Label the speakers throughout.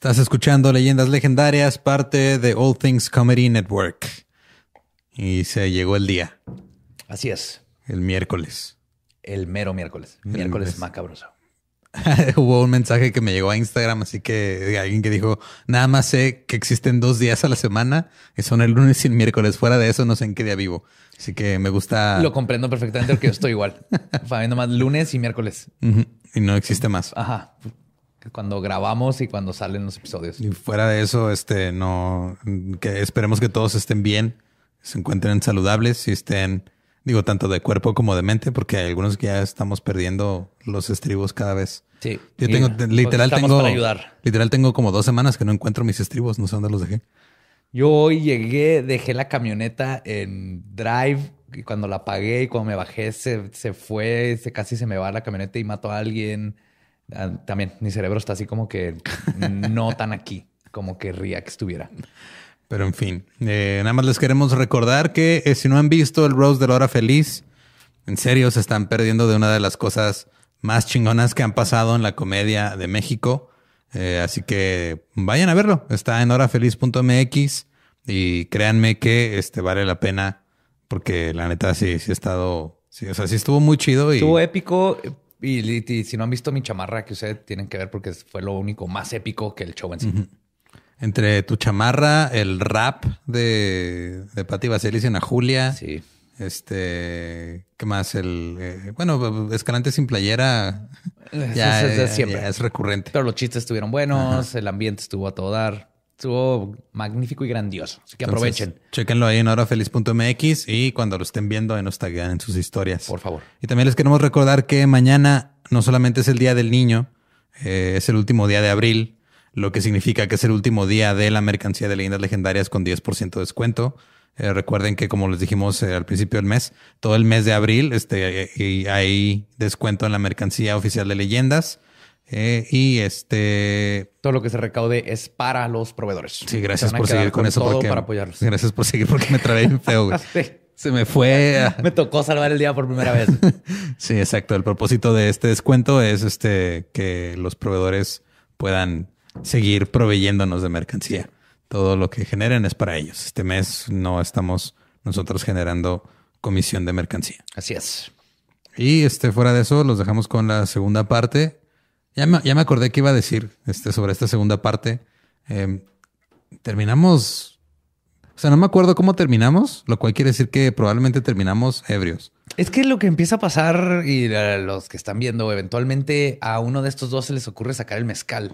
Speaker 1: Estás escuchando Leyendas Legendarias, parte de All Things Comedy Network. Y se llegó el día. Así es. El miércoles. El
Speaker 2: mero miércoles. miércoles macabroso.
Speaker 1: Hubo un mensaje que me llegó a Instagram, así que alguien que dijo, nada más sé que existen dos días a la semana, que son el lunes y el miércoles. Fuera de eso, no sé en qué día vivo. Así que me gusta... Lo
Speaker 2: comprendo perfectamente porque yo estoy igual. Para nomás lunes y miércoles. Y no existe más. Ajá cuando grabamos y cuando salen los episodios. Y
Speaker 1: fuera de eso, este, no, que esperemos que todos estén bien, se encuentren saludables y estén, digo, tanto de cuerpo como de mente, porque algunos que ya estamos perdiendo los estribos cada vez. Sí. Yo tengo, literal tengo, literal tengo como dos semanas que no encuentro mis estribos, no sé dónde los dejé.
Speaker 2: Yo hoy llegué, dejé la camioneta en drive y cuando la apagué y cuando me bajé se, fue, se, casi se me va la camioneta y mató a alguien. Ah, también mi cerebro está así como que no tan aquí como querría que estuviera. Pero en fin,
Speaker 1: eh, nada más les queremos recordar que eh, si no han visto el Rose de la Hora Feliz, en serio se están perdiendo de una de las cosas más chingonas que han pasado en la comedia de México. Eh, así que vayan a verlo. Está en horafeliz.mx y créanme que este vale la pena porque la neta sí, sí ha estado, sí, o sea, sí estuvo muy
Speaker 2: chido. Estuvo épico, y, si no han visto mi chamarra, que ustedes tienen que ver porque fue lo único más épico que el show en sí.
Speaker 1: Entre tu chamarra,
Speaker 2: el rap de, de
Speaker 1: Patti Vaselis y A Julia. Sí. Este, ¿qué más? El eh, bueno, Escalante sin playera.
Speaker 2: ya, es, recurrente. Pero los chistes estuvieron buenos, el ambiente estuvo a todo dar estuvo magnífico y grandioso. Así que aprovechen.
Speaker 1: Chequenlo ahí en horafeliz.mx y cuando lo estén viendo, nos taguen en sus historias. Por favor. Y también les queremos recordar que mañana no solamente es el Día del Niño, eh, es el último día de abril, lo que significa que es el último día de la mercancía de leyendas legendarias con 10% de descuento. Eh, recuerden que, como les dijimos eh, al principio del mes, todo el mes de abril este, hay descuento en la mercancía oficial de leyendas. Eh, y este. Todo lo que se
Speaker 2: recaude es para los proveedores. Sí, gracias por seguir con, eso. Porque, Gracias
Speaker 1: por seguir porque me trae feo.
Speaker 2: Se me fue. me tocó salvar el día por primera vez. sí, exacto.
Speaker 1: El propósito de este descuento es este que los proveedores puedan seguir proveyéndonos de mercancía. Todo lo que generen es para ellos. Este mes no estamos nosotros generando comisión de mercancía. Así es. Y este, fuera de eso, los dejamos con la segunda parte ya me, acordé que iba a decir este, sobre esta segunda parte. Em, terminamos. O sea, no me acuerdo cómo terminamos, lo cual quiere decir que probablemente terminamos ebrios.
Speaker 2: Es que lo que empieza a pasar y a los que están viendo, eventualmente a uno de estos dos se les ocurre sacar el mezcal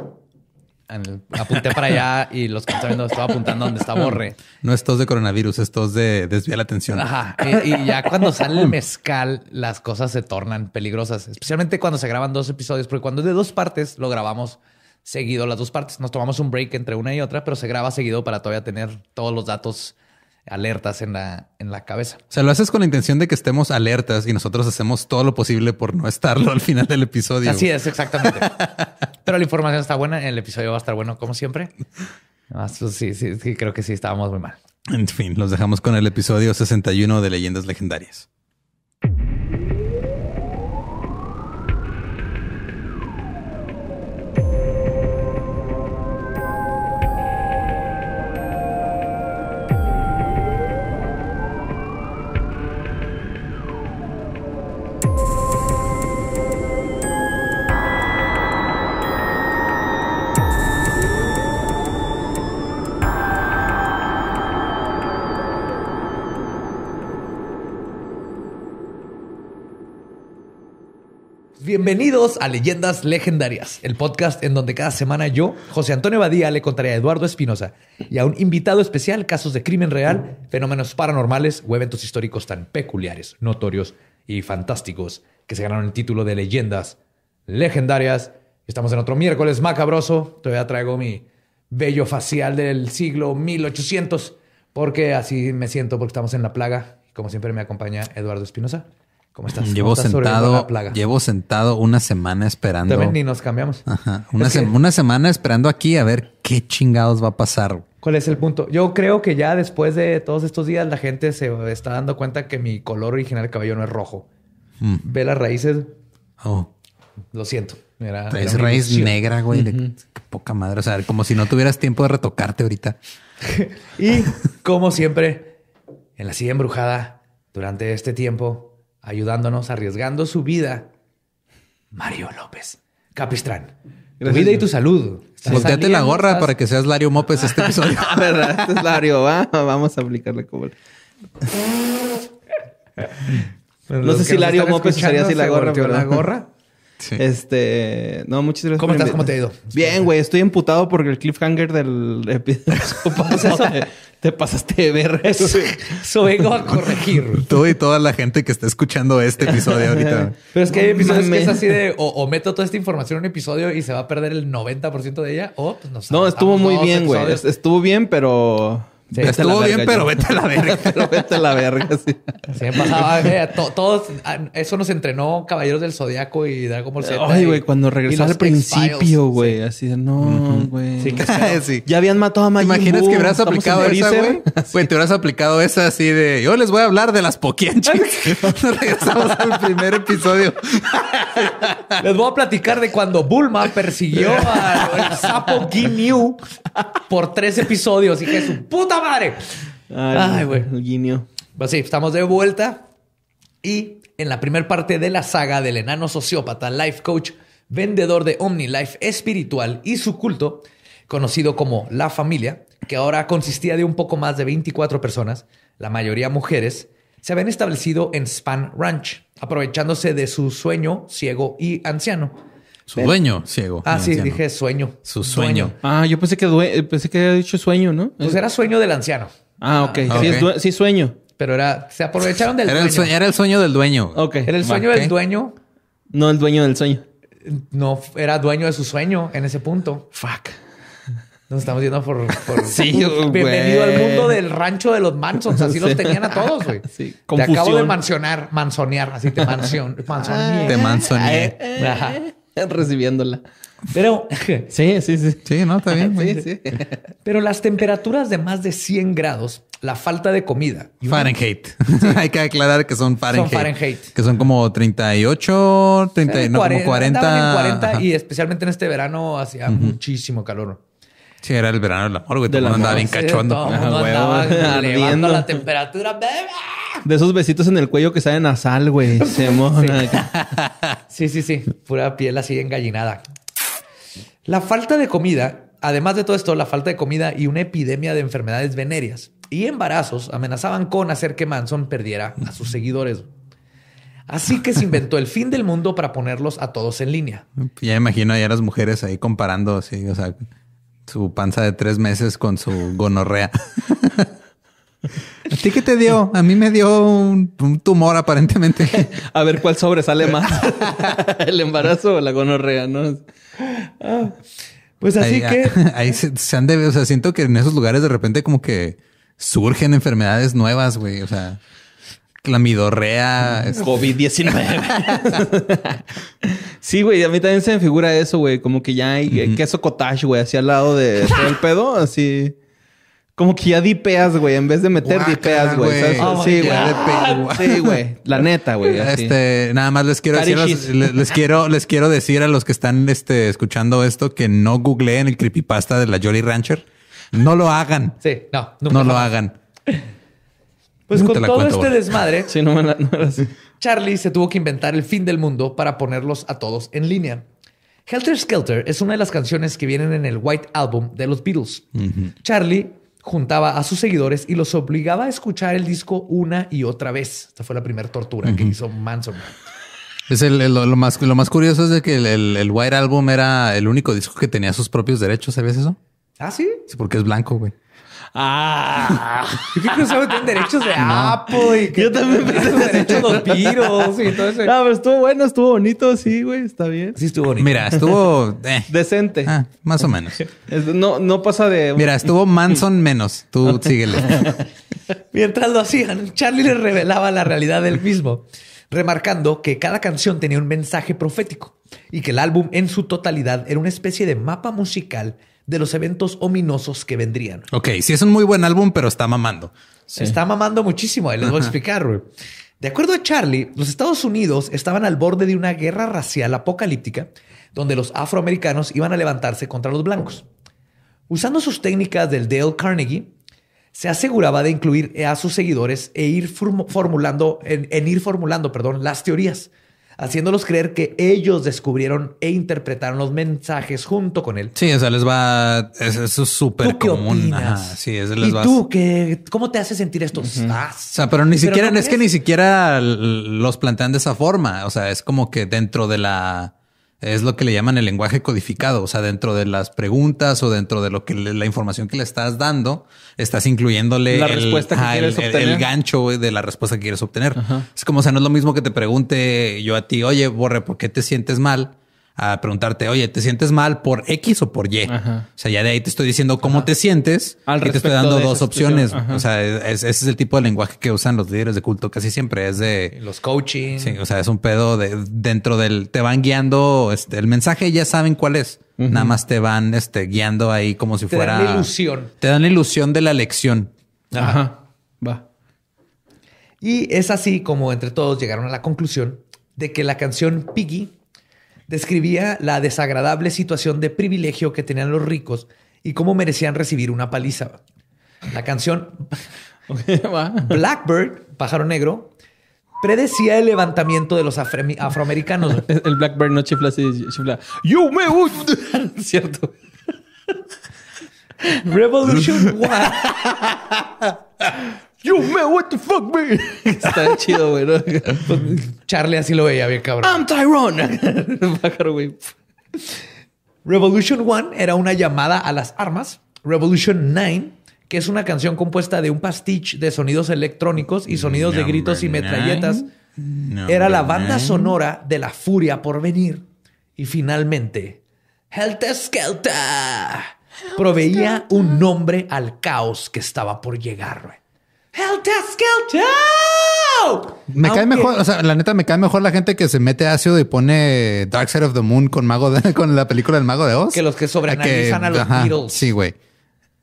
Speaker 2: apunté para allá y los que están viendo estaba apuntando donde está Borre.
Speaker 1: No estos de coronavirus, estos de desviar la atención. Ajá.
Speaker 2: Y, y, ya cuando sale el mezcal, las cosas se tornan peligrosas, especialmente cuando se graban dos episodios, porque cuando es de dos partes lo grabamos seguido las dos partes. Nos tomamos un break entre una y otra, pero se graba seguido para todavía tener todos los datos alertas en la, cabeza. O
Speaker 1: sea, lo haces con la intención de que estemos alertas y nosotros hacemos todo lo posible por no estarlo al final del episodio. Así es,
Speaker 2: exactamente. Pero la información está buena, el episodio va a estar bueno como siempre. Pues, sí, sí, sí, creo que sí, estábamos muy mal.
Speaker 1: En fin, los dejamos con el episodio 61 de Leyendas Legendarias.
Speaker 2: Bienvenidos a Leyendas Legendarias, el podcast en donde cada semana yo, José Antonio Badía, le contaré a Eduardo Espinosa y a un invitado especial casos de crimen real, fenómenos paranormales o eventos históricos tan peculiares, notorios y fantásticos que se ganaron el título de Leyendas Legendarias. Estamos en otro miércoles macabroso. Todavía traigo mi bello facial del siglo 1800 porque así me siento porque estamos en la plaga. Como siempre me acompaña Eduardo Espinosa. ¿Cómo estás? Llevo, sentado,
Speaker 1: llevo sentado una semana esperando. También ni nos cambiamos. Una, semana esperando aquí a ver qué chingados va a pasar.
Speaker 2: ¿Cuál es el punto? Yo creo que ya después de todos estos días la gente se está dando cuenta que mi color original de cabello no es rojo. Mm. Ve las raíces. Oh. Lo siento. es raíz negra, güey.
Speaker 1: poca madre. O sea, como si no tuvieras tiempo de retocarte ahorita.
Speaker 2: y como siempre, en la silla embrujada, durante este tiempo ayudándonos, arriesgando su vida, Mario López. Capistrán. Tu vida y tu salud. Volteate la
Speaker 3: gorra para que seas Lario López este episodio. Ah, ¿Verdad? Este es Lario. Vamos a aplicarle como...
Speaker 1: no sé si Lario Mópez usaría así la gorra. Pero... ¿La
Speaker 3: gorra? Este, no, muchas gracias. ¿Cómo estás? ¿Cómo te ha ido? Bien, güey, estoy emputado porque el cliffhanger del episodio te, pasaste de ver. Eso,
Speaker 2: vengo a corregir.
Speaker 3: Tú y toda la gente que está escuchando este episodio ahorita.
Speaker 2: Pero es que hay episodios que es así de o, meto toda esta información en un episodio y se va a perder el 90% de ella o pues No, estuvo muy bien, güey.
Speaker 3: Estuvo bien, pero Estuvo bien, pero vete a la verga. pero vete a la verga. Sí. Así pasaba. Eh,
Speaker 2: todos, ah, eso nos entrenó Caballeros del Zodiaco y Dragon Ball Z. Ay, güey, cuando regresó al principio,
Speaker 3: güey. Así de, no, güey. Sí, sí, ya habían matado a Majin imaginas que hubieras aplicado esa, güey? Güey, te hubieras aplicado esa
Speaker 2: así de, yo les voy a hablar de las poquienchas. regresamos al primer episodio. les voy a platicar de cuando Bulma persiguió al sapo Ginyu por tres episodios. y que su puta Ay, güey. Pues sí, estamos de vuelta. Y en la primera parte de la saga del enano sociópata, life coach, vendedor de OmniLife espiritual y su culto, conocido como La Familia, que ahora consistía de un poco más de 24 personas, la mayoría mujeres, se habían establecido en Span Ranch, aprovechándose de su sueño ciego y anciano su dueño ciego. Ah, sí, dije sueño. Su sueño. Ah, yo pensé que pensé que había dicho sueño, ¿no? Pues era sueño del anciano.
Speaker 3: Ah, ok. Ah,
Speaker 2: sí, sueño. Pero era, se aprovecharon del sueño, era el
Speaker 3: sueño del dueño. Ok. Era el sueño del dueño. No el dueño del sueño.
Speaker 2: No, era dueño de su sueño en ese punto. Fuck. Nos estamos yendo por. sí, bienvenido al mundo del rancho de los Mansons. Así los tenían a todos, güey. Sí, te acabo de mansionar, mansonear, así te mansión. Te mansoneé. Ajá. recibiéndola. Pero. sí, sí, sí. Sí, no, está bien. sí, sí. Pero las temperaturas de más de 100 grados, la falta de comida. Fahrenheit.
Speaker 1: Hay que aclarar que son Fahrenheit. Son Fahrenheit. Que son como 38, 30, no, 40, como 40. 40 y
Speaker 2: especialmente en este verano hacía uh -huh. muchísimo calor.
Speaker 3: Sí,
Speaker 1: era el verano del amor, güey. Todo el andaba bien cachondo. la
Speaker 2: temperatura.
Speaker 3: De esos besitos en el cuello que salen a sal, güey. Se
Speaker 2: Sí. sí, sí, Pura piel así engallinada. La falta de comida, además de todo esto, la falta de comida y una epidemia de enfermedades venéreas y embarazos amenazaban con hacer que Manson perdiera a sus seguidores. Así que se inventó el fin del mundo para ponerlos a todos en línea.
Speaker 1: Ya imagino ya las mujeres ahí comparando, sí, o sea, su panza de tres meses con su gonorrea. ¿A ti qué te dio? A mí me dio un, tumor aparentemente.
Speaker 3: A ver cuál sobresale más. El embarazo o la gonorrea, ¿no? Ah, pues así que...
Speaker 1: Ahí se, han de... O sea, siento que en esos lugares de repente como que surgen enfermedades nuevas,
Speaker 3: güey. O sea clamidorrea. Este. COVID-19. sí, güey, a mí también se me figura eso, güey. Como que ya hay eh, queso cottage, güey, así al lado de el pedo, así. Como que ya dipeas, güey. En vez de meter, dipeas, oh güey. sí, güey. La neta, güey. Este, nada más les quiero decir,
Speaker 1: les, quiero, les quiero decir a los que están este, escuchando esto que no googleen el creepypasta de la Jolly Rancher. No lo hagan. Sí,
Speaker 2: no, no lo hagan. Pues con todo este desmadre, Charlie se tuvo que inventar el fin del mundo para ponerlos a todos en línea. Helter Skelter es una de las canciones que vienen en el White Album de los Beatles. Charlie juntaba a sus seguidores y los obligaba a escuchar el disco una y otra vez. Esta fue la primera tortura que hizo Manson.
Speaker 1: Es el, lo, más, lo más curioso es de que el, el, White Album era el único disco que tenía sus propios derechos. ¿Sabías eso? Ah, sí. Sí, porque es blanco, güey.
Speaker 2: Ah. Yo creo que tienen derechos de
Speaker 3: Apo y que Yo también pensé los derechos de los tiros y todo eso. No, pero estuvo bueno, estuvo bonito, sí, güey, está bien. Sí, estuvo bonito. Mira, estuvo eh. decente. Ah, más o menos. No,
Speaker 2: no pasa de.
Speaker 1: Mira, estuvo Manson menos. Tú síguele.
Speaker 2: Mientras lo hacían, Charlie les revelaba la realidad del mismo, remarcando que cada canción tenía un mensaje profético y que el álbum en su totalidad era una especie de mapa musical de los eventos ominosos que vendrían.
Speaker 1: Ok, sí es un muy buen álbum, pero está mamando. Se Está
Speaker 2: mamando muchísimo, eh, les voy a explicar. De acuerdo a Charlie, los Estados Unidos estaban al borde de una guerra racial apocalíptica donde los afroamericanos iban a levantarse contra los blancos. Usando sus técnicas del Dale Carnegie, se aseguraba de incluir a sus seguidores e ir formulando, en, ir formulando las teorías haciéndolos creer que ellos descubrieron e interpretaron los mensajes junto con él.
Speaker 1: Sí, o sea, les va. Eso es súper común. ¿Y tú
Speaker 2: ¿Cómo te hace sentir esto? Ah, o
Speaker 1: sea, pero ni siquiera, es que ni siquiera los plantean de esa forma. O sea, es como que dentro de la es lo que le llaman el lenguaje codificado, o sea, dentro de las preguntas o dentro de lo que la información que le estás dando, estás incluyéndole la respuesta el, que gancho de la respuesta que quieres obtener. Es como, o sea, no es lo mismo que te pregunte yo a ti, oye, Borre, ¿por qué te sientes mal? a preguntarte, oye, ¿te sientes mal por X o por Y? O sea, ya de ahí te estoy diciendo cómo te sientes y te estoy dando dos opciones. O sea, ese es el tipo de lenguaje que usan los líderes de culto casi siempre. Es de los coaching. Sí, o sea, es un pedo de dentro del te van guiando este, el mensaje, ya saben cuál es. Nada más te van este, guiando ahí como si te Dan ilusión. Te dan la ilusión de la lección. Ajá.
Speaker 2: Va. Y es así como entre todos llegaron a la conclusión de que la canción Piggy describía la desagradable situación de privilegio que tenían los ricos y cómo merecían recibir una paliza. La canción Blackbird, pájaro negro, predecía el levantamiento de los afroamericanos. El Blackbird no chifla así, chifla. ¡Yo me Cierto. Revolution One. You man, what the fuck, man. Está chido, güey. Pues, Charlie así lo veía bien, cabrón. I'm Tyrone. güey. Revolution One era una llamada a las armas. Revolution 9, que es una canción compuesta de un pastiche de sonidos electrónicos y sonidos de gritos y metralletas, era la banda sonora de la furia por venir. Y finalmente, Helter Skelter proveía un nombre al caos que estaba por llegar. Helter Skelter.
Speaker 1: Me cae mejor, o sea, la neta me cae mejor la gente que se mete ácido y pone Dark Side of the Moon con Mago con la película del Mago de Oz. Que los que sobreanalizan a, los Beatles. Sí, güey.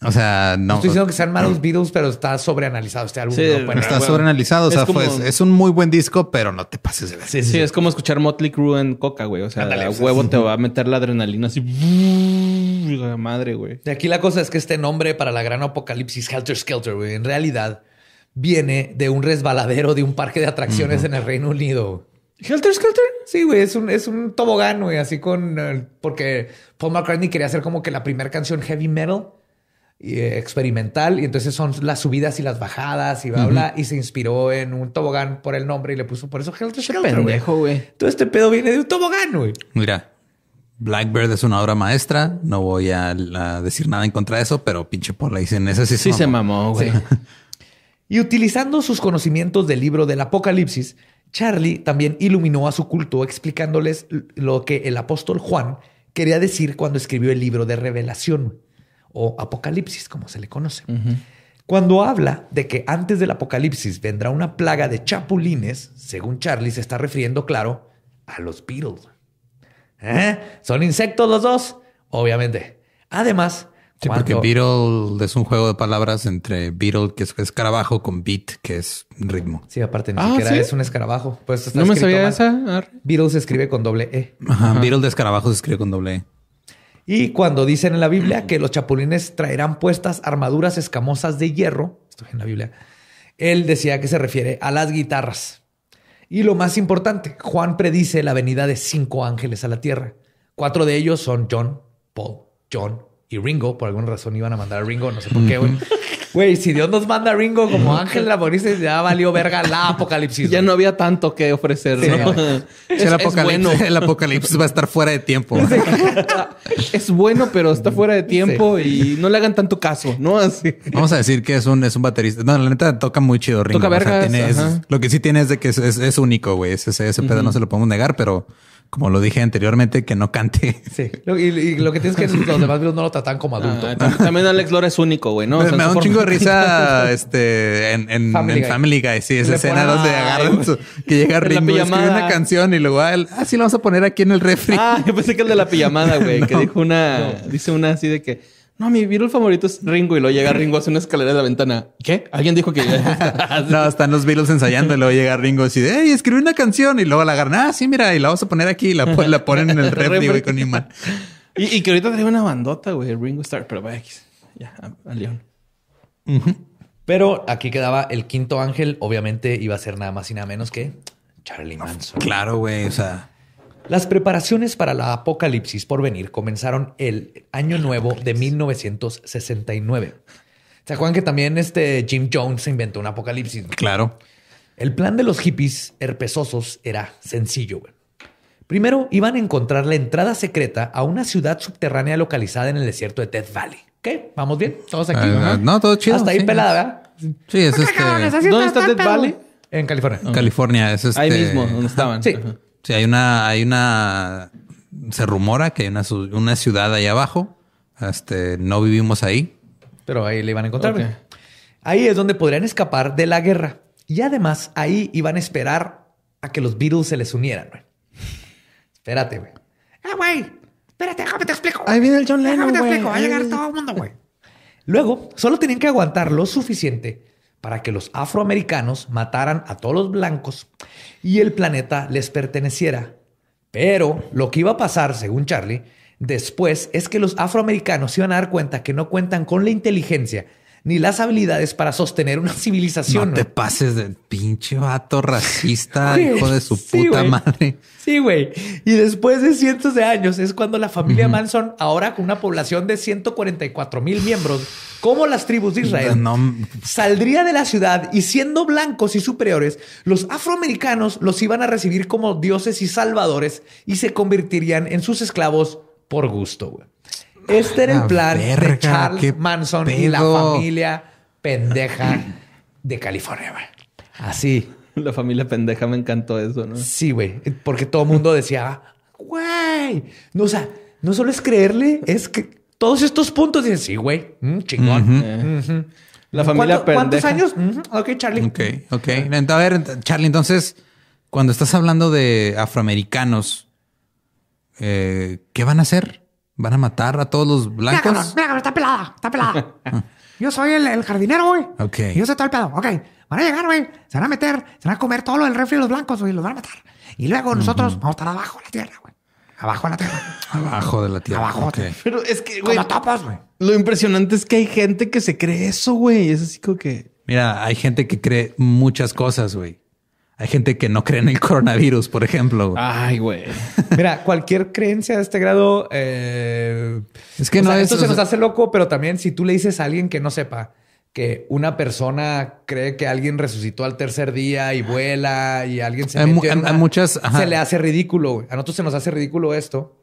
Speaker 1: O sea, no. estoy diciendo
Speaker 2: que sean malos Beatles, pero está sobreanalizado este álbum. está ah, sobreanalizado. O sea, es, es,
Speaker 3: un muy buen disco, pero no te pases de la. Sí, sí, es como escuchar Motley Crue en coca, güey. O
Speaker 2: sea, huevo te
Speaker 3: va a meter la adrenalina así.
Speaker 2: madre, güey. Y aquí la cosa es que este nombre para la gran apocalipsis, Helter Skelter, güey, en realidad viene de un resbaladero de un parque de atracciones en el Reino Unido. ¿Helter Skelter? Sí, güey, es un, es un tobogán, güey, así con... porque Paul McCartney quería hacer como que la primera canción heavy metal y, eh, experimental, y entonces son las subidas y las bajadas y bla, bla, y se inspiró en un tobogán por el nombre y le puso por eso Helter Skelter, pendejo, güey. Todo este pedo viene de un tobogán, güey.
Speaker 1: Mira, Blackbird es una obra maestra, no voy a, decir nada en contra de eso, pero pinche por la dicen, esa sí sí se mamó, güey. Sí.
Speaker 2: Y utilizando sus conocimientos del libro del Apocalipsis, Charlie también iluminó a su culto explicándoles lo que el apóstol Juan quería decir cuando escribió el libro de revelación o Apocalipsis, como se le conoce. Cuando habla de que antes del Apocalipsis vendrá una plaga de chapulines, según Charlie se está refiriendo, claro, a los Beatles. ¿Eh? ¿Son insectos los dos? Obviamente. Además, Sí, porque
Speaker 1: Beatle es un juego de palabras entre Beatle, que es escarabajo, con beat, que es ritmo. Sí, aparte, ni ah, siquiera es un escarabajo. Pues no me sabía
Speaker 2: esa. Beatle se escribe con doble E. Beatle de escarabajo se escribe con doble E. Y cuando dicen en la Biblia que los chapulines traerán puestas armaduras escamosas de hierro, esto en la Biblia, él decía que se refiere a las guitarras. Y lo más importante, Juan predice la venida de cinco ángeles a la tierra. Cuatro de ellos son John, Paul, John, y Ringo, por alguna razón iban a mandar a Ringo, no sé por qué, güey. Güey, si Dios nos manda a Ringo como Ángel Laborista, ya valió verga la apocalipsis. Ya no había tanto que ofrecer. el,
Speaker 3: apocalipsis, va a estar fuera de tiempo. Es, bueno, pero está fuera de tiempo y no le hagan tanto caso, ¿no?
Speaker 1: Vamos a decir que es un, es un baterista. No, la neta toca muy chido Ringo. lo que sí tiene es de que es, único, güey. Ese, pedo no se lo podemos negar, pero como lo dije anteriormente, que no cante. Sí.
Speaker 2: Y, lo que tienes que los demás virus no lo tratan como ah, adulto.
Speaker 3: también, Alex Lora es único, güey,
Speaker 2: ¿no? me, da un chingo de risa
Speaker 3: este, en, en,
Speaker 2: Family, en Guy. Family,
Speaker 1: Guy. Sí, esa escena donde agarran
Speaker 3: que llega Ringo, escribe una canción y luego, ah,
Speaker 1: ah, sí, lo vamos a poner
Speaker 3: aquí en el refri. Ah, yo pensé que el de la pijamada, güey, que dijo una, dice una así de que no, mi virus favorito es Ringo y lo llega Ringo hace una escalera de la ventana. ¿Qué? Alguien dijo que no,
Speaker 1: están los Beatles ensayando y luego llega Ringo y dice, hey, escribí una canción y luego la agarran. Ah, sí, mira, y la vamos a poner aquí y la, la ponen en el rep, güey, con imán.
Speaker 3: Y, que ahorita trae una bandota, güey, Ringo Starr, pero vaya, ya,
Speaker 2: al León. Pero aquí quedaba el quinto ángel, obviamente iba a ser nada más y nada menos que Charlie Manson. Claro, güey, o sea. Las preparaciones para la apocalipsis por venir comenzaron el año nuevo de 1969. ¿Se acuerdan que también este Jim Jones inventó un apocalipsis? Claro. El plan de los hippies herpesosos era sencillo. Primero iban a encontrar la entrada secreta a una ciudad subterránea localizada en el desierto de Death Valley. ¿Qué? ¿Vamos bien? ¿Todos aquí? Ah, no,
Speaker 1: todo chido. Hasta ahí pelada,
Speaker 2: Sí, es este... ¿Dónde está Death Valley? En California. En California,
Speaker 1: es este... Ahí mismo,
Speaker 2: donde estaban. Sí.
Speaker 1: Sí, hay una, hay una, se rumora que hay una, una ciudad ahí abajo. Este, no vivimos
Speaker 2: ahí. Pero ahí le iban a encontrar. Ahí es donde podrían escapar de la guerra. Y además ahí iban a esperar a que los Beatles se les unieran. Güey. Espérate, güey. Ah, güey. Espérate, déjame te explico. Ahí viene el John Lennon. Déjame te explico. Va a llegar todo el mundo, güey. Luego, solo tenían que aguantar lo suficiente para que los afroamericanos mataran a todos los blancos y el planeta les perteneciera. Pero lo que iba a pasar, según Charlie, después es que los afroamericanos se iban a dar cuenta que no cuentan con la inteligencia ni las habilidades para sostener una civilización. No, te pases de pinche vato
Speaker 1: racista, hijo de su puta madre.
Speaker 2: Sí, güey. Y después de cientos de años es cuando la familia Manson, ahora con una población de 144 mil miembros, como las tribus de Israel, saldría de la ciudad y siendo blancos y superiores, los afroamericanos los iban a recibir como dioses y salvadores y se convertirían en sus esclavos por gusto, güey. Este era el plan de Charles Manson y la familia pendeja de California,
Speaker 3: Así. La familia pendeja me encantó eso, ¿no? Sí, güey. Porque todo el mundo decía,
Speaker 2: güey. No, o sea, no solo es creerle, es que todos estos puntos dicen, sí, güey, mm, chingón. Eh. La familia pendeja. ¿Cuántos años? Ok, Charlie. Ok,
Speaker 1: ok. a ver, Charlie, entonces, cuando estás hablando de afroamericanos, eh, ¿qué van a hacer? ¿Van a matar a todos los blancos? Mira, cabrón,
Speaker 2: mira, está pelada, está pelada. Ah. Yo soy el, el jardinero, güey. Ok. yo sé todo el pedo. Ok. Van a llegar, güey. Se van a meter, se van a comer todo el refri de los blancos, güey. Los van a matar. Y luego nosotros vamos a estar abajo de la tierra, güey. Abajo de la tierra. Abajo de la tierra. Abajo. Okay. Pero es que, güey. tapas, güey. Lo
Speaker 3: impresionante es que hay gente que se cree eso, güey. Es así como que.
Speaker 1: Mira, hay gente que cree muchas cosas, güey. Hay gente que no cree en el coronavirus, por ejemplo. Ay, güey.
Speaker 2: Mira, cualquier creencia de este grado. Eh, es que no Esto se nos hace loco, pero también si tú le dices a alguien que no sepa que una persona cree que alguien resucitó al tercer día y vuela y alguien se a, muchas se le hace ridículo. A nosotros se nos hace ridículo esto.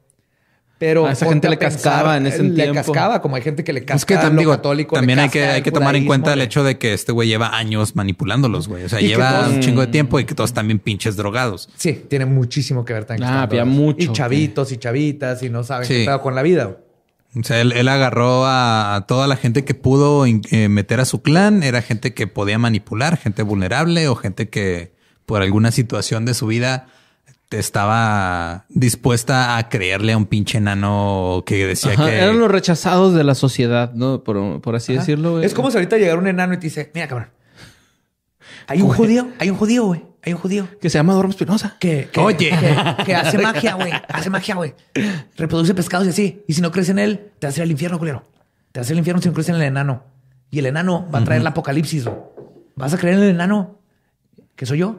Speaker 2: Pero a esa gente le cascaba en ese tiempo. Le cascaba, como hay gente que le cascaba es que también, católico. También hay que, hay que tomar en cuenta el
Speaker 1: hecho de que este güey lleva años manipulándolos, güey. O sea, lleva un chingo de tiempo y que todos mm. también pinches drogados.
Speaker 2: Sí, tiene muchísimo que ver también. Ah, había mucho. Y chavitos y chavitas y no saben qué estaba con la vida.
Speaker 1: O sea, él, agarró a toda la gente que pudo eh, meter a su clan. Era gente que podía manipular, gente vulnerable o gente que por alguna situación de su vida te estaba
Speaker 3: dispuesta
Speaker 1: a creerle a un pinche enano que decía que eran
Speaker 3: los rechazados de la sociedad, ¿no? Por, así decirlo. Es como
Speaker 2: si ahorita llegara un enano y te dice, mira, cabrón, hay un judío, hay un judío, güey. Hay un judío que se llama Dormo Espinosa. Que, oye, que, hace magia, güey. Hace magia, güey. Reproduce pescados y así. Y si no crees en él, te hace el infierno, culero. Te hace el infierno si no crees en el enano. Y el enano va a traer el apocalipsis. ¿Vas a creer en el enano? Que soy yo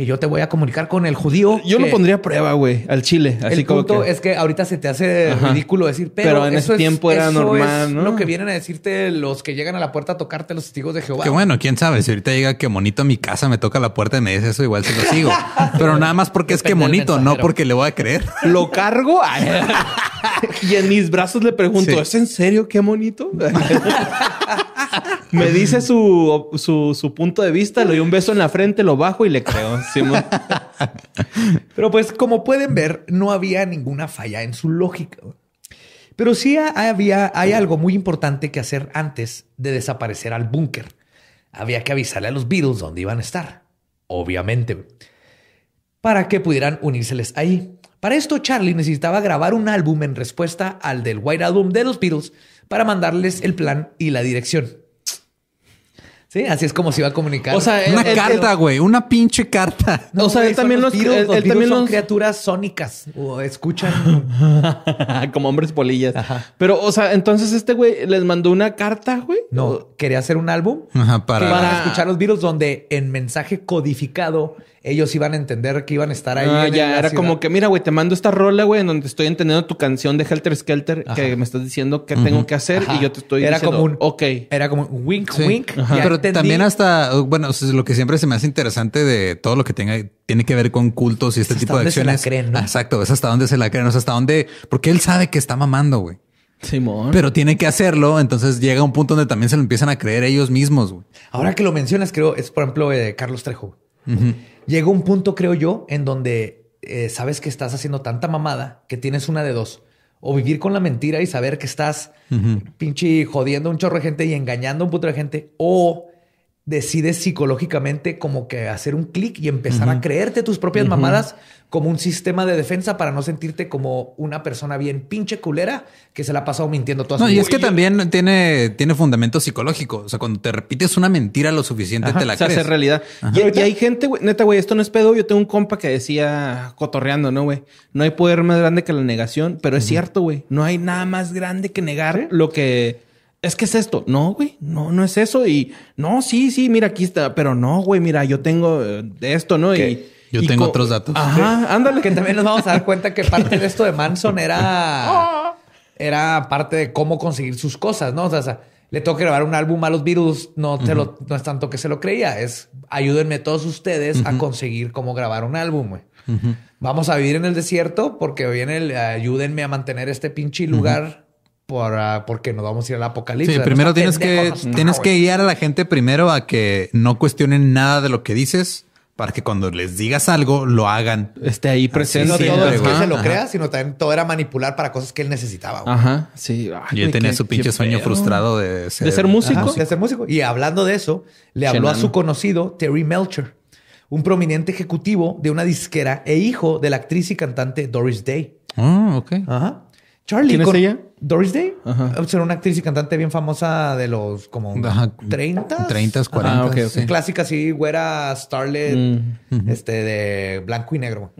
Speaker 2: que yo te voy a comunicar con el judío. Yo lo pondría a prueba, güey, al chile. el punto es que ahorita se te hace ridículo decir, pero, en ese tiempo era normal, Lo que vienen a decirte los que llegan a la puerta a tocarte los testigos de Jehová. Que bueno,
Speaker 1: quién sabe, si ahorita llega que monito a mi casa me toca la puerta y me dice eso, igual se lo sigo. pero nada más porque es que monito, no porque le voy a creer.
Speaker 3: Lo cargo y en mis brazos le pregunto, ¿es en serio qué monito? me dice su, punto de vista, le doy un beso en la frente, lo bajo y le creo.
Speaker 2: Pero pues como pueden ver, no había ninguna falla en su lógica. Pero sí había, hay algo muy importante que hacer antes de desaparecer al búnker. Había que avisarle a los Beatles dónde iban a estar, obviamente, para que pudieran unírseles ahí. Para esto, Charlie necesitaba grabar un álbum en respuesta al del White Album de los Beatles para mandarles el plan y la dirección. Sí, así es como se iba a comunicar. O sea, una carta, güey,
Speaker 1: una pinche carta. o sea, él también los, él, también son
Speaker 2: criaturas sónicas o
Speaker 3: escuchan como hombres polillas.
Speaker 2: Pero, o sea, entonces este güey les mandó una carta, güey. No, quería hacer un álbum
Speaker 3: para... para escuchar
Speaker 2: los virus donde en mensaje codificado ellos iban a entender que iban a estar ahí. Ah, era como
Speaker 3: que, mira, güey, te mando esta rola, güey, en donde estoy entendiendo tu canción de Helter Skelter, que me estás diciendo qué tengo que hacer y yo te estoy era
Speaker 1: diciendo, como un,
Speaker 2: ok. Era como un wink, wink. Pero también
Speaker 1: hasta, bueno, lo que siempre se me hace interesante de todo lo que tenga, tiene que ver con cultos y este tipo de acciones. creen, Exacto, es hasta dónde se la creen, es hasta dónde, porque él sabe que está mamando, güey.
Speaker 2: Simón.
Speaker 3: Pero
Speaker 1: tiene que hacerlo, entonces llega un punto donde también se lo empiezan a creer ellos mismos.
Speaker 2: Ahora que lo mencionas, creo, es por ejemplo de eh, Carlos Trejo. Llegó Llega un punto, creo yo, en donde eh, sabes que estás haciendo tanta mamada que tienes una de dos. O vivir con la mentira y saber que estás pinche jodiendo un chorro de gente y engañando a un puto de gente. O decides psicológicamente como que hacer un clic y empezar a creerte tus propias mamadas como un sistema de defensa para no sentirte como una persona bien pinche culera que se la ha pasado mintiendo toda su y es que
Speaker 1: también tiene, tiene fundamento psicológico. O sea, cuando te repites una mentira lo suficiente, te la crees. Se hace realidad. Y,
Speaker 3: hay gente, güey, neta, güey, esto no es pedo. Yo tengo un compa que decía, cotorreando, ¿no, güey? No hay poder más grande que la negación, pero es cierto, güey. No hay nada más grande que negar lo que es que es esto. No, güey, no, no es eso. Y no, sí, sí, mira, aquí está. Pero no, güey, mira, yo
Speaker 2: tengo eh, esto, ¿no? Y
Speaker 3: yo tengo otros datos. Ajá,
Speaker 2: ándale. Que también nos vamos a dar cuenta que parte de esto de Manson era, era parte de cómo conseguir sus cosas, ¿no? O sea, le tengo que grabar un álbum a los virus. No, te lo, no es tanto que se lo creía, es ayúdenme todos ustedes a conseguir cómo grabar un álbum. Güey. Vamos a vivir en el desierto porque viene el ayúdenme a mantener este pinche lugar Ah, porque nos vamos a ir al apocalipsis. Sí, primero tienes que, pues, tienes que
Speaker 1: guiar a la gente primero a que no cuestionen nada de lo que dices para que cuando les digas algo lo hagan. Esté ahí presente. no todo es que se lo crea,
Speaker 2: sino también todo era manipular para cosas que él necesitaba.
Speaker 3: Ajá, sí.
Speaker 1: Yo tenía su pinche
Speaker 2: sueño frustrado de ser, músico. de ser músico. Y hablando de eso, le habló a su conocido Terry Melcher, un prominente ejecutivo de una disquera e hijo de la actriz y cantante Doris Day. Ah, ok. Ajá. Charlie ¿Quién es ella? Doris Day. una actriz y cantante bien famosa de los como 30. 30, 40. Ah, Clásica güera Starlet, mm, este de blanco y negro.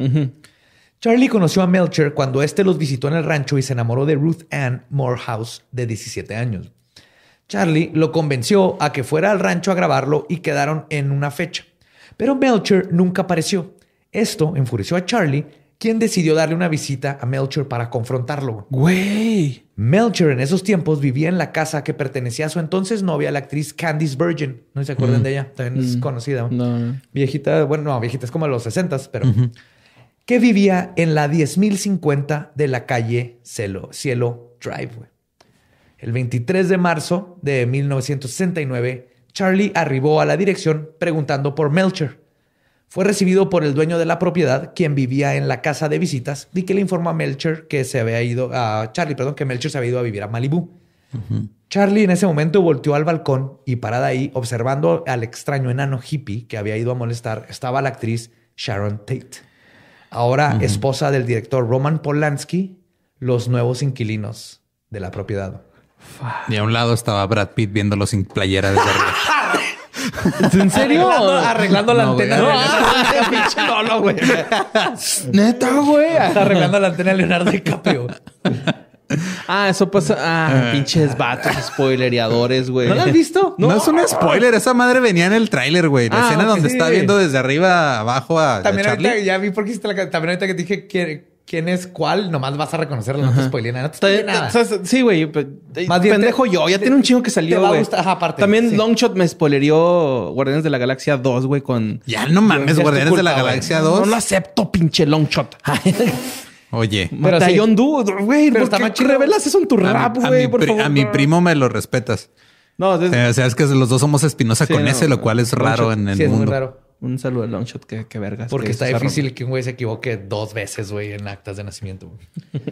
Speaker 2: Charlie conoció a Melcher cuando este los visitó en el rancho y se enamoró de Ruth Ann Morehouse, de 17 años. Charlie lo convenció a que fuera al rancho a grabarlo y quedaron en una fecha. Pero Melcher nunca apareció. Esto enfureció a Charlie ¿Quién decidió darle una visita a Melcher para confrontarlo? Güey. Melcher en esos tiempos vivía en la casa que pertenecía a su entonces novia, la actriz Candice Virgin. No se acuerdan mm. de ella, también es mm. conocida. No, Viejita, bueno, no, viejita es como de los 60, pero... Que vivía en la 10.050 de la calle Cielo, Cielo Drive. El 23 de marzo de 1969, Charlie arribó a la dirección preguntando por Melcher. Fue recibido por el dueño de la propiedad, quien vivía en la casa de visitas, y que le informó a Melcher que se había ido a Charlie, perdón, que Melcher se había ido a vivir a Malibu. Charlie en ese momento volteó al balcón y parada ahí, observando al extraño enano hippie que había ido a molestar, estaba la actriz Sharon Tate, ahora esposa del director Roman Polanski, los nuevos inquilinos de la propiedad. Y a un lado
Speaker 1: estaba Brad Pitt viéndolo sin playera de arriba.
Speaker 2: ¿En serio? Arreglando, la
Speaker 3: antena. no, güey. Neta, güey. Arreglando la antena de Leonardo DiCaprio. Ah, eso pasa. Ah, ah. pinches vatos spoilereadores, güey.
Speaker 1: ¿No lo has visto? No, es un spoiler.
Speaker 3: Esa madre venía en el tráiler, güey.
Speaker 1: La ah, escena donde está viendo desde arriba abajo a. También ahorita
Speaker 2: ya vi por qué hiciste la. También ahorita que dije que quién es cuál, nomás vas a reconocerlo, no te spoilé nada. sí, güey. Pues, eh, más bien pendejo
Speaker 3: yo. Ya tiene un chingo que salió, güey. También Longshot me spoilerió Guardianes de la Galaxia 2, güey, con... Ya no mames, Guardianes de la Galaxia 2. No lo acepto, pinche Longshot.
Speaker 1: Oye. Pero un
Speaker 3: Dude, güey. Pero está más revelas eso en tu rap, güey, por A mi primo
Speaker 1: me lo respetas. No, o sea, es que los dos somos Espinosa con ese, lo cual es raro en el mundo. Sí, es muy
Speaker 2: raro. Un saludo al Longshot, que, que vergas. Porque está difícil que un güey se equivoque dos veces, güey, en actas de nacimiento.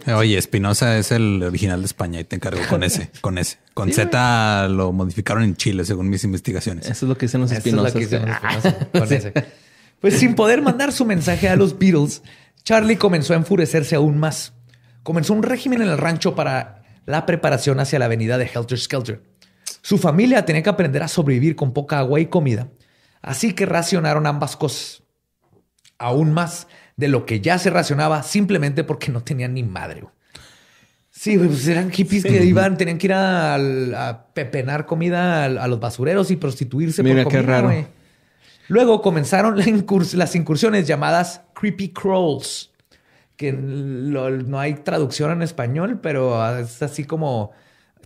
Speaker 1: Eh, oye, Espinosa es el original de España y te encargo con ese, con ese. Con Z lo modificaron en Chile, según mis investigaciones. Eso es lo que dicen los Espinosa. Ah. con ese.
Speaker 2: Pues sin poder mandar su mensaje a los Beatles, Charlie comenzó a enfurecerse aún más. Comenzó un régimen en el rancho para la preparación hacia la avenida de Helter Skelter. Su familia tenía que aprender a sobrevivir con poca agua y comida Así que racionaron ambas cosas. Aún más de lo que ya se racionaba simplemente porque no tenían ni madre. Sí, pues eran hippies que iban, tenían que ir a, pepenar comida a, los basureros y prostituirse Mira por comida, qué raro. Luego comenzaron las incursiones llamadas creepy crawls, que no hay traducción en español, pero es así como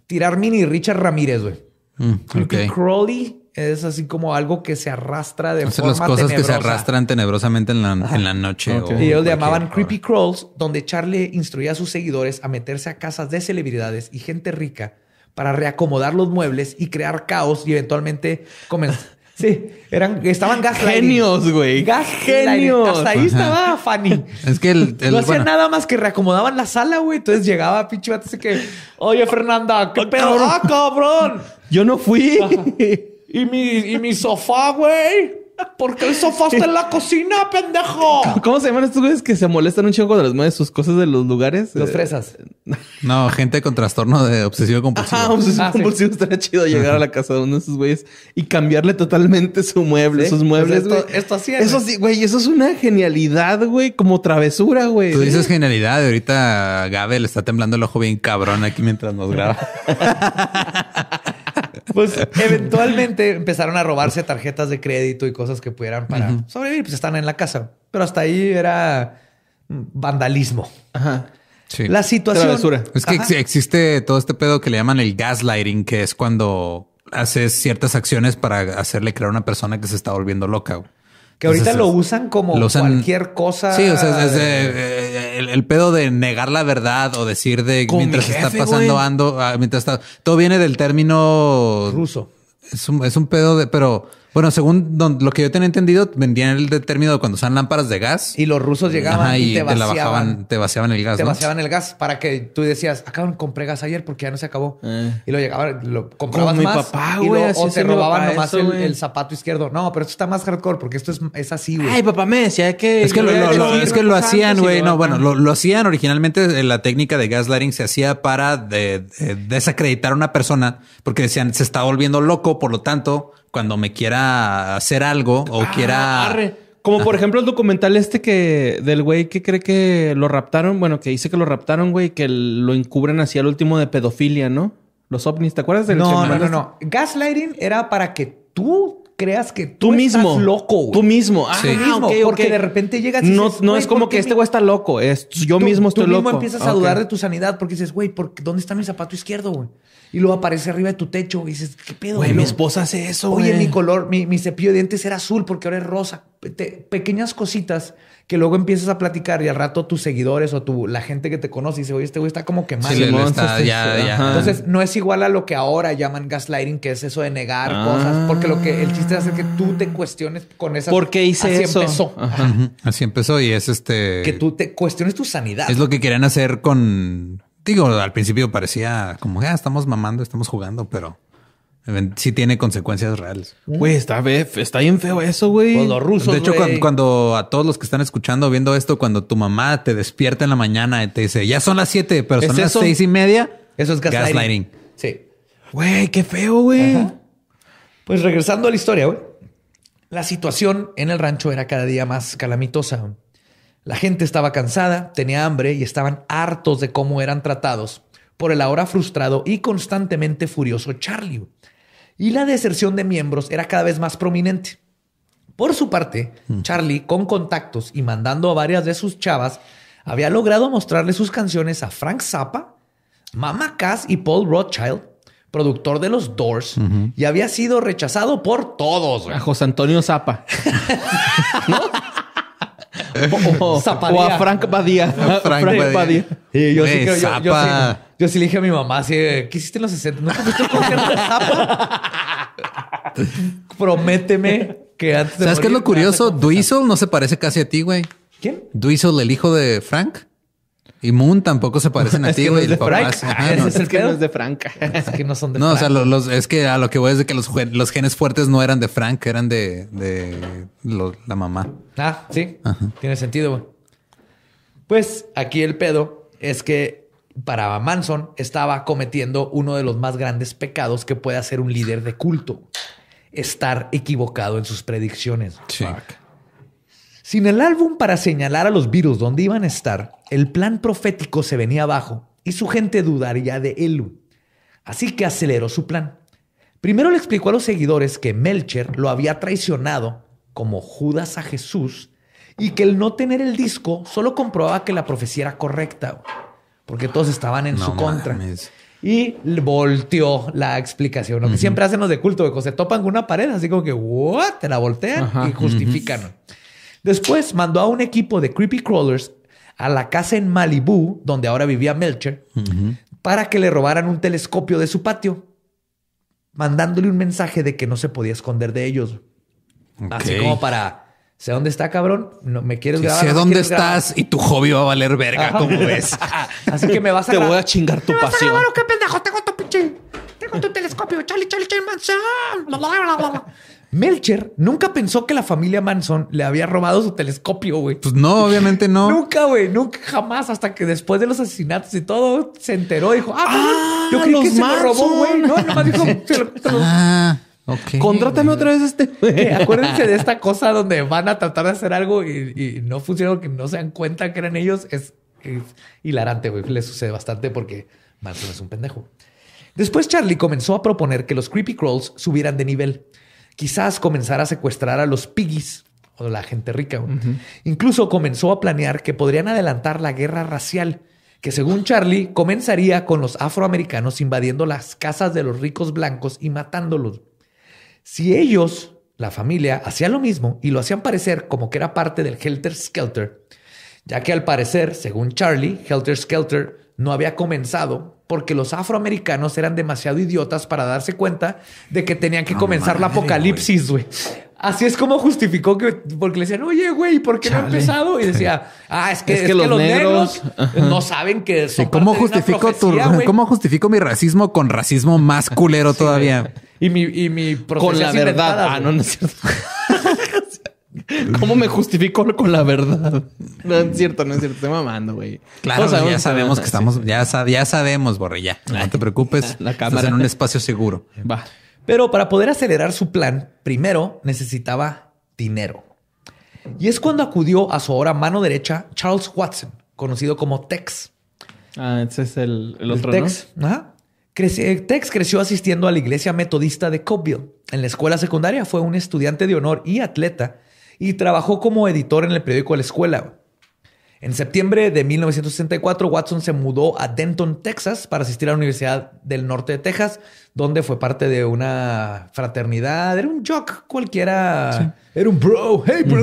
Speaker 2: tirar mini Richard Ramírez, güey. Mm, creepy es así como algo que se arrastra de forma sea, las cosas que se arrastran
Speaker 1: tenebrosamente en la, en la noche. y ellos le
Speaker 2: llamaban creepy crawls, donde Charlie instruía a sus seguidores a meterse a casas de celebridades y gente rica para reacomodar los muebles y crear caos y eventualmente comenzar. Sí, eran, estaban gaslighting. Genios, güey. Gas genios. Hasta ahí estaba Fanny. Es que el, no hacían nada más que reacomodaban la sala, güey. Entonces llegaba pinche así que, oye, Fernanda, qué ah, pedo, ah, cabrón. Yo no fui. ¿Y mi, sofá, güey? ¿Por qué el sofá está en la cocina, pendejo?
Speaker 3: ¿Cómo se llaman estos güeyes que se molestan un chingo cuando les mueven sus cosas de los lugares? Los eh, fresas. No, gente con
Speaker 1: trastorno de obsesivo
Speaker 3: compulsivo. Ah, obsesivo compulsivo. Estaría chido llegar a la casa de uno de esos güeyes y cambiarle totalmente su mueble, sus pues muebles. así Eso sí, güey. Eso es una genialidad, güey. Como travesura, güey. Tú dices genialidad.
Speaker 1: ahorita Gabe le está temblando el ojo bien cabrón aquí mientras nos graba.
Speaker 2: pues eventualmente empezaron a robarse tarjetas de crédito y cosas que pudieran para sobrevivir, pues están en la casa. Pero hasta ahí era vandalismo. Ajá.
Speaker 1: Sí. La situación. es que existe todo este pedo que le llaman el gaslighting, que es cuando haces ciertas acciones para hacerle creer a una persona que se está volviendo loca.
Speaker 2: Que ahorita lo usan como cualquier cosa. Sí, o sea, es eh,
Speaker 1: el, pedo de negar la verdad o decir de mientras está pasando ando, ah, mientras está. Todo viene del término ruso. Es un, es un pedo de, pero bueno, según lo que yo tenía entendido, vendían el término cuando usan lámparas de gas. Y los rusos llegaban y, te, vaciaban, vaciaban el gas. Te vaciaban
Speaker 2: el gas para que tú decías, acaban, compré gas ayer porque ya no se acabó. Eh. Y lo llegaban, lo comprabas más. y o te robaban nomás el, zapato izquierdo. No, pero esto está más hardcore porque esto es, así, güey. Ay, papá me decía que... Es
Speaker 1: que lo, que hacían, güey. No, bueno, lo, hacían originalmente. Eh, la técnica de gaslighting se hacía para desacreditar a una persona porque decían, se está volviendo loco, por lo tanto cuando me quiera hacer algo o ah, quiera.
Speaker 3: Como por ejemplo el documental este que del güey que cree que lo raptaron, bueno, que dice que lo raptaron, güey, que lo encubren así... Al último de pedofilia, ¿no? Los ovnis, ¿te acuerdas del No, no, no, no.
Speaker 2: Este? Gaslighting era para que tú creas que tú, mismo loco.
Speaker 3: Tú mismo. Ah, ah porque de
Speaker 2: repente llegas y no, no es como que este güey
Speaker 3: está loco. Es, yo mismo estoy loco. tú mismo empiezas a dudar de
Speaker 2: tu sanidad porque dices, güey, ¿dónde está mi zapato izquierdo, Y luego aparece arriba de tu techo y dices, ¿qué pedo? Güey, mi esposa hace eso. Oye, mi color, mi, mi cepillo de dientes era azul porque ahora es rosa pequeñas cositas que luego empiezas a platicar y al rato tus seguidores o tu, la gente que te conoce dice, oye, este güey está como que mal. Sí, ya, ya. Entonces, no es igual a lo que ahora llaman gaslighting, que es eso de negar cosas, porque lo que el chiste es hacer que tú te cuestiones con esa. ¿Por qué hice así Empezó.
Speaker 1: Así empezó y es este. Que
Speaker 2: tú te cuestiones tu sanidad. Es
Speaker 1: lo que querían hacer con. Digo, al principio parecía como, ya ah, estamos mamando, estamos jugando, pero Sí tiene consecuencias reales. Mm. Güey, está, está bien feo eso, güey. Pues rusos, De hecho, cuando, a todos los que están escuchando, viendo esto, cuando tu mamá te despierta en la mañana y te dice, ya son las siete, pero son las seis y
Speaker 2: media. Eso es gaslighting. Sí. Güey, qué feo, güey. Pues regresando a la historia, güey. La situación en el rancho era cada día más calamitosa. La gente estaba cansada, tenía hambre y estaban hartos de cómo eran tratados por el ahora frustrado y constantemente furioso Charlie y la deserción de miembros era cada vez más prominente. Por su parte, mm. Charlie, con contactos y mandando a varias de sus chavas, había logrado mostrarle sus canciones a Frank Zappa, Mama Cass y Paul Rothschild, productor de los Doors, y había sido rechazado por todos. A José Antonio Zappa. ¿No? O, a Frank Badía. Frank, Badía. yo, sí yo, yo, sí, yo, sí le dije a mi mamá, así, ¿qué hiciste en los 60? ¿Nunca te de Zapa? Prométeme que antes de ¿Sabes qué es lo
Speaker 1: curioso? Duizel no se parece casi a ti, güey. ¿Quién? Duizel, el hijo de Frank. Y Moon tampoco
Speaker 3: se parecen
Speaker 2: a ti, güey. es, es, que de Frank. Es que no son de No, o sea,
Speaker 1: es que a lo que voy es de que los, genes fuertes no eran de Frank, eran de, la mamá.
Speaker 2: Ah, sí. Tiene sentido, Pues aquí el pedo es que para Manson estaba cometiendo uno de los más grandes pecados que puede hacer un líder de culto. Estar equivocado en sus predicciones. Sin el álbum para señalar a los virus dónde iban a estar, el plan profético se venía abajo y su gente dudaría de Elu. Así que aceleró su plan. Primero le explicó a los seguidores que Melcher lo había traicionado, como Judas a Jesús, y que el no tener el disco solo comprobaba que la profecía era correcta, porque todos estaban en su contra. Y volteó la explicación, lo que siempre hacen los de culto, se topan con una pared, así como que, ¿what? Te la voltean y justifican. Después mandó a un equipo de creepy crawlers a la casa en Malibú, donde ahora vivía Melcher, para que le robaran un telescopio de su patio, mandándole un mensaje de que no se podía esconder de ellos. Así como para sé dónde está, cabrón. No, me quieres grabar. Sé dónde estás y tu hobby va a valer verga, como ves. Así que me vas a. Te voy a
Speaker 3: chingar tu ¿Te pasión. A oh,
Speaker 2: ¿Qué pendejo? Tengo tu pinche. Tengo tu telescopio. Charlie, Charlie, Charlie Melcher nunca pensó que la familia Manson le había robado su telescopio, güey. Pues no, obviamente no. nunca, güey, nunca, jamás, hasta que después de los asesinatos y todo, se enteró, dijo, ah, ah yo creo que se lo robó, güey. No, nomás dijo, se
Speaker 3: Ah. Okay. Contrátame otra vez este. acuérdense de
Speaker 2: esta cosa donde van a tratar de hacer algo y, no funciona, que no se dan cuenta que eran ellos. Es, es hilarante, güey. Le sucede bastante porque Manson es un pendejo. Después Charlie comenzó a proponer que los creepy crawls subieran de nivel. Quizás comenzara a secuestrar a los piggies o la gente rica. Incluso comenzó a planear que podrían adelantar la guerra racial, que según Charlie comenzaría con los afroamericanos invadiendo las casas de los ricos blancos y matándolos. Si ellos, la familia, hacían lo mismo y lo hacían parecer como que era parte del Helter Skelter, ya que al parecer, según Charlie, Helter Skelter no había comenzado porque los afroamericanos eran demasiado idiotas para darse cuenta de que tenían que comenzar la apocalipsis, güey. Así es como justificó que, porque le decían, oye, güey, ¿por qué no ha empezado? Y decía, ah, es que, es los, negros, no saben que son. ¿cómo, parte justifico ¿Cómo
Speaker 1: justifico mi racismo con racismo más culero todavía?
Speaker 3: Y mi, y mi Con la verdad. Ah, no, no es cierto. ¿Cómo me justifico con la verdad? No es cierto, no es cierto. Estoy mamando, güey. Claro, ya
Speaker 1: sabemos que estamos, ya, ya sabemos, Borre, ya. No te preocupes. La cámara. Estás en un espacio seguro.
Speaker 2: Va. Pero para poder acelerar su plan, primero necesitaba dinero. Y es cuando acudió a su ahora mano derecha Charles Watson, conocido como Tex. Ah, ese es el, el otro. Tex. Eh, Tex creció asistiendo a la iglesia metodista de Cobbville. En la escuela secundaria fue un estudiante de honor y atleta y trabajó como editor en el periódico La Escuela. En septiembre de 1964, Watson se mudó a Denton, Texas, para asistir a la Universidad del Norte de Texas, donde fue parte de una fraternidad. Era un jock cualquiera. Era un bro. Hey, bro.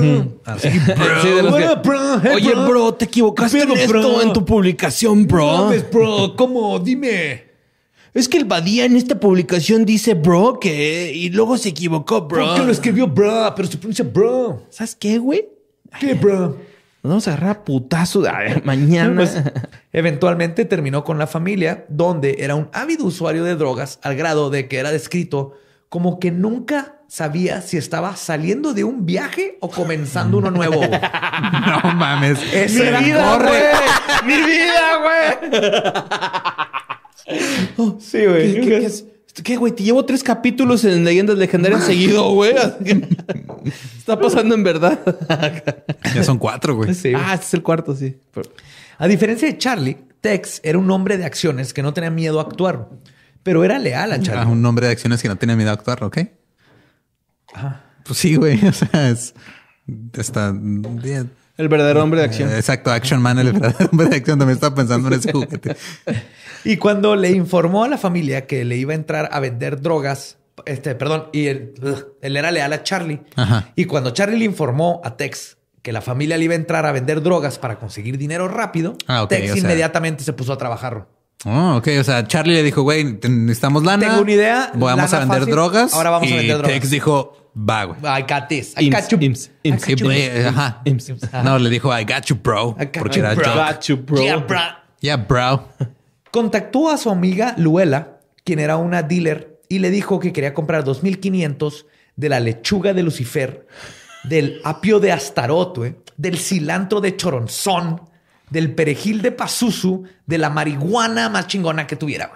Speaker 3: Oye, bro, te equivocaste en, esto, en tu
Speaker 2: publicación,
Speaker 3: bro. ¿Cómo? Dime. Es que el Badía en esta publicación dice bro que y luego se equivocó, bro. Porque lo escribió bro, pero se pronuncia bro. ¿Sabes qué,
Speaker 2: güey? ¿Qué, bro? Nos vamos a agarrar a putazo mañana. Pues, eventualmente terminó con la familia, donde era un ávido usuario de drogas al grado de que era descrito como que nunca sabía si estaba saliendo de un viaje o comenzando uno nuevo.
Speaker 1: No mames. Es mi
Speaker 2: vida, güey. Mi vida, güey. Oh, sí, güey. ¿Qué, güey? Te llevo
Speaker 3: tres capítulos en Leyendas Legendarias seguido, güey. Está pasando en verdad.
Speaker 1: ya son cuatro, güey.
Speaker 2: ah, este es el cuarto, sí. A diferencia de Charlie, Tex era un hombre de acciones que no tenía miedo a actuar, pero era leal a Charlie. Ah,
Speaker 1: un hombre de acciones que no tenía miedo a actuar, ¿ok? Ajá. Pues sí, güey. O sea, es... Está... Bien. El verdadero hombre de acción. Eh, exacto, Action Man, el verdadero hombre de acción también estaba pensando en ese juguete.
Speaker 2: y cuando le informó a la familia que le iba a entrar a vender drogas, este, perdón, y él, era leal a Charlie. Y cuando Charlie le informó a Tex que la familia le iba a entrar a vender drogas para conseguir dinero rápido, ah, Tex inmediatamente se puso a trabajar.
Speaker 1: Oh, ok. O sea, Charlie le dijo, güey, necesitamos lana. Tengo una idea. Vamos a vender drogas. Ahora vamos a vender drogas. Tex dijo, va,
Speaker 2: I got this. I got you. I got you. Eh, no,
Speaker 1: le dijo, I got you, bro. I got you, bro. Got you, bro.
Speaker 2: Yeah, bro. Contactó a su amiga Luela, quien era una dealer, y le dijo que quería comprar 2.500 de la lechuga de Lucifer, del apio de Astaroth, del cilantro de Choronzón, del perejil de Pazuzu, de la marihuana más chingona que tuviera,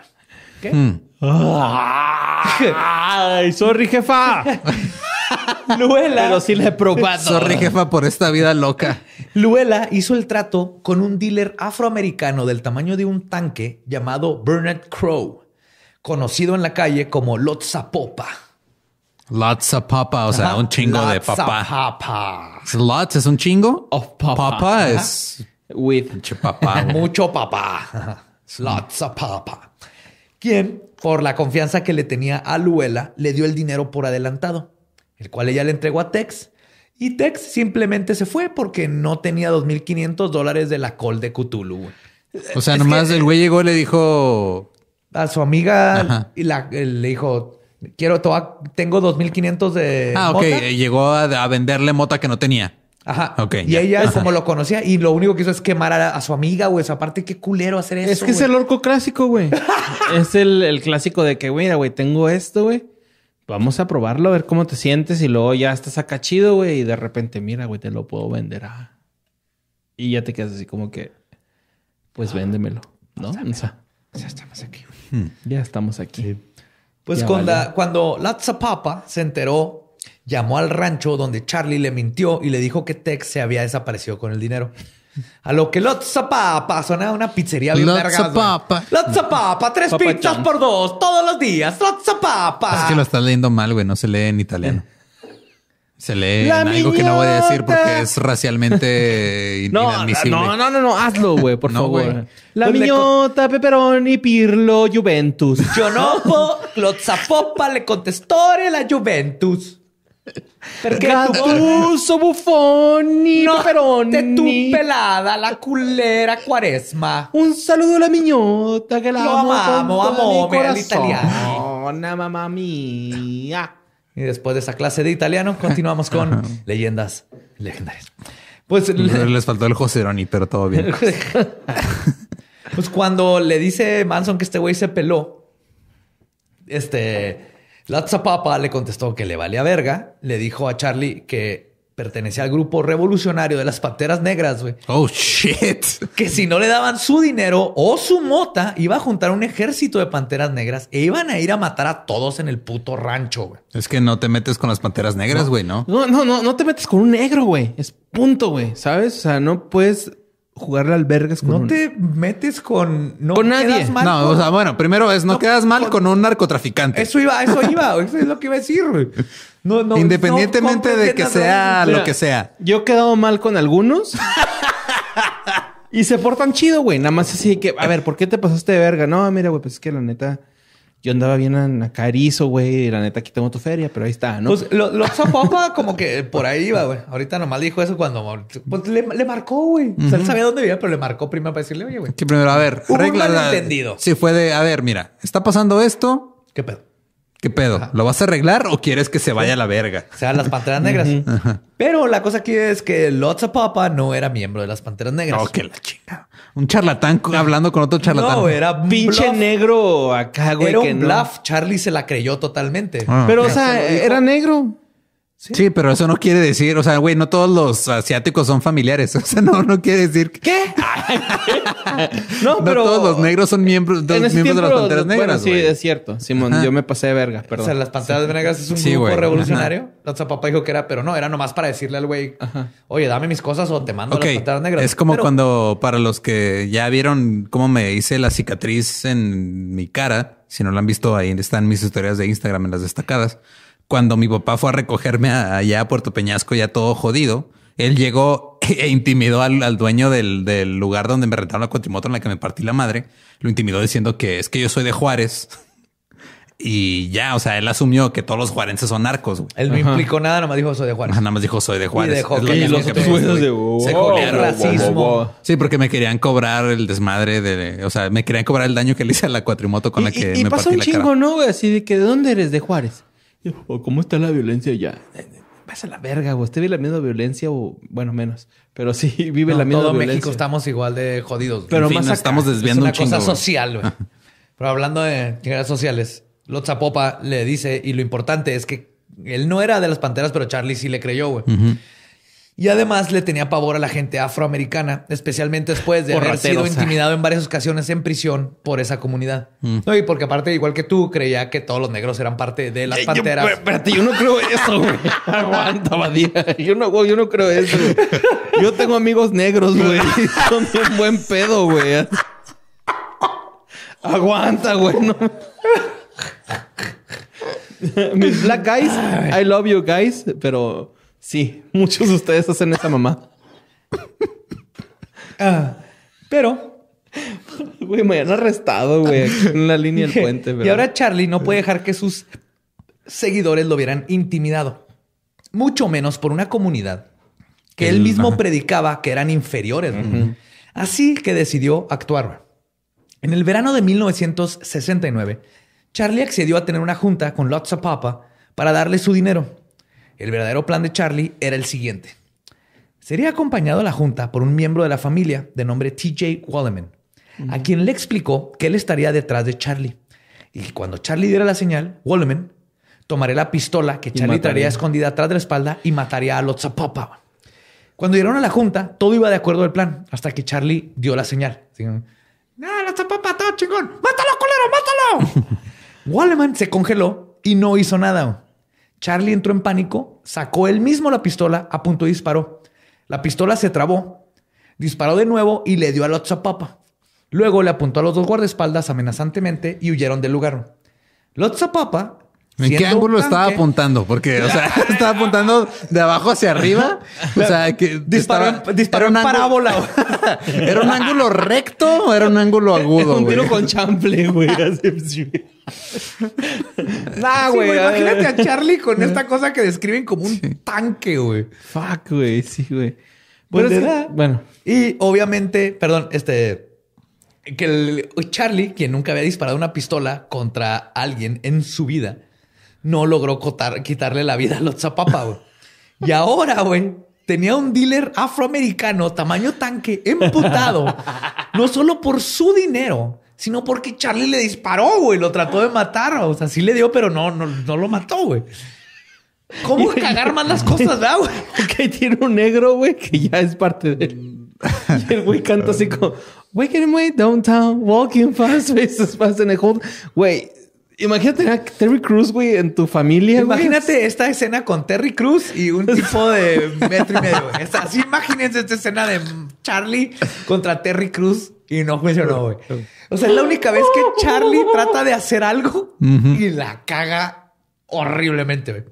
Speaker 2: ¿Qué? Hmm. ¡Ay, sorry, jefa! Luela. Pero sí le probado. Sorry, jefa, por esta vida loca. Luela hizo el trato con un dealer afroamericano del tamaño de un tanque llamado Bernard Crow, conocido en la calle como Lotzapopa.
Speaker 1: Lots of papa, o sea, un chingo de papá.
Speaker 2: Papa.
Speaker 1: Lots es un chingo. Of papa. Papa es. With. Mucho papá. Mucho
Speaker 2: papá. Lots papa. Quien, por la confianza que le tenía a Luela, le dio el dinero por adelantado el cual ella le entregó a Tex. Y Tex simplemente se fue porque no tenía 2.500 dólares de la col de Cthulhu. O sea, nomás
Speaker 1: el güey llegó y le dijo...
Speaker 2: A su amiga y le dijo, quiero, toda, tengo 2.500 de... Ah, ok, eh,
Speaker 1: llegó a, venderle mota que no tenía.
Speaker 3: Ajá. Ok. Y
Speaker 2: ella, es como lo conocía, y lo único que hizo es quemar a, su amiga, güey. O sea, aparte, qué culero hacer eso. Es que es el orco clásico, güey.
Speaker 3: es el, clásico de que, güey, mira, güey, tengo esto, güey vamos a probarlo, a ver cómo te sientes y luego ya estás acá chido, güey, y de repente, mira, güey, te lo puedo vender. a ah. Y ya te quedas así como que, pues ah. véndemelo, ¿no? ya estamos aquí. Hmm. Ya estamos aquí. Pues
Speaker 2: cuando la Papa se enteró, llamó al rancho donde Charlie le mintió y le dijo que Tex se había desaparecido con el dinero. A lo que lo Papa suena una pizzería bien Lotza vergas. Papa. Papa, tres pizzas por dos todos los días. Lotza Papa. Es que
Speaker 1: lo estás leyendo mal, güey. No se lee en italiano. Se lee en algo que no voy a decir porque es racialmente no, No, no,
Speaker 3: no, hazlo, güey, por favor. La pues miñota, Peperoni Pirlo, Juventus. Yo no,
Speaker 2: Papa le contestó la Juventus. Perché Gattuso, Buffoni, no, de tu pelada, la culera Cuaresma, Un
Speaker 3: saludo a la miñota que la Lo amo amamo, amome all'italiano.
Speaker 2: mamá mía. Y después de esa clase de italiano, continuamos con leyendas legendarias. Pues les
Speaker 1: faltó el Joseroni, pero todo bien.
Speaker 2: pues cuando le dice Manson que este güey se peló, este la Zapapa le contestó que le valía verga. Le dijo a Charlie que pertenecía al grupo revolucionario de las Panteras Negras, güey. Oh, shit. Que si no le daban su dinero o su mota, iba a juntar un ejército de Panteras Negras e iban a ir a matar a todos en el puto rancho, güey.
Speaker 1: Es que no te metes con las Panteras Negras, güey, no.
Speaker 2: ¿no? No, no, no, no te metes con un negro, güey.
Speaker 3: Es punto, güey, ¿sabes? O sea, no puedes jugarle al vergas con No
Speaker 2: te metes con... No con nadie. no,
Speaker 3: o sea, bueno, primero es no, quedas mal con... un narcotraficante. Eso iba, eso iba. eso es lo que iba a decir. No, no, Independientemente de que sea lo que sea. Yo he quedado mal con algunos. y se portan chido, güey. Nada más así que, a ver, ¿por qué te pasaste de verga? No, mira, güey, pues es que la neta yo andaba bien a carizo, güey, y la neta, aquí tengo tu feria, pero ahí está, ¿no? Pues
Speaker 2: lo, lo como que por ahí iba, güey. Ahorita nomás dijo eso cuando pues, le, le, marcó, güey. O sea, él sabía dónde vivía, pero le marcó primero para decirle, oye, güey.
Speaker 3: Sí, primero, a ver,
Speaker 1: regla. entendido. Sí, fue de, a ver, mira, está pasando esto. ¿Qué pedo? ¿Qué pedo? ¿Lo vas a arreglar o quieres que se vaya a la verga? O
Speaker 2: sea, las Panteras Negras. Pero la cosa aquí es que Lotsa Papa no era miembro de las Panteras Negras. No, que la chingada. Un charlatán hablando
Speaker 1: con otro charlatán. No, era pinche
Speaker 2: negro acá, güey. Era un bluff. Charlie se la creyó totalmente. Ah, Pero, o sea, era
Speaker 3: negro.
Speaker 1: Sí. pero eso no quiere decir, o sea, güey, no todos los asiáticos son familiares. O sea, no, no quiere decir ¿Qué? no, pero todos los negros son miembros, de las panteras negras. sí, es
Speaker 2: cierto. Simón, yo me pasé de verga, perdón. O sea, las panteras negras es un grupo revolucionario. papá dijo que era, pero no, era nomás para decirle al güey, oye, dame mis cosas o te mando las panteras negras.
Speaker 1: Es como cuando, para los que ya vieron cómo me hice la cicatriz en mi cara, si no la han visto ahí, están mis historias de Instagram en las destacadas cuando mi papá fue a recogerme allá a Puerto Peñasco ya todo jodido, él llegó e intimidó al, dueño del, lugar donde me rentaron la cuatrimoto en la que me partí la madre. Lo intimidó diciendo que es que yo soy de Juárez. Y ya, o sea, él asumió que todos los juarenses son narcos. Güey. Él no implicó
Speaker 2: nada, nada más dijo soy de Juárez.
Speaker 1: Nada más dijo soy de Juárez.
Speaker 2: racismo.
Speaker 1: sí, porque me querían cobrar el desmadre de, o sea, me querían cobrar el daño que le hice a la cuatrimoto con la que me pasó un chingo,
Speaker 3: ¿no? Güey? Así de que de dónde eres de Juárez. o oh, cómo está la violencia ya. Eh, eh, pasa la verga, güey. Usted vive la misma violencia o, bueno, menos. Pero sí, vive la misma todo México
Speaker 2: estamos igual de jodidos. Pero más estamos desviando es una cosa social, güey. Pero hablando de generaciones sociales, Lotzapopa le dice, y lo importante es que él no era de las panteras, pero Charlie sí le creyó, güey. Y además le tenía pavor a la gente afroamericana, especialmente después de haber sido ah. intimidado en varias ocasiones en prisión por esa comunidad. Mm. No, y porque aparte, igual que tú, creía que todos los negros eran parte de las eh, panteras. espérate,
Speaker 3: yo no creo eso, güey. Aguanta, Badía. Yo no, creo eso. Yo tengo amigos negros, güey. Son un buen pedo, güey. Aguanta, güey. Mis black guys, I love you guys, pero Sí, muchos de ustedes hacen esa mamá. Ah, pero Güey, me han
Speaker 2: arrestado, güey, en la línea del puente. Y ahora Charlie no puede dejar que sus seguidores lo vieran intimidado, mucho menos por una comunidad que él, mismo predicaba que eran inferiores. Así que decidió actuar. En el verano de 1969, Charlie accedió a tener una junta con Lotsa Papa para darle su dinero el verdadero plan de Charlie era el siguiente. Sería acompañado a la junta por un miembro de la familia de nombre TJ Walleman, a quien le explicó que él estaría detrás de Charlie. Y cuando Charlie diera la señal, Walleman tomaría la pistola que Charlie traería escondida atrás de la espalda y mataría a Lotzapapa. Cuando llegaron a la junta, todo iba de acuerdo al plan, hasta que Charlie dio la señal. ¡No, Lotzapapa, todo chingón! ¡Mátalo, culero, mátalo! Walleman se congeló y no hizo nada. Charlie entró en pánico, sacó él mismo la pistola, apuntó y disparó. La pistola se trabó, disparó de nuevo y le dio a otro Papa. Luego le apuntó a los dos guardaespaldas amenazantemente y huyeron del lugar. Lotzapapa
Speaker 3: ¿En
Speaker 1: qué ángulo estaba apuntando? Porque, o sea,
Speaker 2: estaba apuntando de abajo hacia arriba. O sea,
Speaker 1: que disparó, disparó en parábola. ¿Era un ángulo recto o era un ángulo
Speaker 3: agudo? un tiro con
Speaker 2: chample, güey. Pues, nah, güey. imagínate a Charlie con esta cosa que describen como un
Speaker 3: tanque, güey. Fuck, güey. Sí, güey. Bueno, pues pues
Speaker 2: bueno. Y obviamente, perdón, este que Charlie, quien nunca había disparado una pistola contra alguien en su vida, no logró quitarle la vida a los Zapapa, güey. Y ahora, güey, tenía un dealer afroamericano, tamaño tanque, emputado, no solo por su dinero, sino porque Charlie le disparó, güey, lo trató de matar. O sea, sí le dio, pero no, no, lo mató, güey. ¿Cómo cagar más las cosas, güey? tiene un negro,
Speaker 3: güey, que ya es parte de Y el güey canta así como, Waking way downtown, walking fast, fast Güey, Imagínate a Terry Cruz, güey, en
Speaker 2: tu familia. Imagínate esta escena con Terry Cruz y un tipo de metro y medio. Güey. Así imagínense esta escena de Charlie contra Terry Cruz y no funcionó, güey. O sea, es la única vez que Charlie trata de hacer algo y la caga horriblemente, güey.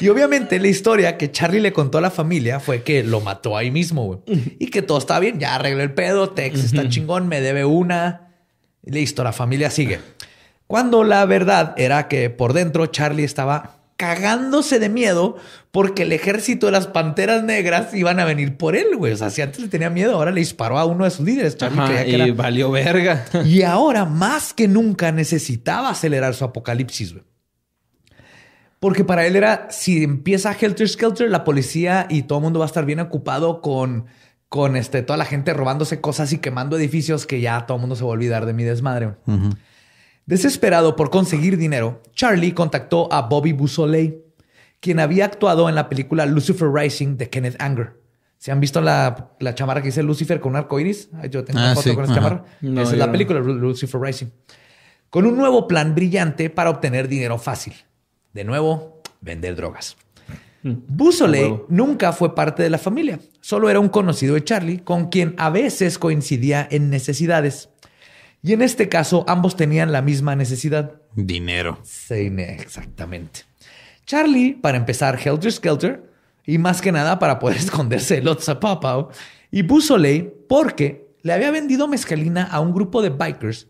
Speaker 2: Y obviamente la historia que Charlie le contó a la familia fue que lo mató ahí mismo, güey. Y que todo está bien, ya arreglé el pedo, Tex está chingón, me debe una. Listo, la familia sigue. Cuando la verdad era que por dentro Charlie estaba cagándose de miedo porque el ejército de las panteras negras iban a venir por él, güey. O sea, si antes le tenía miedo, ahora le disparó a uno de sus líderes. Charlie y valió verga. Y ahora más que nunca necesitaba acelerar su apocalipsis, güey. Porque para él era, si empieza Helter Skelter, la policía y todo el mundo va a estar bien ocupado con, con este, toda la gente robándose cosas y quemando edificios que ya todo el mundo se va a olvidar de mi desmadre. Desesperado por conseguir dinero, Charlie contactó a Bobby Busoley, quien había actuado en la película Lucifer Rising de Kenneth Anger. ¿Se han visto la, la, chamarra que dice Lucifer con un arco iris? Yo tengo una ah, foto con esa chamarra. esa es la película Lucifer Rising. Con un nuevo plan brillante para obtener dinero fácil. De nuevo, vender drogas. Mm, Busole nunca fue parte de la familia, solo era un conocido de Charlie con quien a veces coincidía en necesidades. Y en este caso, ambos tenían la misma necesidad. Dinero. Sí, exactamente. Charlie, para empezar, Helter Skelter, y más que nada para poder esconderse el Lotza Papao, y ley porque le había vendido mezcalina a un grupo de bikers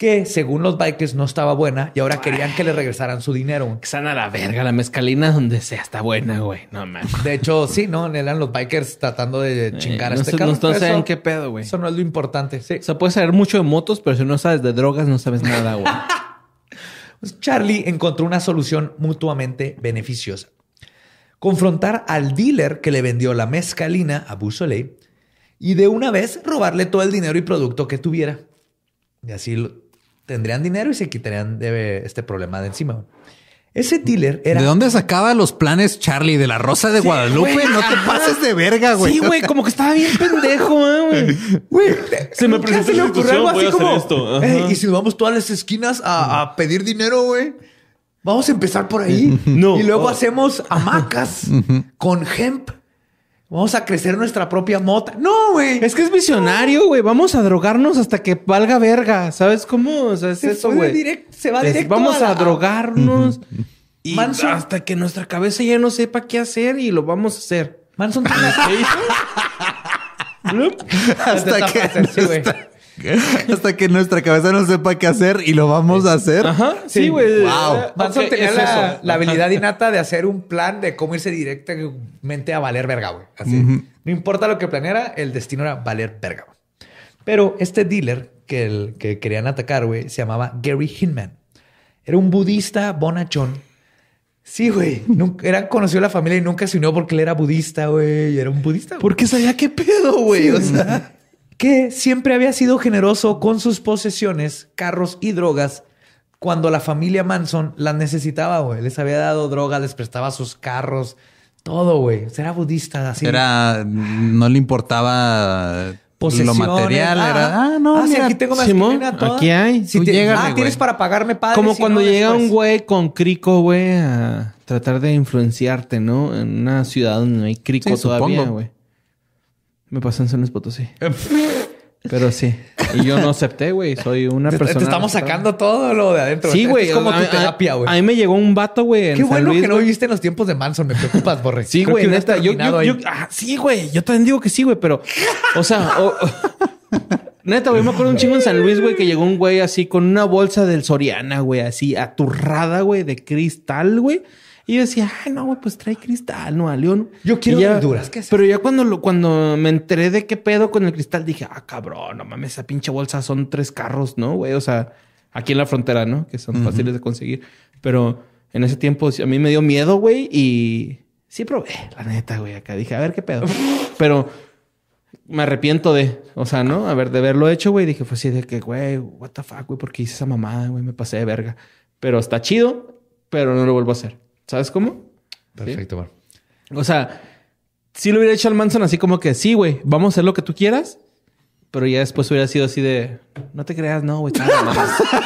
Speaker 2: que según los bikers no estaba buena y ahora querían que le regresaran su dinero. Que sana la verga la mezcalina donde sea está buena, güey. No mames. De hecho, sí, ¿no? Eran los bikers
Speaker 3: tratando de eh, chingar a este No, no en qué
Speaker 2: pedo, güey. Eso no es lo importante,
Speaker 3: sí. O sea, saber mucho de motos,
Speaker 2: pero si no sabes de drogas, no sabes nada, güey. Pues Charlie encontró una solución mutuamente beneficiosa. Confrontar al dealer que le vendió la mezcalina a Busoley y de una vez robarle todo el dinero y producto que tuviera. Y así tendrían dinero y se quitarían este problema de encima. Ese dealer era. ¿De
Speaker 1: dónde sacaba los planes Charlie? ¿De la Rosa de Guadalupe? no te
Speaker 2: pases de verga,
Speaker 3: güey. Sí, güey, como que estaba bien pendejo, ah, güey.
Speaker 2: güey se me presentó el ocurrió algo así como. y si vamos todas las esquinas a, a pedir dinero, güey. Vamos a empezar por ahí. No. Y luego oh. hacemos hamacas con hemp Vamos a crecer nuestra propia mota. No, güey. Es que es visionario, güey. Vamos a drogarnos hasta que valga
Speaker 3: verga. ¿Sabes cómo? O sea, es se eso, güey.
Speaker 2: Se va directo. Vamos a, drogarnos
Speaker 3: y hasta que nuestra cabeza ya no sepa qué hacer y lo vamos a hacer. Manson, ¿qué hizo? hasta que. hasta que
Speaker 1: nuestra cabeza no sepa qué hacer y lo vamos a hacer. Ajá, sí, güey. Wow. Eh,
Speaker 2: vamos a tener la, habilidad innata de hacer un plan de cómo irse directamente a valer verga, güey. Así. No importa lo que planeara, el destino era valer verga. Pero este dealer que, el, que querían atacar, güey, se llamaba Gary Hinman. Era un budista bonachón Sí, güey. Nunca, era, conocido la familia y nunca se unió porque él era budista, güey. Era un budista. Porque sabía qué pedo, güey. O sea, que siempre había sido generoso con sus posesiones, carros y drogas. Cuando la familia Manson las necesitaba, güey. Les había dado droga, les prestaba sus carros, todo, güey. Era budista, así. Era.
Speaker 3: No le importaba lo
Speaker 2: material era, ah, no, ah, mira, aquí tengo Simón, aquí hay. ah, tienes para pagarme padre. Como cuando llega un
Speaker 3: güey con crico, güey, a tratar de influenciarte, ¿no? En una ciudad donde no hay crico todavía, güey. Me pasan en San Luis Potosí. Pero sí. Y yo no acepté, güey.
Speaker 2: Soy una persona. Te estamos sacando todo lo de adentro. Sí, güey. Es como tu terapia, güey. A, mí me llegó un vato, güey. Qué bueno que no viviste en los tiempos de Manson. Me preocupas, Borre. Sí, güey. Neta, yo, yo, ah, sí, güey. Yo también digo que sí, güey, pero. O sea, Neta, güey, me acuerdo un chingo en San Luis, güey,
Speaker 3: que llegó un güey así con una bolsa del Soriana, güey, así aturrada, güey, de cristal, güey. Y decía, no, güey, pues trae cristal, no a León. Yo quiero verduras. pero ya cuando, cuando me enteré de qué pedo con el cristal, dije, ah, cabrón, no mames, esa pinche bolsa son tres carros, ¿no, güey? O sea, aquí en la frontera, ¿no? Que son fáciles de conseguir. Pero en ese tiempo a mí me dio miedo, güey, y sí probé, la neta, güey, acá dije, a ver qué pedo. pero me arrepiento de, o sea, ¿no? A ver, de haberlo hecho, güey, dije, pues sí, de que, güey, what the fuck, güey, porque hice esa mamada, güey, me pasé de verga. Pero está chido, pero no lo vuelvo a hacer. ¿Sabes cómo? Perfecto, O sea, sí lo hubiera hecho al Manson así como que sí, güey, vamos a hacer lo que tú quieras. Pero ya después hubiera sido así de, no te creas, no, güey.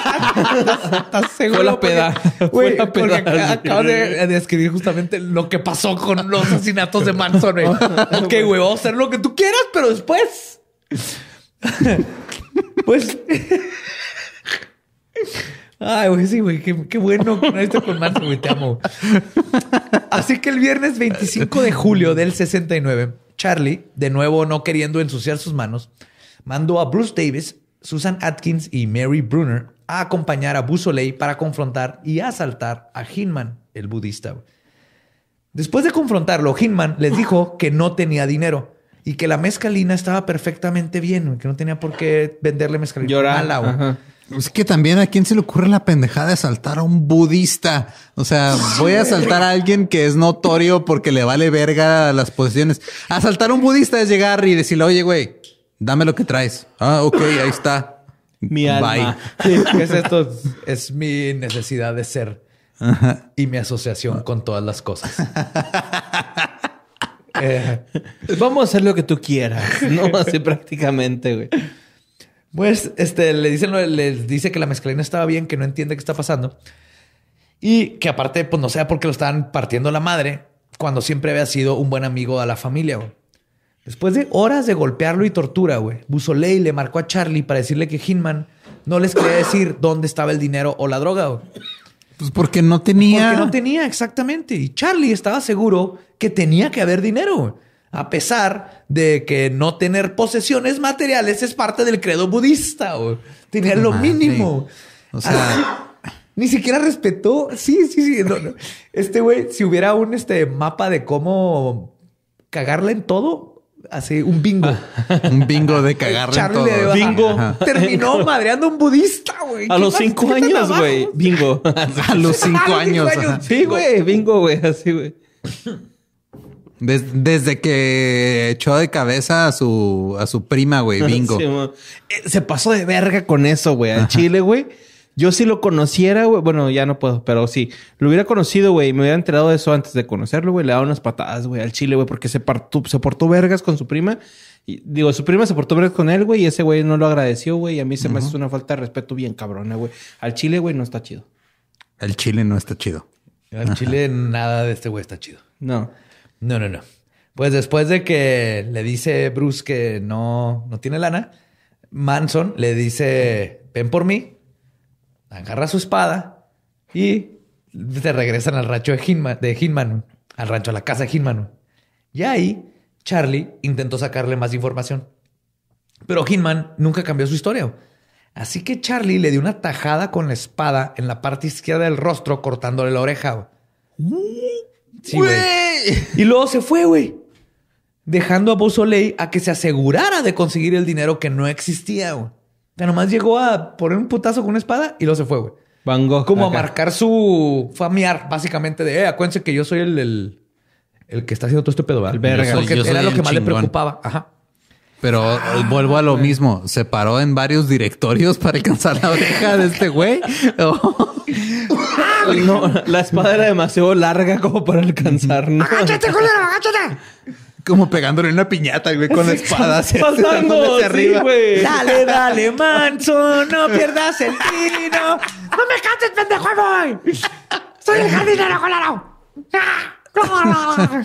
Speaker 2: ¿Estás seguro?
Speaker 3: Fue la peda. Güey, de,
Speaker 2: de, escribir justamente lo que pasó con los asesinatos de Manson, güey. ok, güey, vamos a hacer lo que tú quieras, pero después... pues... Ay, güey, sí, güey, qué, bueno con esto con güey, te amo. Así que el viernes 25 de julio del 69, Charlie, de nuevo no queriendo ensuciar sus manos, mandó a Bruce Davis, Susan Atkins y Mary Brunner a acompañar a Busoley para confrontar y asaltar a Hinman, el budista. Después de confrontarlo, Hinman les dijo que no tenía dinero y que la mezcalina estaba perfectamente bien, que no tenía por qué venderle mezcalina al agua.
Speaker 1: Es que también a quién se le ocurre la pendejada de asaltar a un budista. O sea, voy a asaltar a alguien que es notorio porque le vale verga las posiciones. Asaltar a un budista es llegar y decirle, oye, güey, dame lo que traes. Ah, ok, ahí está. Mi
Speaker 2: alma. Bye. es esto? Es mi necesidad de ser y mi asociación con todas las cosas. Eh, vamos a hacer lo que tú quieras, ¿no? Así prácticamente, güey. Pues este, le dice que la mezcalina estaba bien, que no entiende qué está pasando. Y que aparte, pues no sea porque lo estaban partiendo la madre, cuando siempre había sido un buen amigo a la familia. Después de horas de golpearlo y tortura, güey, Busoley le marcó a Charlie para decirle que Hinman no les quería decir dónde estaba el dinero o la droga. Pues porque no tenía. Porque no tenía, exactamente. Y Charlie estaba seguro que tenía que haber dinero a pesar de que no tener posesiones materiales es parte del credo budista, o tener lo mínimo. O sea, ah, ni siquiera respetó. Sí, sí, sí. Este güey, si hubiera un este, mapa de cómo cagarle en todo, así un bingo. un bingo de cagarle en todo. Bingo. Terminó madreando un budista, güey. A los cinco años, güey. Bingo. A los cinco años. Sí,
Speaker 3: güey. Bingo, güey. Así, güey. Desde, que echó de cabeza a su, a su prima, güey, bingo. Eh, se pasó de verga con eso, güey. Al Chile, güey. Yo si lo conociera, güey, bueno, ya no puedo, pero sí lo hubiera conocido, güey, y me hubiera enterado de eso antes de conocerlo, güey, le daba unas patadas, güey, al chile, güey, porque se, se portó vergas con su prima. Y, digo, su prima se portó vergas con él, güey, y ese güey no lo agradeció, güey, y a mí se me hace una falta de respeto bien cabrona, güey. Al chile, güey, no está chido.
Speaker 1: Al chile no está chido. Al
Speaker 3: chile
Speaker 2: nada de este güey está chido. No. No, no, no. Pues después de que le dice Bruce que no, no tiene lana, Manson le dice, ven por mí, agarra su espada y se regresan al rancho de Hinman, de Hinman al rancho, a la casa de Hinman. Y ahí Charlie intentó sacarle más información. Pero Hinman nunca cambió su historia. Así que Charlie le dio una tajada con la espada en la parte izquierda del rostro cortándole la oreja. Y luego se fue, güey. Dejando a Ley a que se asegurara de conseguir el dinero que no existía, güey. nomás llegó a poner un putazo con una espada y luego se fue, güey. Como a marcar su familiar, básicamente, de, eh, acuérdense que yo soy el, que está haciendo todo este pedo, ¿verdad? El que era lo que más le preocupaba. Ajá.
Speaker 1: Pero ah, eh, vuelvo a lo mismo. Se paró en varios directorios para
Speaker 3: alcanzar la oreja de este güey. Oh. No, la espada era demasiado larga como para alcanzar. ¡Agáchate, culero! ¡Agáchate! Como pegándole una
Speaker 1: piñata, güey, con la espada Pasando, arriba. dale, dale,
Speaker 2: manso, no pierdas el tino. ¡No me cantes, pendejo, güey! ¡Soy el jardinero colorado! ¡Ah!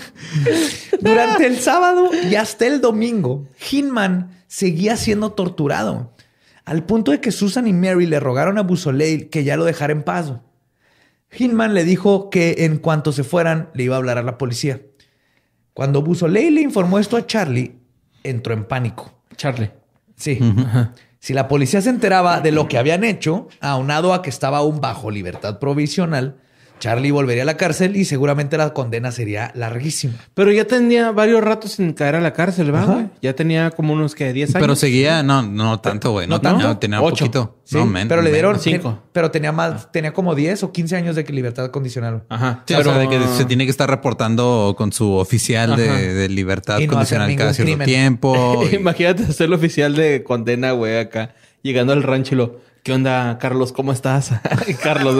Speaker 2: Durante el sábado y hasta el domingo, Hinman seguía siendo torturado, al punto de que Susan y Mary le rogaron a Busoleil que ya lo dejara en paz. Hinman le dijo que en cuanto se fueran le iba a hablar a la policía. Cuando Busoleil le informó esto a Charlie, entró en pánico. Charlie. Sí. Si la policía se enteraba de lo que habían hecho, aunado a que estaba aún bajo libertad provisional, Charlie volvería a la cárcel y seguramente la condena sería larguísima. Pero ya tenía varios ratos sin caer a la cárcel, ¿verdad? Ya tenía como unos que 10 años. Pero
Speaker 1: seguía, no, no tanto, güey. No, tanto. tenía poquito.
Speaker 2: no, pero le dieron 5. pero tenía más, ah. tenía como 10 o 15 años de libertad condicional.
Speaker 1: Ajá. pero o sea, de que se tiene que estar reportando con su oficial de, libertad condicional cada cierto tiempo.
Speaker 3: Imagínate ser el oficial de condena, güey, acá, llegando al rancho y lo ¿Qué onda, Carlos? ¿Cómo estás? Carlos,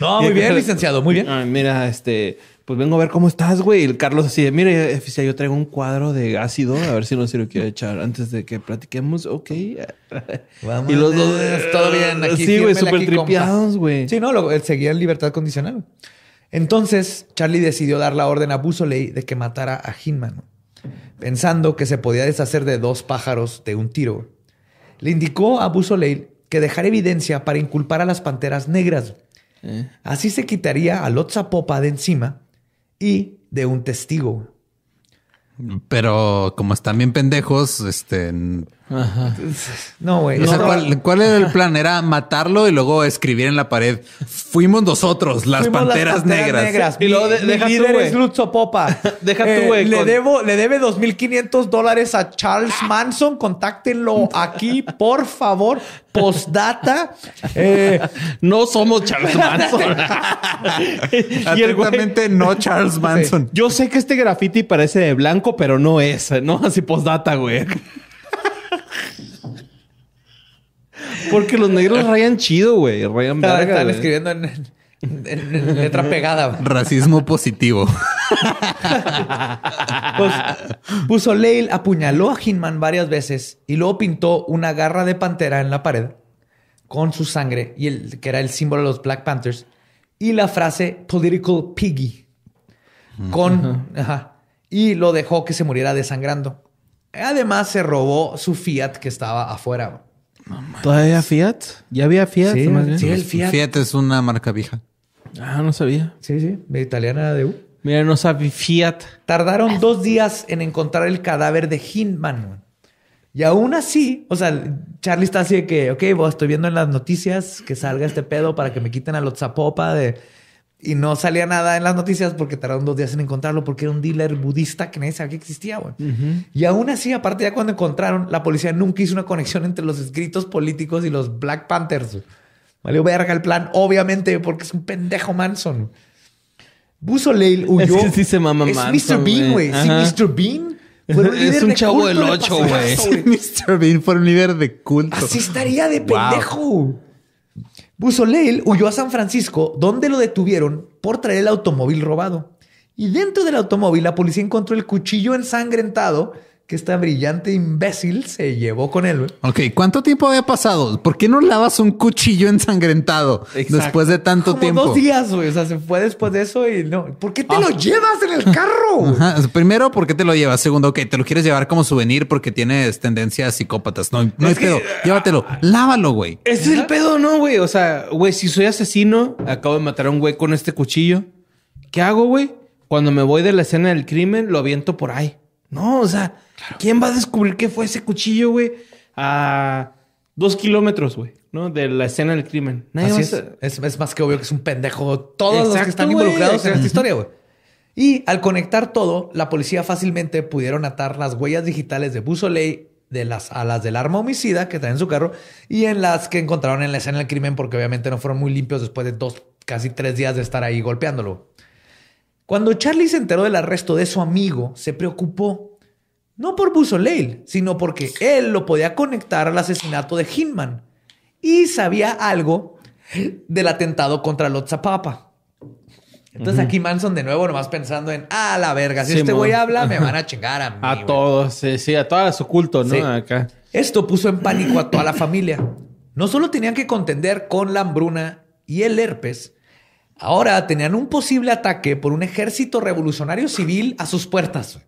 Speaker 3: ¿no? muy bien, licenciado, muy bien. mira, este, pues vengo a ver cómo estás, güey. Y Carlos así de, mire, yo traigo un cuadro de ácido, a ver si no se lo quiero echar antes de que platiquemos, ok. Vamos y los dos, todo bien eh, Sí, güey, súper tripiados,
Speaker 2: güey. Sí, no, él seguía en libertad condicional. Entonces, Charlie decidió dar la orden a Busoley de que matara a Hinman, pensando que se podía deshacer de dos pájaros de un tiro. Le indicó a Busoley que dejar evidencia para inculpar a las panteras negras. Eh. Así se quitaría a Popa de encima y de un testigo.
Speaker 1: Pero como están bien pendejos, este
Speaker 2: no, güey. ¿cuál, era el plan? Era
Speaker 1: matarlo y luego escribir en la pared. Fuimos nosotros, las, panteras, negras.
Speaker 2: y luego es Popa. Deja güey. Le, debo, le debe 2.500 dólares a Charles Manson. Contáctenlo aquí, por favor. Postdata. Eh,
Speaker 3: no somos Charles Manson. no Charles Manson. Yo sé que este graffiti parece blanco, pero no es, ¿no? Así postdata, güey. Porque los negros rayan chido, güey. Rayan verga. Están escribiendo
Speaker 2: en, letra pegada.
Speaker 1: Racismo positivo.
Speaker 2: Pues, puso Leil apuñaló a Hinman varias veces y luego pintó una garra de pantera en la pared con su sangre, y el, que era el símbolo de los Black Panthers, y la frase political piggy. Con. y lo dejó que se muriera desangrando. Además, se robó su Fiat que estaba afuera.
Speaker 3: ¿Todavía Fiat? ¿Ya había Fiat? Sí, el Fiat.
Speaker 1: Fiat es una marca vieja.
Speaker 2: Ah, no sabía. Sí, sí, de italiana de U. Mira, no sabía Fiat. Tardaron dos días en encontrar el cadáver de Hindman. Y aún así, o sea, Charlie está así de que, ok, vos estoy viendo en las noticias que salga este pedo para que me quiten a los zapopa de y no salía nada en las noticias porque tardaron dos días en encontrarlo porque era un dealer budista que nadie sabía que existía, güey. Y aún así, aparte ya cuando encontraron, la policía nunca hizo una conexión entre los escritos políticos y los Black Panthers. Valió verga el plan, obviamente, porque es un pendejo Manson. Leil huyó. Es sí se mama es Mr. Bean, güey. Sí, Mr. Bean. Fue un es un chavo del 8, güey.
Speaker 1: Mr. Bean fue un líder de culto. Así
Speaker 2: estaría de pendejo. Usoleil huyó a San Francisco, donde lo detuvieron por traer el automóvil robado. Y dentro del automóvil la policía encontró el cuchillo ensangrentado que esta brillante imbécil se llevó con él. güey.
Speaker 1: Ok, ¿cuánto tiempo había pasado? ¿Por qué no lavas un cuchillo ensangrentado después de tanto tiempo? Dos
Speaker 2: días, güey. O sea, se fue después de eso y no. ¿Por qué te ah. lo llevas en el carro?
Speaker 1: Primero, ¿por qué te lo llevas? Segundo, ok, te lo quieres llevar como souvenir porque tienes tendencias psicópatas. No, no es hay pedo. Llévatelo. Lávalo, güey.
Speaker 2: Ese es el
Speaker 3: pedo, ¿no, güey? O sea, güey, si soy asesino, acabo de matar a un güey con este cuchillo. ¿Qué hago, güey? Cuando me voy de la escena del crimen, lo aviento por ahí. No, o sea, ¿Quién va a descubrir qué fue ese cuchillo, güey? A dos kilómetros, güey, ¿no? De
Speaker 2: la escena del crimen. es. más que obvio que es un pendejo. Todos los que están involucrados en esta historia, güey. Y al conectar todo, la policía fácilmente pudieron atar las huellas digitales de Busoley de las alas del arma homicida que está en su carro y en las que encontraron en la escena del crimen porque obviamente no fueron muy limpios después de dos, casi tres días de estar ahí golpeándolo. Cuando Charlie se enteró del arresto de su amigo, se preocupó no por Busoleil, sino porque él lo podía conectar al asesinato de Hinman y sabía algo del atentado contra Lotzapapa. Entonces aquí Manson de nuevo nomás pensando en, ah, la verga, si este güey habla, me van
Speaker 3: a chingar a mí. A todos, sí, sí,
Speaker 2: a todas su culto, ¿no? Acá. Esto puso en pánico a toda la familia. No solo tenían que contender con la hambruna y el herpes, ahora tenían un posible ataque por un ejército revolucionario civil a sus puertas.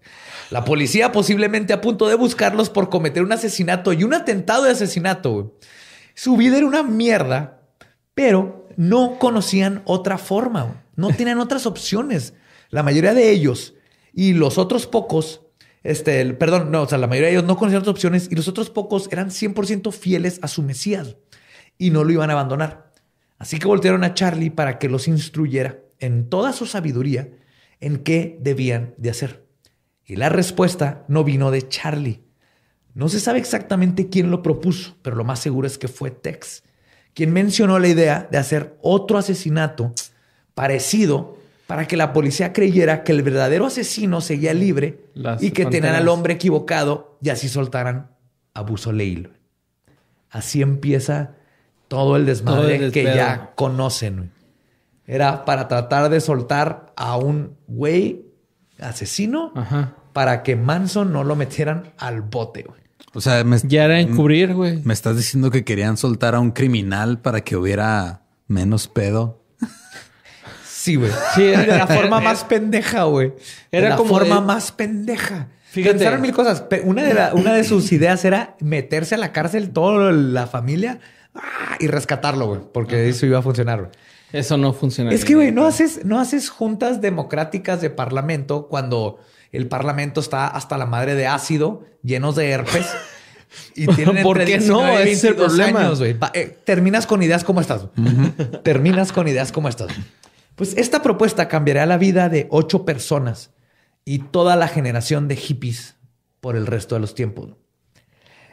Speaker 2: La policía posiblemente a punto de buscarlos por cometer un asesinato y un atentado de asesinato. Su vida era una mierda, pero no conocían otra forma. No tenían otras opciones. La mayoría de ellos y los otros pocos, este, perdón, no, o sea, la mayoría de ellos no conocían otras opciones y los otros pocos eran 100% fieles a su Mesías y no lo iban a abandonar. Así que voltearon a Charlie para que los instruyera en toda su sabiduría en qué debían de hacer. Y la respuesta no vino de Charlie. No se sabe exactamente quién lo propuso, pero lo más seguro es que fue Tex, quien mencionó la idea de hacer otro asesinato parecido para que la policía creyera que el verdadero asesino seguía libre y que tenían al hombre equivocado y así soltaran a Leilo. Así empieza todo el desmadre que ya conocen. Era para tratar de soltar a un güey asesino para que Manson no lo metieran al bote, güey.
Speaker 1: O sea, ya era encubrir, güey. Me estás diciendo que querían soltar a un criminal para que hubiera menos pedo. Sí, güey.
Speaker 2: Sí, de la forma más pendeja, güey. Era la forma más pendeja. Fíjate. Pensaron mil cosas. Una de, una de sus ideas era meterse a la cárcel toda la familia ah, y rescatarlo, güey, porque eso iba a funcionar, güey. Eso no funciona. Es que, güey, no haces, no haces juntas democráticas de parlamento cuando el parlamento está hasta la madre de ácido, llenos de herpes. Y tienen ¿Por qué no? es el problema. Eh, terminas con ideas como estas. Terminas con ideas como estas. Pues esta propuesta cambiará la vida de ocho personas y toda la generación de hippies por el resto de los tiempos.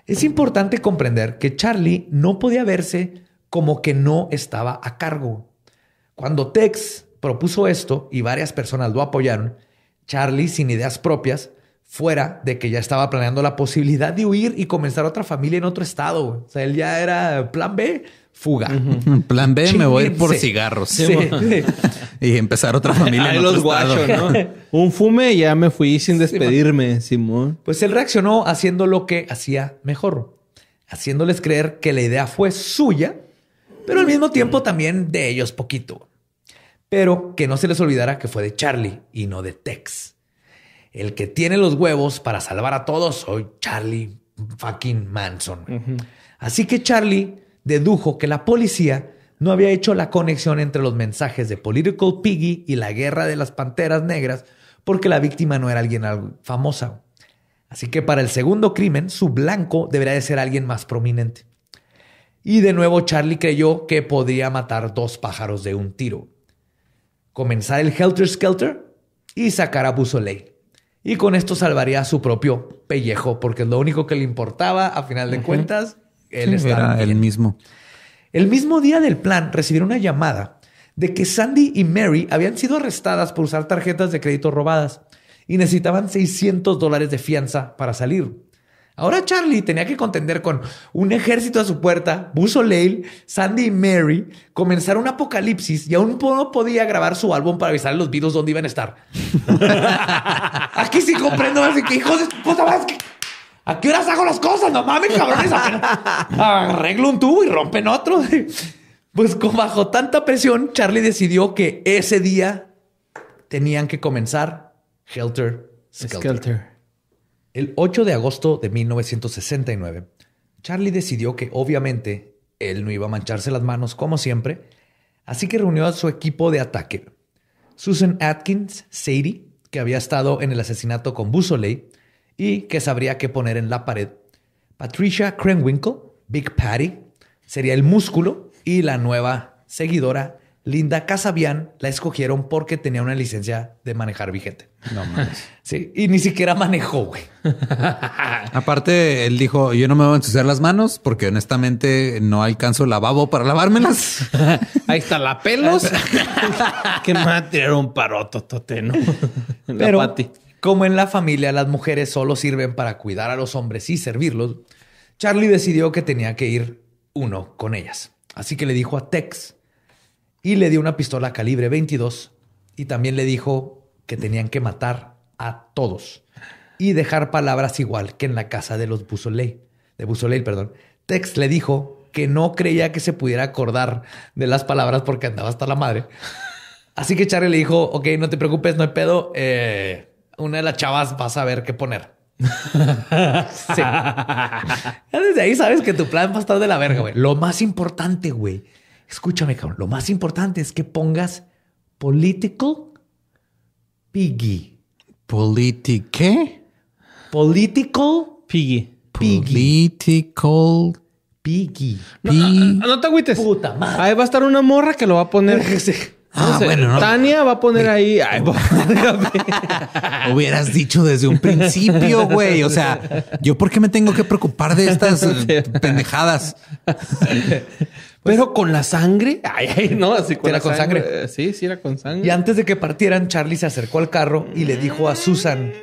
Speaker 2: Es importante comprender que Charlie no podía verse como que no estaba a cargo. Cuando Tex propuso esto y varias personas lo apoyaron, Charlie, sin ideas propias, fuera de que ya estaba planeando la posibilidad de huir y comenzar otra familia en otro estado. O sea, él ya era plan B, fuga. Plan B, me voy a ir por cigarros.
Speaker 1: y empezar otra familia. en otro
Speaker 3: los Un fume y ya me fui sin despedirme, Simón.
Speaker 2: Pues él reaccionó haciendo lo que hacía mejor, haciéndoles creer que la idea fue suya pero al mismo tiempo también de ellos poquito. Pero que no se les olvidara que fue de Charlie y no de Tex. El que tiene los huevos para salvar a todos soy Charlie fucking Manson. Así que Charlie dedujo que la policía no había hecho la conexión entre los mensajes de Political Piggy y la guerra de las panteras negras porque la víctima no era alguien famosa. Así que para el segundo crimen, su blanco deberá de ser alguien más prominente. Y de nuevo Charlie creyó que podría matar dos pájaros de un tiro. Comenzar el Helter Skelter y sacar a Busoley. Y con esto salvaría a su propio pellejo, porque lo único que le importaba, a final de cuentas, él era él mismo. El mismo día del plan recibieron una llamada de que Sandy y Mary habían sido arrestadas por usar tarjetas de crédito robadas y necesitaban 600 dólares de fianza para salir. Ahora Charlie tenía que contender con un ejército a su puerta, Buzo Leil, Sandy y Mary, comenzar un apocalipsis y aún no podía grabar su álbum para avisar a los vidos dónde iban a estar. Aquí sí comprendo, así que hijos de puta que... ¿A qué horas hago las cosas? No mames, cabrones. Arreglo un tubo y rompen otro. Pues bajo tanta presión, Charlie decidió que ese día tenían que comenzar Shelter. Skelter. El 8 de agosto de 1969, Charlie decidió que obviamente él no iba a mancharse las manos como siempre, así que reunió a su equipo de ataque. Susan Atkins, Sadie, que había estado en el asesinato con Busoley y que sabría qué poner en la pared. Patricia Krenwinkle, Big Patty, sería el músculo y la nueva seguidora Linda Casabian la escogieron porque tenía una licencia de manejar vigente. No mames. Sí, y ni siquiera manejó, güey.
Speaker 1: Aparte, él dijo: Yo no me voy a ensuciar las manos porque honestamente no alcanzo lavabo para
Speaker 2: lavármelas. Ahí está la pelos. que me un paroto, toteno. Pero, como en la familia las mujeres solo sirven para cuidar a los hombres y servirlos, Charlie decidió que tenía que ir uno con ellas. Así que le dijo a Tex y le dio una pistola calibre 22 y también le dijo que tenían que matar a todos y dejar palabras igual que en la casa de los Busoley, de Busoley, perdón. Tex le dijo que no creía que se pudiera acordar de las palabras porque andaba hasta la madre. Así que Charlie le dijo, ok, no te preocupes, no hay pedo. Eh, una de las chavas va a saber qué poner. sí. Desde ahí sabes que tu plan va a estar de la verga, güey. Lo más importante, güey, Escúchame, cabrón. Lo más importante es que pongas political piggy. Politique qué? Political piggy. piggy. Political piggy. No, ah, ah, te agüites. Puta
Speaker 3: Ahí va a estar una morra que lo va a poner. Ah, bueno, no. Tania va a poner ahí.
Speaker 1: Hubieras dicho desde un principio, güey. O sea, yo por qué me tengo que preocupar de estas
Speaker 3: pendejadas. Pues, Pero
Speaker 2: con la sangre. Ay, no, así con era con sangre.
Speaker 3: Eh, sí, sí, era con sangre. Y
Speaker 2: antes de que partieran, Charlie se acercó al carro y le dijo a Susan: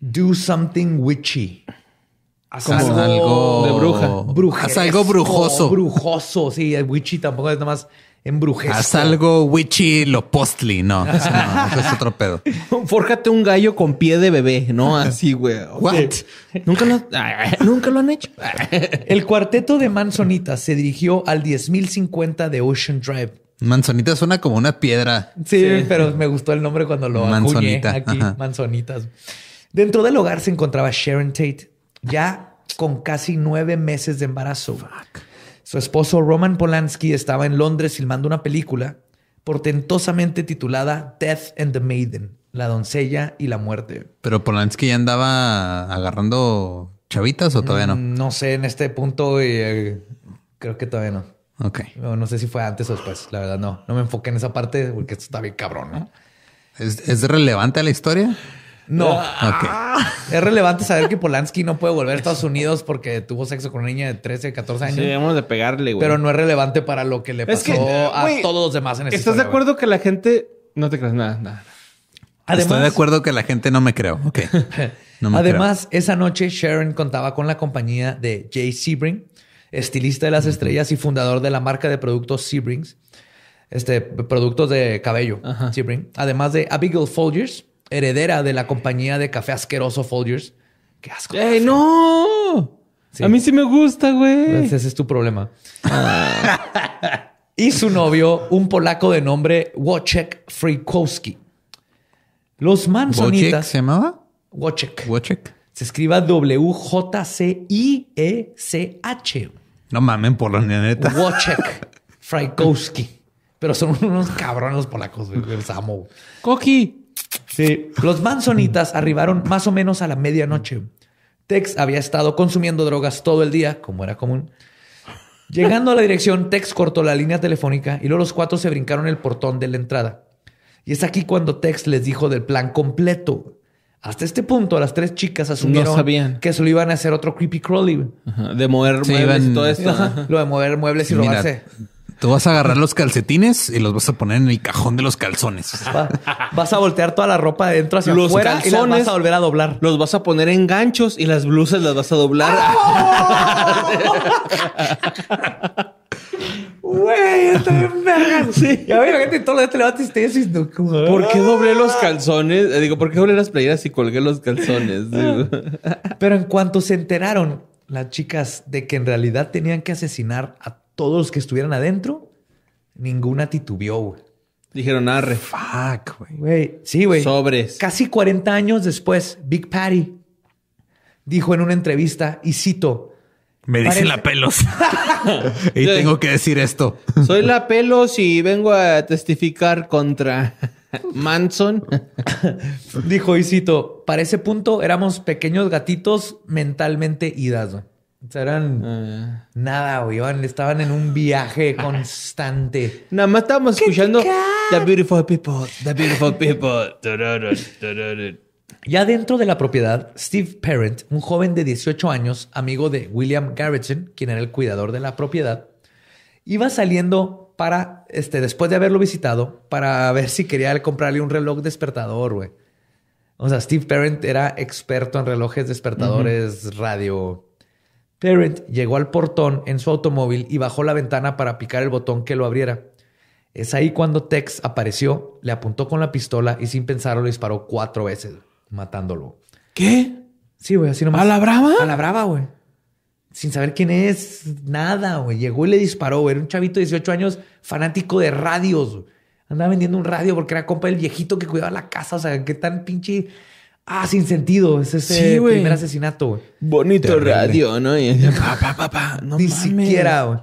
Speaker 2: Do something witchy.
Speaker 1: Haz algo, de bruja. Haz algo
Speaker 2: brujoso. Brujoso, sí. El witchy tampoco es nada más Embrujesco. Haz
Speaker 1: algo witchy lo postly, no. Eso es otro
Speaker 2: pedo. Fórjate un gallo con pie de bebé, ¿no? Así, güey. What? ¿Nunca lo, ¿Nunca lo han hecho? El cuarteto de Manzonitas se dirigió al 10.050 de Ocean Drive. Manzonita suena como una piedra. Sí, pero me gustó el nombre cuando lo Manzonita. aquí. Manzonitas. Dentro del hogar se encontraba Sharon Tate, ya con casi nueve meses de embarazo. Fuck. Su esposo Roman Polanski estaba en Londres filmando una película portentosamente titulada Death and the Maiden, la doncella y la muerte.
Speaker 1: Pero Polanski ya andaba agarrando chavitas o todavía no?
Speaker 2: Mm, no sé, en este punto y eh, creo que todavía no. Ok. No, sé si fue antes o después, la verdad no. No me enfoqué en esa parte porque esto está bien cabrón, ¿no? ¿Es, ¿es relevante a la historia? No. Ah. Es relevante saber que Polanski no puede volver a Estados Unidos porque tuvo sexo con una niña de 13, 14 años. Sí, debemos
Speaker 3: de pegarle, güey. Pero no
Speaker 2: es relevante para lo que le pasó a todos los demás en caso. ¿Estás de acuerdo que la gente...
Speaker 3: No te crees nada, nada.
Speaker 2: Estoy de acuerdo
Speaker 1: que la gente no me creo. Ok. Además,
Speaker 2: esa noche Sharon contaba con la compañía de Jay Sebring, estilista de las estrellas y fundador de la marca de productos Sebrings, este, productos de cabello Sebring, además de Abigail Folgers, heredera de la compañía de café asqueroso Folgers. ¡Qué asco! ¡Ey, no! A mí sí me gusta, güey. Pues ese es tu problema. Ah. y su novio, un polaco de nombre Wojciech Frykowski. Los mansonitas... ¿Wojciech se llamaba? Wojciech. Wojciech. Se escriba W-J-C-I-E-C-H.
Speaker 1: No mamen, por la neta. Wojciech
Speaker 2: Frykowski. Pero son unos cabrones polacos, güey. Los Sí. Los manzonitas arribaron más o menos a la medianoche. Tex había estado consumiendo drogas todo el día, como era común. Llegando a la dirección, Tex cortó la línea telefónica y luego los cuatro se brincaron el portón de la entrada. Y es aquí cuando Tex les dijo del plan completo. Hasta este punto, las tres chicas asumieron que se lo iban a hacer otro creepy crawly.
Speaker 3: de mover muebles y todo esto.
Speaker 2: Lo de mover muebles y robarse.
Speaker 1: Tú vas a agarrar los calcetines y los vas a poner en el cajón de los calzones.
Speaker 2: vas a voltear toda la ropa adentro dentro hacia los afuera calzones, y las vas a volver a doblar. Los vas a poner en ganchos y las
Speaker 3: blusas las vas a
Speaker 2: doblar. ¡Ah! Güey, está bien Sí. a la gente todo día este te y ¿por qué ah". doblé los
Speaker 3: calzones? Eh, digo, ¿por qué doblé las playeras y colgué los calzones? Ah.
Speaker 2: Pero en cuanto se enteraron las chicas de que en realidad tenían que asesinar a todos los que estuvieran adentro, ninguna titubió. Dijeron, arre. Fuck, güey. Sí, güey. Sobres. Casi 40 años después, Big Patty dijo en una entrevista, y cito,
Speaker 1: me dicen la pelos. y tengo que decir esto.
Speaker 2: Soy la pelos y vengo a testificar contra Manson. Dijo cito. para ese punto éramos pequeños gatitos mentalmente idas. O eran ah, nada, güey. Estaban en un viaje constante. Nada más estábamos escuchando The Beautiful People,
Speaker 3: The Beautiful People.
Speaker 2: ya dentro de la propiedad, Steve Parent, un joven de 18 años, amigo de William Garrison, quien era el cuidador de la propiedad, iba saliendo para, este, después de haberlo visitado, para ver si quería comprarle un reloj despertador, güey. O sea, Steve Parent era experto en relojes despertadores, radio, Tarrant llegó al portón en su automóvil y bajó la ventana para picar el botón que lo abriera. Es ahí cuando Tex apareció, le apuntó con la pistola y sin pensarlo le disparó cuatro veces, matándolo. ¿Qué? Sí, güey, así nomás. ¿A la brava? A la brava, güey. Sin saber quién es, nada, güey. Llegó y le disparó, güey. Era un chavito de 18 años, fanático de radios. Andaba vendiendo un radio porque era compa del viejito que cuidaba la casa. O sea, qué tan pinche Ah, sin sentido. Es ese primer asesinato, güey. Bonito
Speaker 3: radio, ¿no? Y
Speaker 2: Ni siquiera, güey.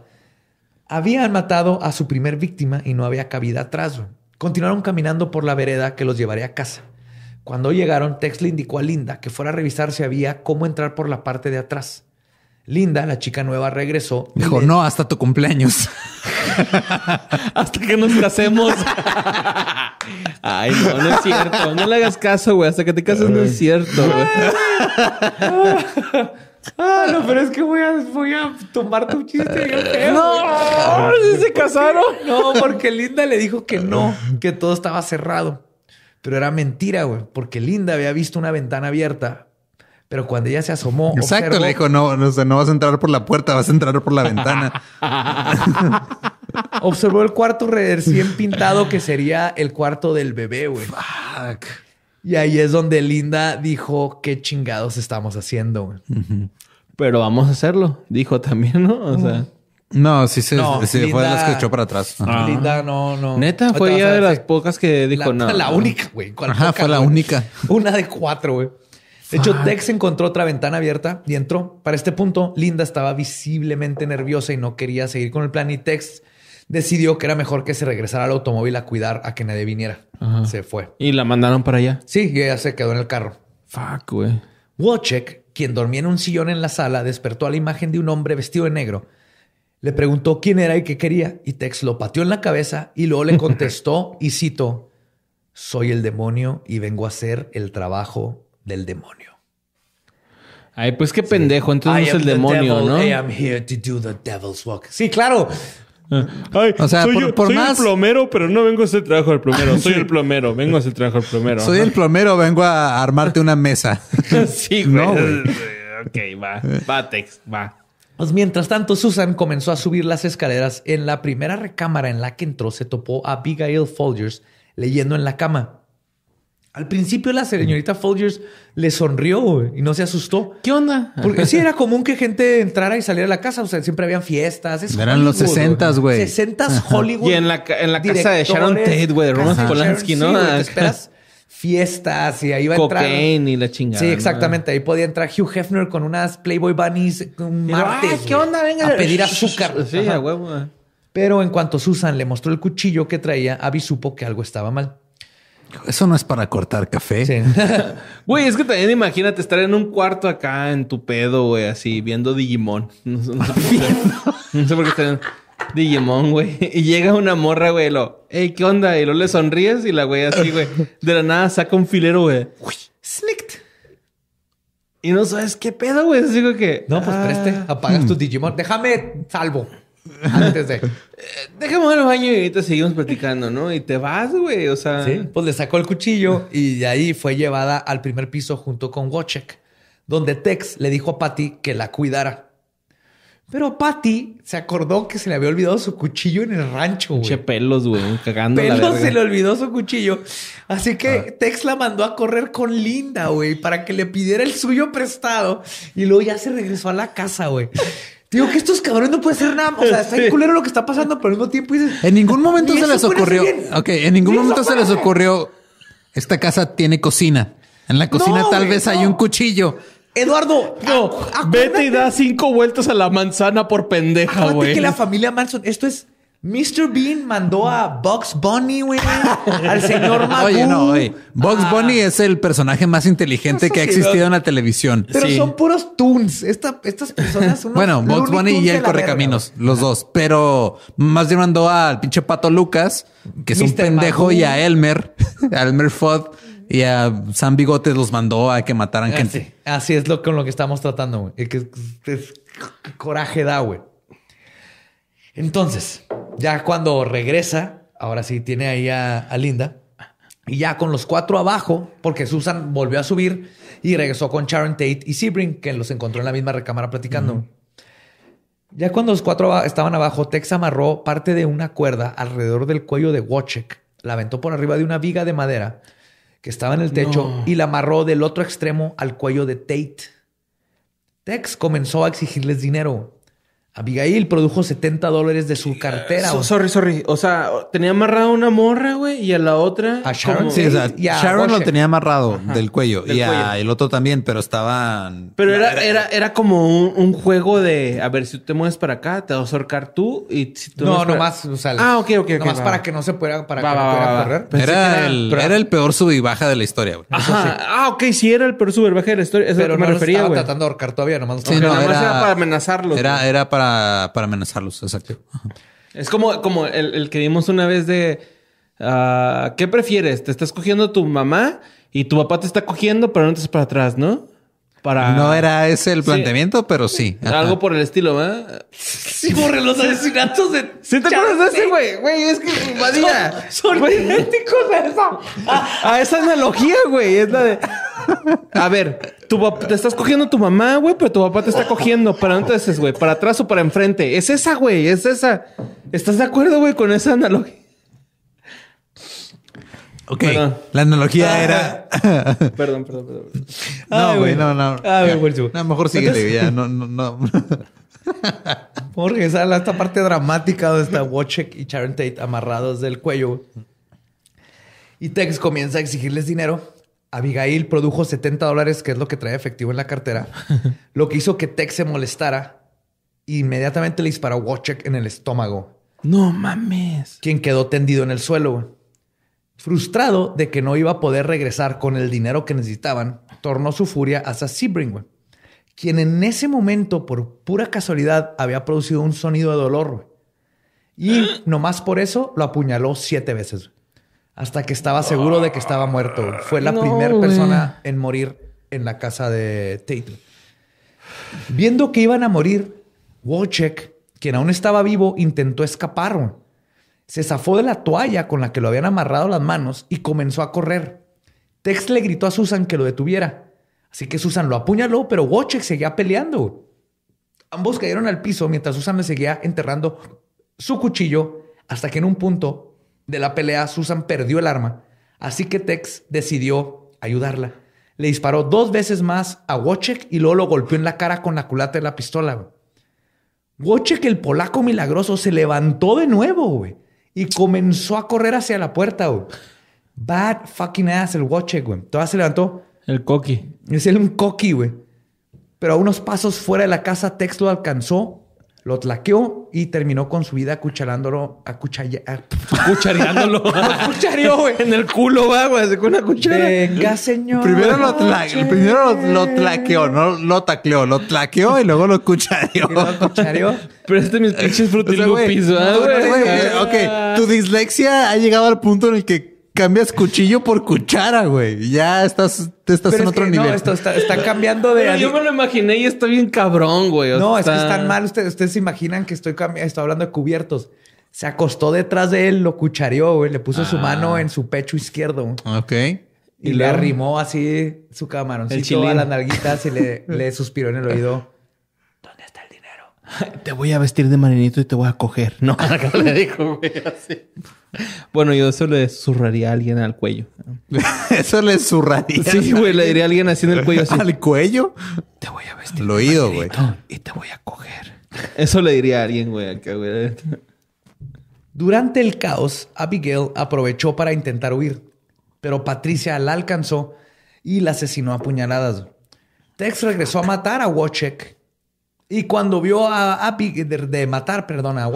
Speaker 2: Habían matado a su primer víctima y no había cabida atrás, Continuaron caminando por la vereda que los llevaría a casa. Cuando llegaron, Tex le indicó a Linda que fuera a revisar si había cómo entrar por la parte de atrás. Linda, la chica nueva, regresó.
Speaker 1: Dijo, no, hasta tu cumpleaños.
Speaker 2: hasta que nos casemos. Ay, no, no es cierto.
Speaker 1: No
Speaker 3: le hagas caso, güey. Hasta que te cases no es cierto, güey.
Speaker 2: Ah, no, pero es que voy a, voy a tomar tu chiste. no, se casaron. No, porque Linda le dijo que no, que todo estaba cerrado. Pero era mentira, güey, porque Linda había visto una ventana abierta. Pero cuando ella se asomó. Exacto, le dijo:
Speaker 1: no, no, no vas a entrar por la puerta, vas a entrar por la ventana.
Speaker 2: Observó el cuarto recién pintado que sería el cuarto del bebé, güey. Y ahí es donde Linda dijo, qué chingados estamos haciendo, güey.
Speaker 3: Pero vamos a hacerlo, dijo también, ¿no? O sea... No, sí se fue de las que echó para atrás.
Speaker 1: Ah. Linda,
Speaker 2: no, no. Neta, fue ella de las
Speaker 1: pocas que dijo la, no. La única, güey. Ajá, fue la única.
Speaker 2: Una de cuatro, güey. De hecho, Tex encontró otra ventana abierta y entró. Para este punto, Linda estaba visiblemente nerviosa y no quería seguir con el plan. Y Tex decidió que era mejor que se regresara al automóvil a cuidar a que nadie viniera. Se fue.
Speaker 3: ¿Y la mandaron para allá?
Speaker 2: Sí, y ella se quedó en el carro. Fuck, güey. Wojcik, quien dormía en un sillón en la sala, despertó a la imagen de un hombre vestido de negro. Le preguntó quién era y qué quería, y Tex lo pateó en la cabeza y luego le contestó, y cito, soy el demonio y vengo a hacer el trabajo del demonio. Ay, pues qué pendejo. Entonces es el demonio, ¿no? Sí, claro. Ah. Ay, o soy, por, yo, el
Speaker 3: plomero, pero no vengo a hacer trabajo del plomero. Soy el plomero, vengo a hacer trabajo al plomero. Soy el
Speaker 1: plomero, vengo a armarte una mesa.
Speaker 3: sí, güey.
Speaker 2: No, ok, va. Va, Tex, va. Pues mientras tanto, Susan comenzó a subir las escaleras. En la primera recámara en la que entró, se topó a Abigail Folgers leyendo en la cama. Al principio la señorita Folgers le sonrió y no se asustó. ¿Qué onda? Porque sí era común que gente entrara y saliera de la casa. O sea, siempre habían fiestas. Eran los 60 güey. 60 Hollywood. Y en la, casa de Sharon Tate, güey, de Roman Polanski, ¿no? esperas fiestas y ahí va a entrar. y la chingada. Sí, exactamente. Ahí podía entrar Hugh Hefner con unas Playboy Bunnies un ¿Qué onda? Venga. A pedir azúcar. Sí, a huevo. Pero en cuanto Susan le mostró el cuchillo que traía, Abby supo que algo estaba mal. Eso no es para cortar café.
Speaker 3: güey, es que también imagínate estar en un cuarto acá en tu pedo, güey, así viendo Digimon. No, sé por qué están Digimon, güey. Y llega una morra, güey, lo, hey, ¿qué onda? Y lo le sonríes y la güey así, güey. De la nada saca
Speaker 2: un filero, güey. Y no sabes qué pedo, güey. Digo que. No, pues preste, ah". apagas tu mm. Digimon. Déjame salvo. Antes de. Eh, dejemos baño y ahorita seguimos platicando, ¿no? Y te vas, güey. O sea. pues le sacó el cuchillo y de ahí fue llevada al primer piso junto con Wochek donde Tex le dijo a Patty que la cuidara. Pero Patty se acordó que se le había olvidado su cuchillo en el rancho, güey. Che pelos, güey, cagando. Pelos se le olvidó su cuchillo. Así que ah. Tex la mandó a correr con Linda, güey, para que le pidiera el suyo prestado. Y luego ya se regresó a la casa, güey. Digo que estos cabrones no pueden ser nada. O sea, está en culero lo que está pasando, pero al mismo tiempo dices. En ningún momento se les ocurrió. Ok, en ningún momento se les ocurrió.
Speaker 1: Esta casa
Speaker 2: tiene cocina. En la cocina tal vez hay un cuchillo. Eduardo, no, vete y da cinco vueltas a la manzana por pendeja, güey. que la familia Manson, esto es Mr. Bean mandó a Bugs Bunny, güey. al señor Magoo. Oye, no, oye. Bugs ah. Bunny
Speaker 1: es el personaje más inteligente que ha existido en la televisión. Pero son
Speaker 2: puros toons. estas personas son Bueno, Bugs Bunny y el Correcaminos,
Speaker 1: los dos. Pero más bien mandó al pinche Pato Lucas, que es un pendejo, y a Elmer, a Elmer Fudd. Y a San Bigotes los mandó a que mataran ah, gente.
Speaker 2: Así, es lo con lo que estamos tratando, güey. coraje da, güey. Entonces, ya cuando regresa, ahora sí tiene ahí a, Linda. Y ya con los cuatro abajo, porque Susan volvió a subir y regresó con Sharon Tate y Sebring, que los encontró en la misma recámara platicando. Ya cuando los cuatro estaban abajo, Tex amarró parte de una cuerda alrededor del cuello de Wojcik, la aventó por arriba de una viga de madera que estaba en el techo y la amarró del otro extremo al cuello de Tate. Tex comenzó a exigirles dinero, Abigail produjo 70 dólares de su cartera. sorry, sorry. O sea, tenía amarrada una morra, güey, y a la otra. A Sharon. Sí, o a Sharon lo
Speaker 1: tenía amarrado del cuello y a el otro también, pero estaban.
Speaker 3: Pero era, era, era como un, juego de a ver si tú te mueves para acá, te vas a ahorcar tú y si tú. No, nomás. O sea, ah, ok, ok. nomás para
Speaker 2: que no se pueda, para que no
Speaker 3: correr.
Speaker 1: Era, el, peor sub y baja de la historia, güey.
Speaker 2: Ajá. Ah, ok, sí, era el peor sub y baja de la historia. Eso pero me no refería, estaba tratando de ahorcar todavía, nomás. Sí, no,
Speaker 3: era, para
Speaker 1: amenazarlo. era para para, amenazarlos, exacto.
Speaker 3: Es como, como el, que vimos una vez de... Ah, ¿Qué prefieres? ¿Te estás cogiendo tu mamá y tu papá te está cogiendo, pero no te para atrás, no? Para... No era ese el planteamiento, pero sí. Algo por el estilo, ¿verdad?
Speaker 2: Sí, borre los asesinatos de. ¿Sí te acuerdas de ese, güey? Güey, es que Son, son idénticos a esa.
Speaker 3: a ah, esa analogía, güey. Es la de. A ver, te estás cogiendo tu mamá, güey, pero tu papá te está cogiendo. Pero entonces, güey, para atrás o para enfrente. Es esa, güey, es esa. ¿Estás de acuerdo, güey, con esa analogía?
Speaker 1: Ok, la analogía ah, era.
Speaker 2: perdón, perdón, perdón.
Speaker 3: No, güey, no, no. A ah, ver, güey, no, mejor síguele, ya. No,
Speaker 2: no, no. Porque sale esta parte dramática donde está Wojcik y Sharon Tate amarrados del cuello. Y Tex comienza a exigirles dinero Abigail produjo 70 dólares, que es lo que trae efectivo en la cartera, lo que hizo que Tex se molestara e inmediatamente le disparó Wachek en el estómago. No mames. Quien quedó tendido en el suelo. Frustrado de que no iba a poder regresar con el dinero que necesitaban, tornó su furia hacia Sebring, quien en ese momento, por pura casualidad, había producido un sonido de dolor. Y nomás por eso lo apuñaló siete veces hasta que estaba seguro de que estaba muerto. Fue la primera persona en morir en la casa de Tate. Viendo que iban a morir, Wojcik, quien aún estaba vivo, intentó escapar. Se zafó de la toalla con la que lo habían amarrado las manos y comenzó a correr. Tex le gritó a Susan que lo detuviera. Así que Susan lo apuñaló, pero Wojcik seguía peleando. Ambos cayeron al piso mientras Susan le seguía enterrando su cuchillo hasta que en un punto de la pelea, Susan perdió el arma, así que Tex decidió ayudarla. Le disparó dos veces más a Wojciech y luego lo golpeó en la cara con la culata de la pistola. Wojciech, el polaco milagroso, se levantó de nuevo, güey, y comenzó a correr hacia la puerta, Bad fucking ass el Wojciech, güey. Todavía se levantó. El coqui. Es el un coqui, güey. Pero a unos pasos fuera de la casa, Tex lo alcanzó lo tlaqueó y terminó con su vida a Acuchareándolo.
Speaker 3: Lo cucharió, güey. En el culo, güey, con una cuchara.
Speaker 2: Venga, señor. Primero lo, primero lo, tlaqueó, no
Speaker 1: lo tacleó, lo tlaqueó y luego lo cucharió. lo cucharió?
Speaker 3: Pero este mis pinches frutilupis, güey. Ah. ok,
Speaker 1: tu dislexia ha llegado al punto en el que cambias cuchillo por cuchara, güey.
Speaker 2: Ya estás,
Speaker 1: te estás en otro nivel. No, esto
Speaker 2: está, cambiando de. yo me lo imaginé y estoy bien cabrón, güey. No, es que están mal. Ustedes, ustedes se imaginan que estoy, estoy hablando de cubiertos. Se acostó detrás de él, lo cuchareó, güey. Le puso su mano ah. en su pecho izquierdo.
Speaker 3: Ok. Y, le
Speaker 2: arrimó así su camaroncito a las nalguitas y le suspiró en el oído.
Speaker 3: te voy a vestir de marinito y te voy a coger. No,
Speaker 2: le dijo, güey,
Speaker 1: así.
Speaker 3: Bueno, yo eso le zurraría a alguien al cuello. eso le
Speaker 1: zurraría. Sí, güey, le diría a alguien así en el cuello. Así. ¿Al
Speaker 3: cuello? Te voy a vestir. Lo oído, güey. Y te voy a
Speaker 2: coger. Eso le diría a alguien, güey, acá, güey. Durante el caos, Abigail aprovechó para intentar huir, pero Patricia la alcanzó y la asesinó a puñaladas. Tex regresó a matar a Wojciech y cuando vio a, de, matar, perdón, a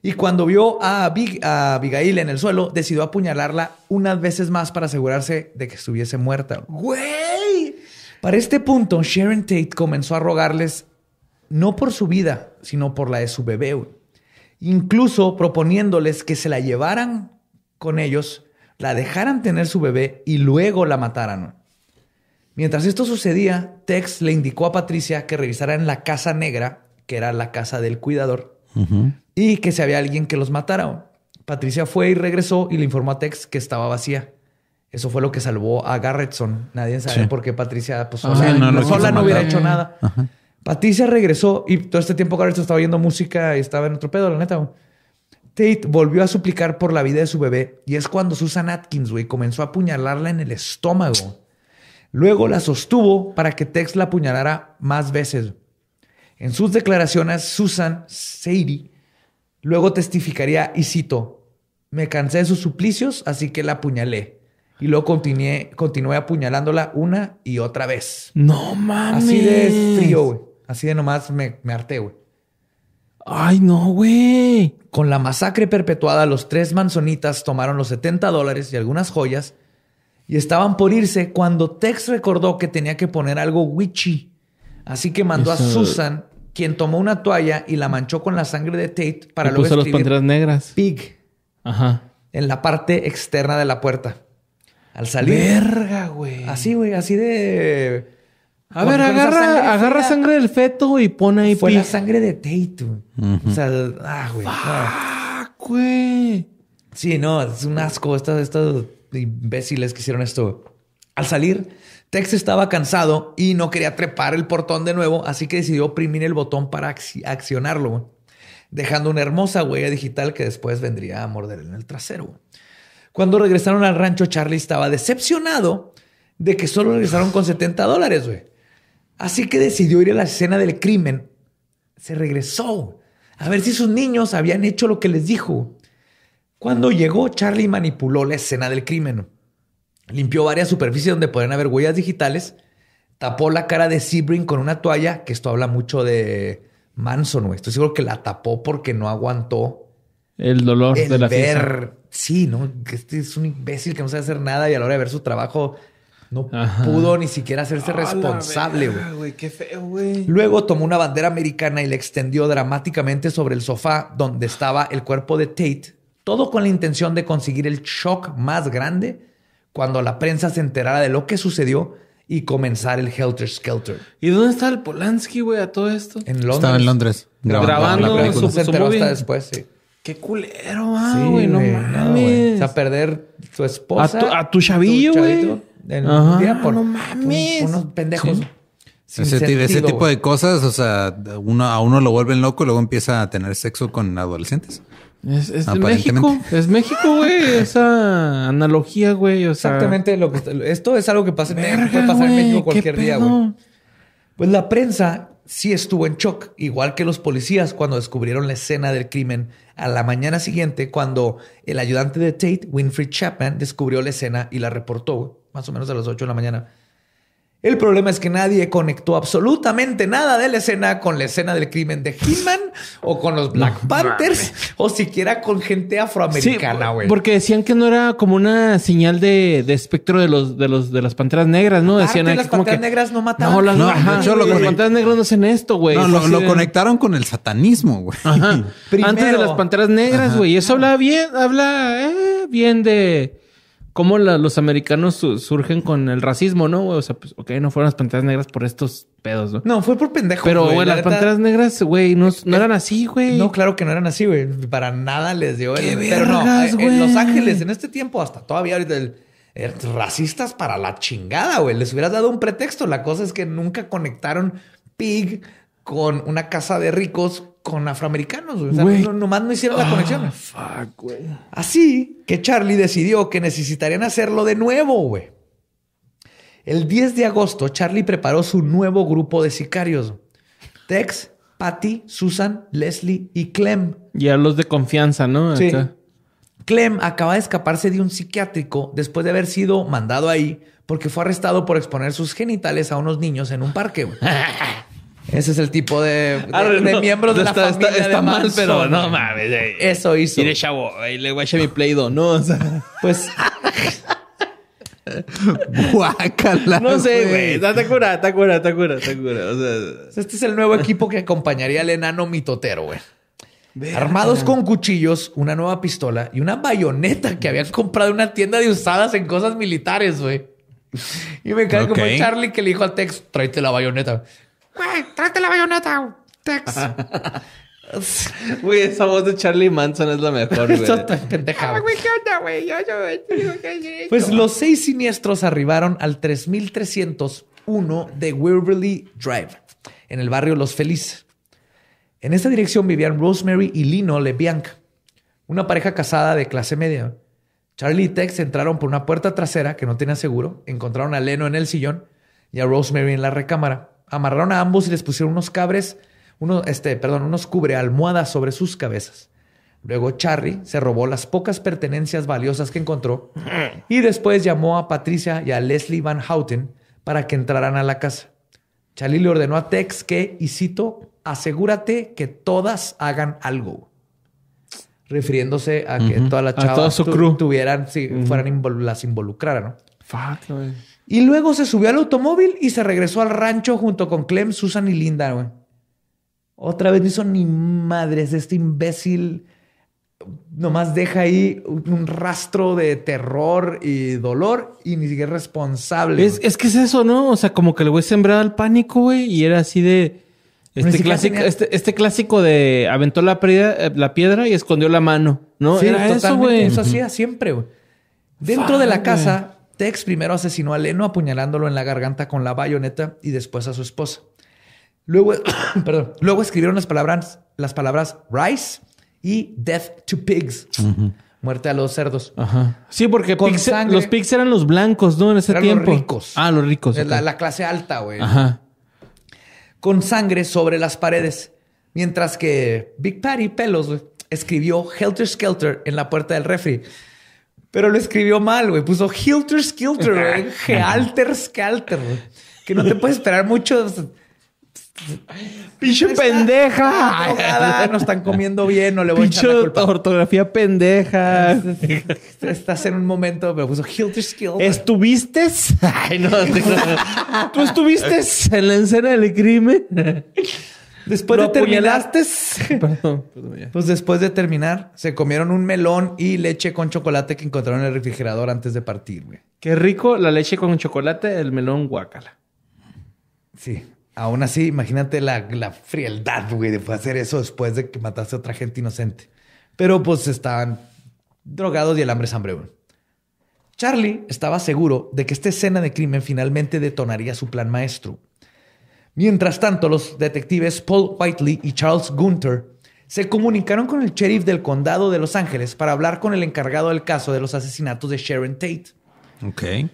Speaker 2: y cuando vio a, Abigail en el suelo, decidió apuñalarla unas veces más para asegurarse de que estuviese muerta. ¡Güey! Para este punto, Sharon Tate comenzó a rogarles no por su vida, sino por la de su bebé. Incluso proponiéndoles que se la llevaran con ellos, la dejaran tener su bebé y luego la mataran. Mientras esto sucedía, Tex le indicó a Patricia que revisara en la casa negra, que era la casa del cuidador, y que si había alguien que los matara. Patricia fue y regresó y le informó a Tex que estaba vacía. Eso fue lo que salvó a Garretson. Nadie sabe por qué Patricia, pues, o ah, sea, no, no no hubiera hecho nada. Patricia regresó y todo este tiempo Garretson estaba oyendo música y estaba en otro pedo, la neta. Tate volvió a suplicar por la vida de su bebé y es cuando Susan Atkins, güey, comenzó a apuñalarla en el estómago. Luego la sostuvo para que Tex la apuñalara más veces. En sus declaraciones, Susan Sadie luego testificaría y cito, me cansé de sus suplicios, así que la apuñalé. Y luego continué, apuñalándola una y otra vez. No mames. Así de frío, güey. Así de nomás me, me harté, güey. Ay, no, güey. Con la masacre perpetuada, los tres manzonitas tomaron los 70 dólares y algunas joyas y estaban por irse cuando Tex recordó que tenía que poner algo witchy. Así que mandó a Susan, quien tomó una toalla y la manchó con la sangre de Tate para y luego puso escribir las panteras
Speaker 3: negras. Pig.
Speaker 2: Ajá. En la parte externa de la puerta. Al salir. Verga,
Speaker 3: güey. Así, güey, así de. A ver, agarra sangre, agarra sangre del feto y
Speaker 2: pone ahí. Fue la sangre de Tate. güey. O sea, ah, güey. Ah, güey. Sí, no, es un asco. Esto, esto imbéciles que hicieron esto. Al salir, Tex estaba cansado y no quería trepar el portón de nuevo, así que decidió oprimir el botón para accionarlo, dejando una hermosa huella digital que después vendría a morder en el trasero. Cuando regresaron al rancho, Charlie estaba decepcionado de que solo regresaron con 70 dólares, güey. Así que decidió ir a la escena del crimen. Se regresó a ver si sus niños habían hecho lo que les dijo. Cuando llegó, Charlie manipuló la escena del crimen. Limpió varias superficies donde podrían haber huellas digitales. Tapó la cara de Sebring con una toalla, que esto habla mucho de Manson, güey. Estoy seguro que la tapó porque no aguantó
Speaker 3: el dolor de la ver.
Speaker 2: Sí, ¿no? Este es un imbécil que no sabe hacer nada y a la hora de ver su trabajo no pudo ni siquiera hacerse responsable, güey. Luego tomó una bandera americana y la extendió dramáticamente sobre el sofá donde estaba el cuerpo de Tate todo con la intención de conseguir el shock más grande cuando la prensa se enterara de lo que sucedió y comenzar el Helter Skelter. ¿Y dónde está el Polanski, güey, a todo esto? En Londres. Estaba en Londres. Grabando, Su, se después, Qué culero, ah, güey. no mames. o sea, perder su esposa. A tu, a tu chavillo, güey.
Speaker 1: no
Speaker 2: mames. unos pendejos. Ese, tipo
Speaker 1: de cosas, o sea, a uno lo vuelven loco y luego empieza a tener sexo con adolescentes.
Speaker 2: Es, es México, es México, güey. Esa analogía, güey. Exactamente. Lo que, esto es algo que pasa puede pasar en México cualquier día, güey. Pues la prensa sí estuvo en shock, igual que los policías cuando descubrieron la escena del crimen a la mañana siguiente, cuando el ayudante de Tate, Winfrey Chapman, descubrió la escena y la reportó, más o menos a las 8 de la mañana. El problema es que nadie conectó absolutamente nada de la escena con la escena del crimen de Hillman o con los Black Panthers o siquiera con gente afroamericana, güey.
Speaker 3: porque decían que no era como una señal de, espectro de los de los de las panteras negras, ¿no? decían las como panteras negras
Speaker 2: no mataban. No, las, no, las
Speaker 3: panteras negras no hacen esto, güey. No, lo, conectaron
Speaker 1: con el satanismo, güey. Antes de las panteras negras, güey.
Speaker 3: Eso habla bien, habla eh, bien de cómo los americanos surgen con el racismo, ¿no? O sea, pues, ok, no fueron las panteras negras por estos pedos, ¿no? No,
Speaker 2: fue por pendejo.
Speaker 3: Pero, güey, las panteras
Speaker 2: negras, güey, no, eran así, güey. No, claro que no eran así, güey. Para nada les dio el. Pero no, en Los Ángeles, en este tiempo, hasta todavía ahorita racistas para la chingada, güey. Les hubieras dado un pretexto. La cosa es que nunca conectaron pig con una casa de ricos con afroamericanos. O nomás no hicieron la ah, conexión. Así que Charlie decidió que necesitarían hacerlo de nuevo, güey. El 10 de agosto, Charlie preparó su nuevo grupo de sicarios. Tex, Patty, Susan, Leslie y Clem.
Speaker 3: Ya los de confianza, ¿no? Sí.
Speaker 2: Clem acaba de escaparse de un psiquiátrico después de haber sido mandado ahí porque fue arrestado por exponer sus genitales a unos niños en un parque. Ese es el tipo de, de, ah, de miembros de la familia. de mal, pero no mames. Eso hizo. Mire, chavo,
Speaker 3: ey, le voy a echar mi play no, o sea, pues.
Speaker 2: Guácala. No sé, güey. Está cura, está cura, está cura, está cura. O sea, este es el nuevo equipo que acompañaría al enano mitotero, güey. Armados con cuchillos, una nueva pistola y una bayoneta que habían comprado en una tienda de usadas en cosas militares, güey. Y me cae como Charlie que le dijo al Tex, tráete la bayoneta güey, la bayoneta, Tex.
Speaker 3: Güey, esa voz de Charlie Manson es la mejor, güey. Pues los
Speaker 2: seis siniestros arribaron al 3301 de Waverly Drive, en el barrio Los Felices. En esa dirección vivían Rosemary y Lino Lebianca, una pareja casada de clase media. Charlie y Tex entraron por una puerta trasera que no tenía seguro, encontraron a Leno en el sillón y a Rosemary en la recámara amarraron a ambos y les pusieron unos cabres, uno, este, perdón, unos cubre almohadas sobre sus cabezas. Luego Charlie se robó las pocas pertenencias valiosas que encontró y después llamó a Patricia y a Leslie Van Houten para que entraran a la casa. Charlie le ordenó a Tex que, y cito, asegúrate que todas hagan algo. Refiriéndose a que toda la tuvieran, si fueran las involucraran, ¿no? Fuck, y luego se subió al automóvil y se regresó al rancho junto con Clem, Susan y Linda, güey. Otra vez no hizo ni madres de este imbécil. Nomás deja ahí un rastro de terror y dolor y ni siquiera responsable. Es,
Speaker 3: es que es eso, ¿no? O sea, como que le voy a sembrar al pánico, güey, y era así de. Este clásico, este, este, clásico de aventó la, piedra, eh, la piedra y escondió la mano, ¿no? Sí, era eso, güey. Eso hacía siempre,
Speaker 2: güey. Dentro de la casa, Tex primero asesinó a Leno apuñalándolo en la garganta con la bayoneta y después a su esposa. Luego, luego escribieron las palabras, las palabras Rice y Death to Pigs. Muerte a los cerdos. Sí, porque e- los
Speaker 3: pigs eran los blancos, ¿no? En ese tiempo. Los ricos. Ah, los ricos. La,
Speaker 2: clase alta, güey. Con sangre sobre las paredes. Mientras que Big Patty Pelos, escribió Helter Skelter en la puerta del refri. Pero lo escribió mal, güey. Puso Hilter Skilter, güey. Ah. Gealter Skelter, Que no te puedes esperar mucho. Pinche pendeja. no están comiendo bien, no le voy a echar la culpa. ortografía pendeja. Estás en un momento, me puso Hilter Skilter. ¿Estuviste? Ay, no, no. ¿Tú estuviste en la escena del crimen? Después de terminar. Pues después de terminar, se comieron un melón y leche con chocolate que encontraron en el refrigerador antes de partir, güey. Qué rico la leche con chocolate, el melón guacala. Sí. Aún así, imagínate la, la frialdad, güey, de hacer eso después de que matase a otra gente inocente. Pero pues estaban drogados y el hambre es Charlie estaba seguro de que esta escena de crimen finalmente detonaría su plan maestro Mientras tanto, los detectives Paul Whiteley y Charles Gunther se comunicaron con el sheriff del condado de Los Ángeles para hablar con el encargado del caso de los asesinatos de Sharon Tate. Ok.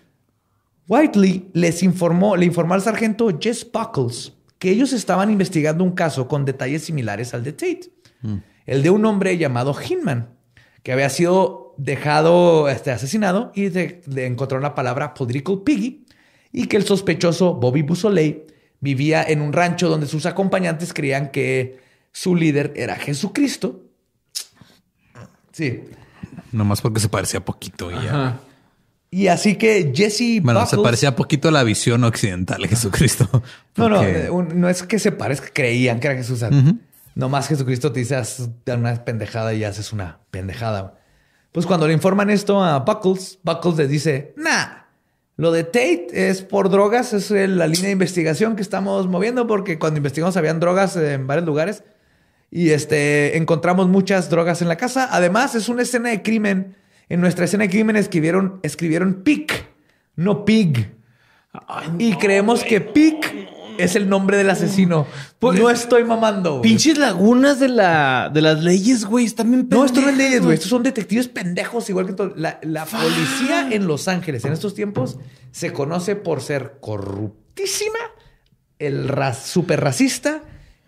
Speaker 2: Whiteley les informó, le informó al sargento Jess Buckles que ellos estaban investigando un caso con detalles similares al de Tate. Mm. El de un hombre llamado Hinman, que había sido dejado este, asesinado y le encontró la palabra political piggy y que el sospechoso Bobby Busoley vivía en un rancho donde sus acompañantes creían que su líder era Jesucristo. Sí.
Speaker 1: Nomás porque se parecía poquito y ya.
Speaker 2: Y así que Jesse. Bueno, se parecía
Speaker 1: poquito a la visión occidental de Jesucristo. No, no, eh,
Speaker 2: no es que se parezca, creían que era Jesús. no Nomás Jesucristo te dice una pendejada y haces una pendejada. Pues cuando le informan esto a Buckles, Buckles le dice: Nah, lo de Tate es por drogas, es la línea de investigación que estamos moviendo porque cuando investigamos habían drogas en varios lugares y este, encontramos muchas drogas en la casa. Además, es una escena de crimen. En nuestra escena de crimen escribieron, escribieron pic, no pig. y creemos que pic es el nombre del asesino. Pues, no estoy mamando. Pinches lagunas de, la, de las leyes, güey. Están bien pendejos. No, esto no es leyes, güey. Estos son detectives pendejos, igual que todo. La, policía en Los Ángeles en estos tiempos se conoce por ser corruptísima, el ras super racista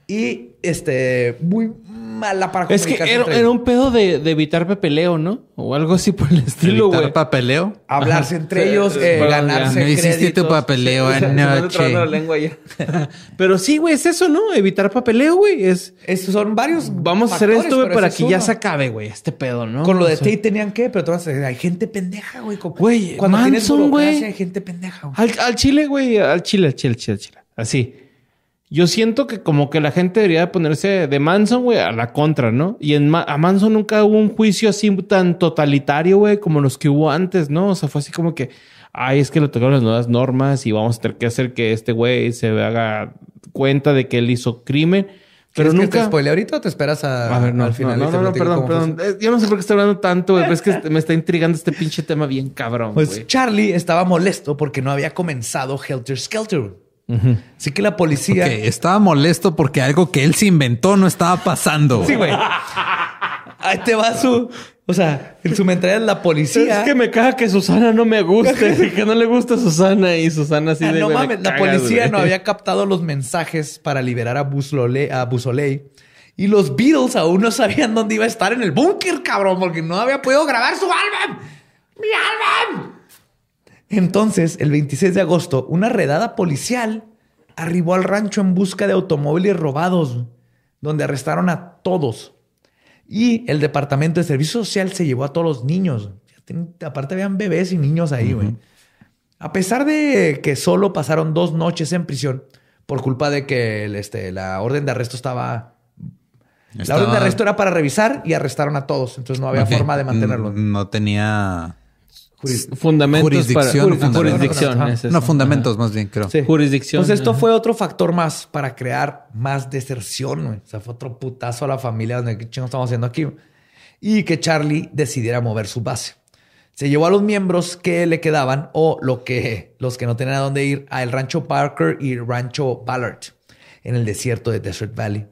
Speaker 2: y este, muy para Es que era,
Speaker 3: un pedo de, evitar papeleo, ¿no? O algo así por el estilo, güey. ¿Evitar papeleo? Hablarse entre ellos, eh, bueno, ganarse No hiciste tu papeleo sí, anoche. pero sí, güey, es eso, ¿no? Evitar papeleo, güey. Es, es, son varios Vamos a hacer esto, güey, para que ya se acabe, güey, este pedo, ¿no? Con lo de o
Speaker 2: tenían que, pero tú vas a decir, hay gente pendeja, güey. Güey, Manson, güey. Hay gente pendeja, güey.
Speaker 3: Al, al, chile, güey. Al chile, al chile, al chile, al chile. Así. Yo siento que como que la gente debería ponerse de Manson, güey, a la contra, ¿no? Y en a Manson nunca hubo un juicio así tan totalitario, güey, como los que hubo antes, ¿no? O sea, fue así como que, ay, es que le tocaron las nuevas normas y vamos a tener que hacer que este güey se haga cuenta de que él hizo crimen.
Speaker 2: Pero nunca. Que te spoile ahorita o te esperas a, a ver, no, al final? No, no, no, perdón, perdón. Eh, yo no sé por qué estoy hablando tanto, güey, es que este, me está intrigando este pinche tema bien cabrón. Pues Charlie estaba molesto porque no había comenzado Helter Skelter Así que la policía estaba molesto porque algo que
Speaker 1: él se inventó no estaba pasando. sí, güey.
Speaker 2: Ahí te va su. O sea,
Speaker 3: en su mentalidad la policía. Es que me caga que Susana no me guste, que no le gusta a Susana y
Speaker 2: Susana así ah, de. No la policía no había captado los mensajes para liberar a A Busoley y los Beatles aún no sabían dónde iba a estar en el búnker, cabrón, porque no había podido grabar su álbum. ¡Mi álbum! Entonces, el 26 de agosto, una redada policial arribó al rancho en busca de automóviles robados, donde arrestaron a todos. Y el Departamento de Servicio Social se llevó a todos los niños. Aparte habían bebés y niños ahí, güey. A pesar de que solo pasaron dos noches en prisión por culpa de que este, la orden de arresto estaba... La orden de arresto era para revisar y arrestaron a todos. Entonces no había forma de mantenerlos.
Speaker 1: No tenía fundamentos jurisdicción, jurisdicción, no, fundamentos más bien, creo. Sí. Jurisdicción. Entonces, pues esto fue
Speaker 2: otro factor más para crear más deserción. O sea, fue otro putazo a la familia donde qué estamos haciendo aquí. Y que Charlie decidiera mover su base. Se llevó a los miembros que le quedaban o lo que, los que no tenían a dónde ir al Rancho Parker y Rancho Ballard en el desierto de Desert Valley,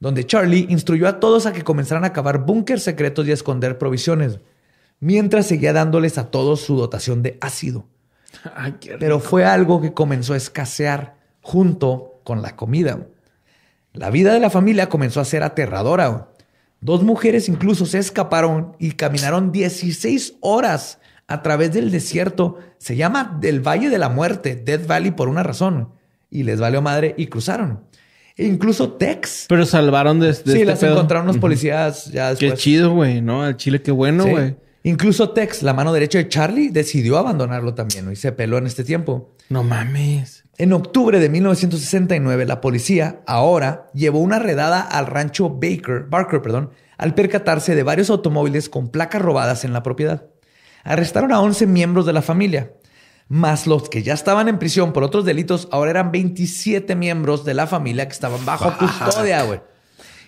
Speaker 2: donde Charlie instruyó a todos a que comenzaran a cavar búnker secretos y a esconder provisiones mientras seguía dándoles a todos su dotación de ácido. Pero fue algo que comenzó a escasear junto con la comida. La vida de la familia comenzó a ser aterradora. Dos mujeres incluso se escaparon y caminaron 16 horas a través del desierto. Se llama del Valle de la Muerte, Death Valley, por una razón. Y les valió madre y cruzaron. E incluso Tex. Pero salvaron de, de Sí, este las encontraron los policías ya Qué chido, güey, ¿no? Al Chile, qué bueno, güey. Incluso Tex, la mano derecha de Charlie, decidió abandonarlo también y se peló en este tiempo. No mames. En octubre de 1969, la policía ahora llevó una redada al rancho Baker, Barker perdón, al percatarse de varios automóviles con placas robadas en la propiedad. Arrestaron a 11 miembros de la familia, más los que ya estaban en prisión por otros delitos, ahora eran 27 miembros de la familia que estaban bajo custodia, güey.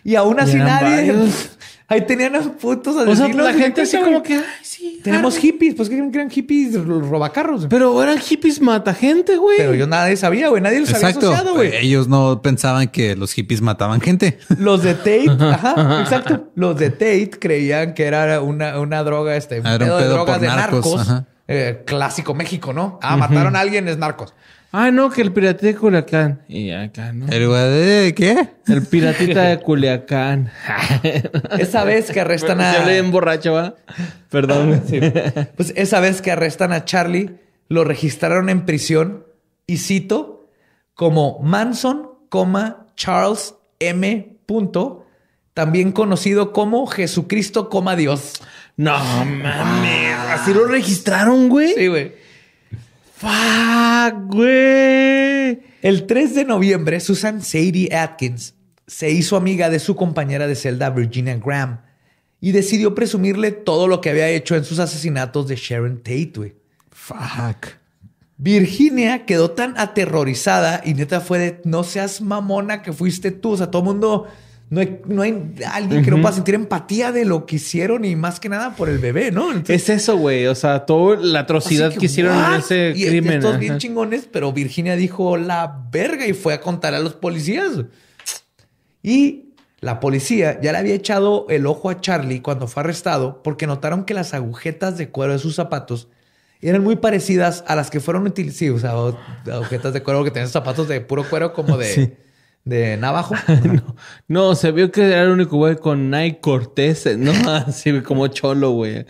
Speaker 2: Y aún así nadie... Ahí tenían a putos a O sea, la gente así como que, ay, sí. Tenemos hippies, pues que eran hippies robacarros. Pero eran hippies mata gente, güey. Pero yo nadie sabía, güey. Nadie los había asociado, güey.
Speaker 1: Ellos no pensaban que los hippies mataban
Speaker 2: gente. Los de Tate, ajá, exacto. Los de Tate creían que era una, una droga, este, era un pedo, de drogas de narcos. Eh, clásico México, ¿no? Ah, mataron a alguien, es narcos. Ah, no, que el piratita de Culiacán.
Speaker 3: Y acá, ¿no? ¿El de qué? El piratita de
Speaker 2: Culiacán. esa vez que arrestan a. Se le borracho, ¿va? Perdón. Ah, pues esa vez que arrestan a Charlie, lo registraron en prisión y cito como Manson, Charles M. Punto, también conocido como Jesucristo, Dios. No mames. Así lo registraron, güey. Sí, güey. ¡Fuck, El 3 de noviembre, Susan Sadie Atkins se hizo amiga de su compañera de celda Virginia Graham y decidió presumirle todo lo que había hecho en sus asesinatos de Sharon Tate, Fuck. Virginia quedó tan aterrorizada y neta fue de no seas mamona que fuiste tú. O sea, todo el mundo no hay, no hay alguien que no pueda sentir empatía de lo que hicieron y más que nada por el bebé, ¿no?
Speaker 3: es eso, güey. O sea, toda la atrocidad que, hicieron en ese crimen. Estos bien
Speaker 2: chingones, pero Virginia dijo la verga y fue a contar a los policías. Y la policía ya le había echado el ojo a Charlie cuando fue arrestado porque notaron que las agujetas de cuero de sus zapatos eran muy parecidas a las que fueron utilizadas. Sí, o sea, agujetas de cuero que tenían zapatos de puro cuero como de... de Navajo.
Speaker 3: no, se vio que era el único güey con Nike Cortés, ¿no? Así como cholo, güey.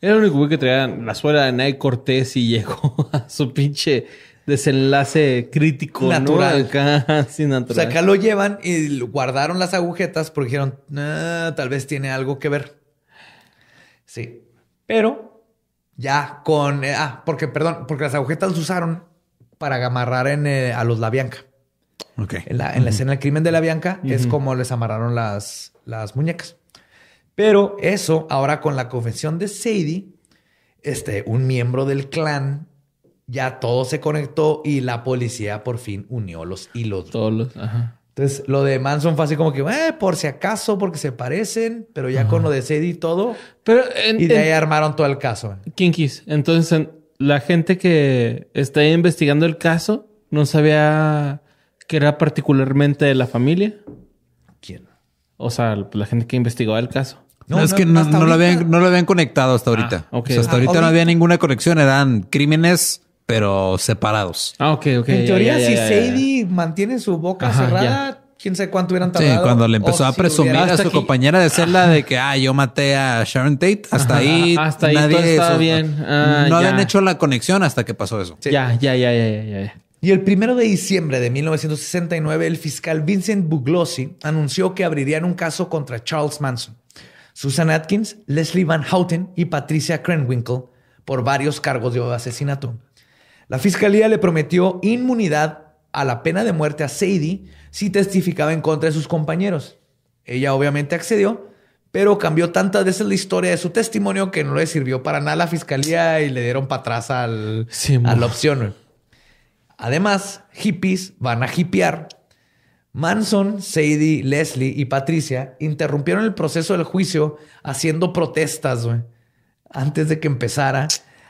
Speaker 3: Era el único güey que traía la suela de Nike Cortés y llegó a su pinche desenlace crítico, natural. acá
Speaker 2: lo llevan y guardaron las agujetas porque dijeron, ah, tal vez tiene algo que ver. Sí. Pero ya con. Eh, ah, porque, perdón, porque las agujetas las usaron para amarrar en, eh, a los Labianca. En, la, escena del crimen de la Bianca es como les amarraron las, las muñecas. Pero eso, ahora con la confesión de Sadie, este, un miembro del clan, ya todo se conectó y la policía por fin unió los hilos. Todos los, ajá. Entonces, lo de Manson fue así como que, eh, por si acaso, porque se parecen, pero ya con lo de Sadie y todo. Pero y de ahí armaron todo el caso.
Speaker 3: Kinkies. Entonces, la gente que está investigando el caso no sabía que era particularmente de la familia? ¿Quién? O sea, la gente que investigó el caso. No, es que no, lo habían, conectado
Speaker 1: hasta ahorita. Ah, hasta ah, ahorita no había ninguna conexión, eran crímenes pero separados. Ah, ok, ok. En teoría, si Sadie
Speaker 2: mantiene su boca cerrada, quién sabe cuánto hubieran tardado. Sí, cuando
Speaker 1: le empezó a presumir a su compañera de celda de que, ah, yo maté a Sharon Tate, hasta ahí hasta nadie ahí estaba bien. Ah, no habían hecho la conexión hasta que pasó eso. Ya, ya, ya, ya, ya,
Speaker 2: ya. Y el primero de diciembre de 1969, el fiscal Vincent Buglossi anunció que abrirían un caso contra Charles Manson, Susan Atkins, Leslie Van Houten y Patricia Krenwinkel por varios cargos de asesinato. La fiscalía le prometió inmunidad a la pena de muerte a Sadie si testificaba en contra de sus compañeros. Ella obviamente accedió, pero cambió tantas veces la historia de su testimonio que no le sirvió para nada a la fiscalía y le dieron para atrás al, a la opción. Además, hippies van a hippiar. Manson, Sadie, Leslie y Patricia interrumpieron el proceso del juicio haciendo protestas antes de que empezara.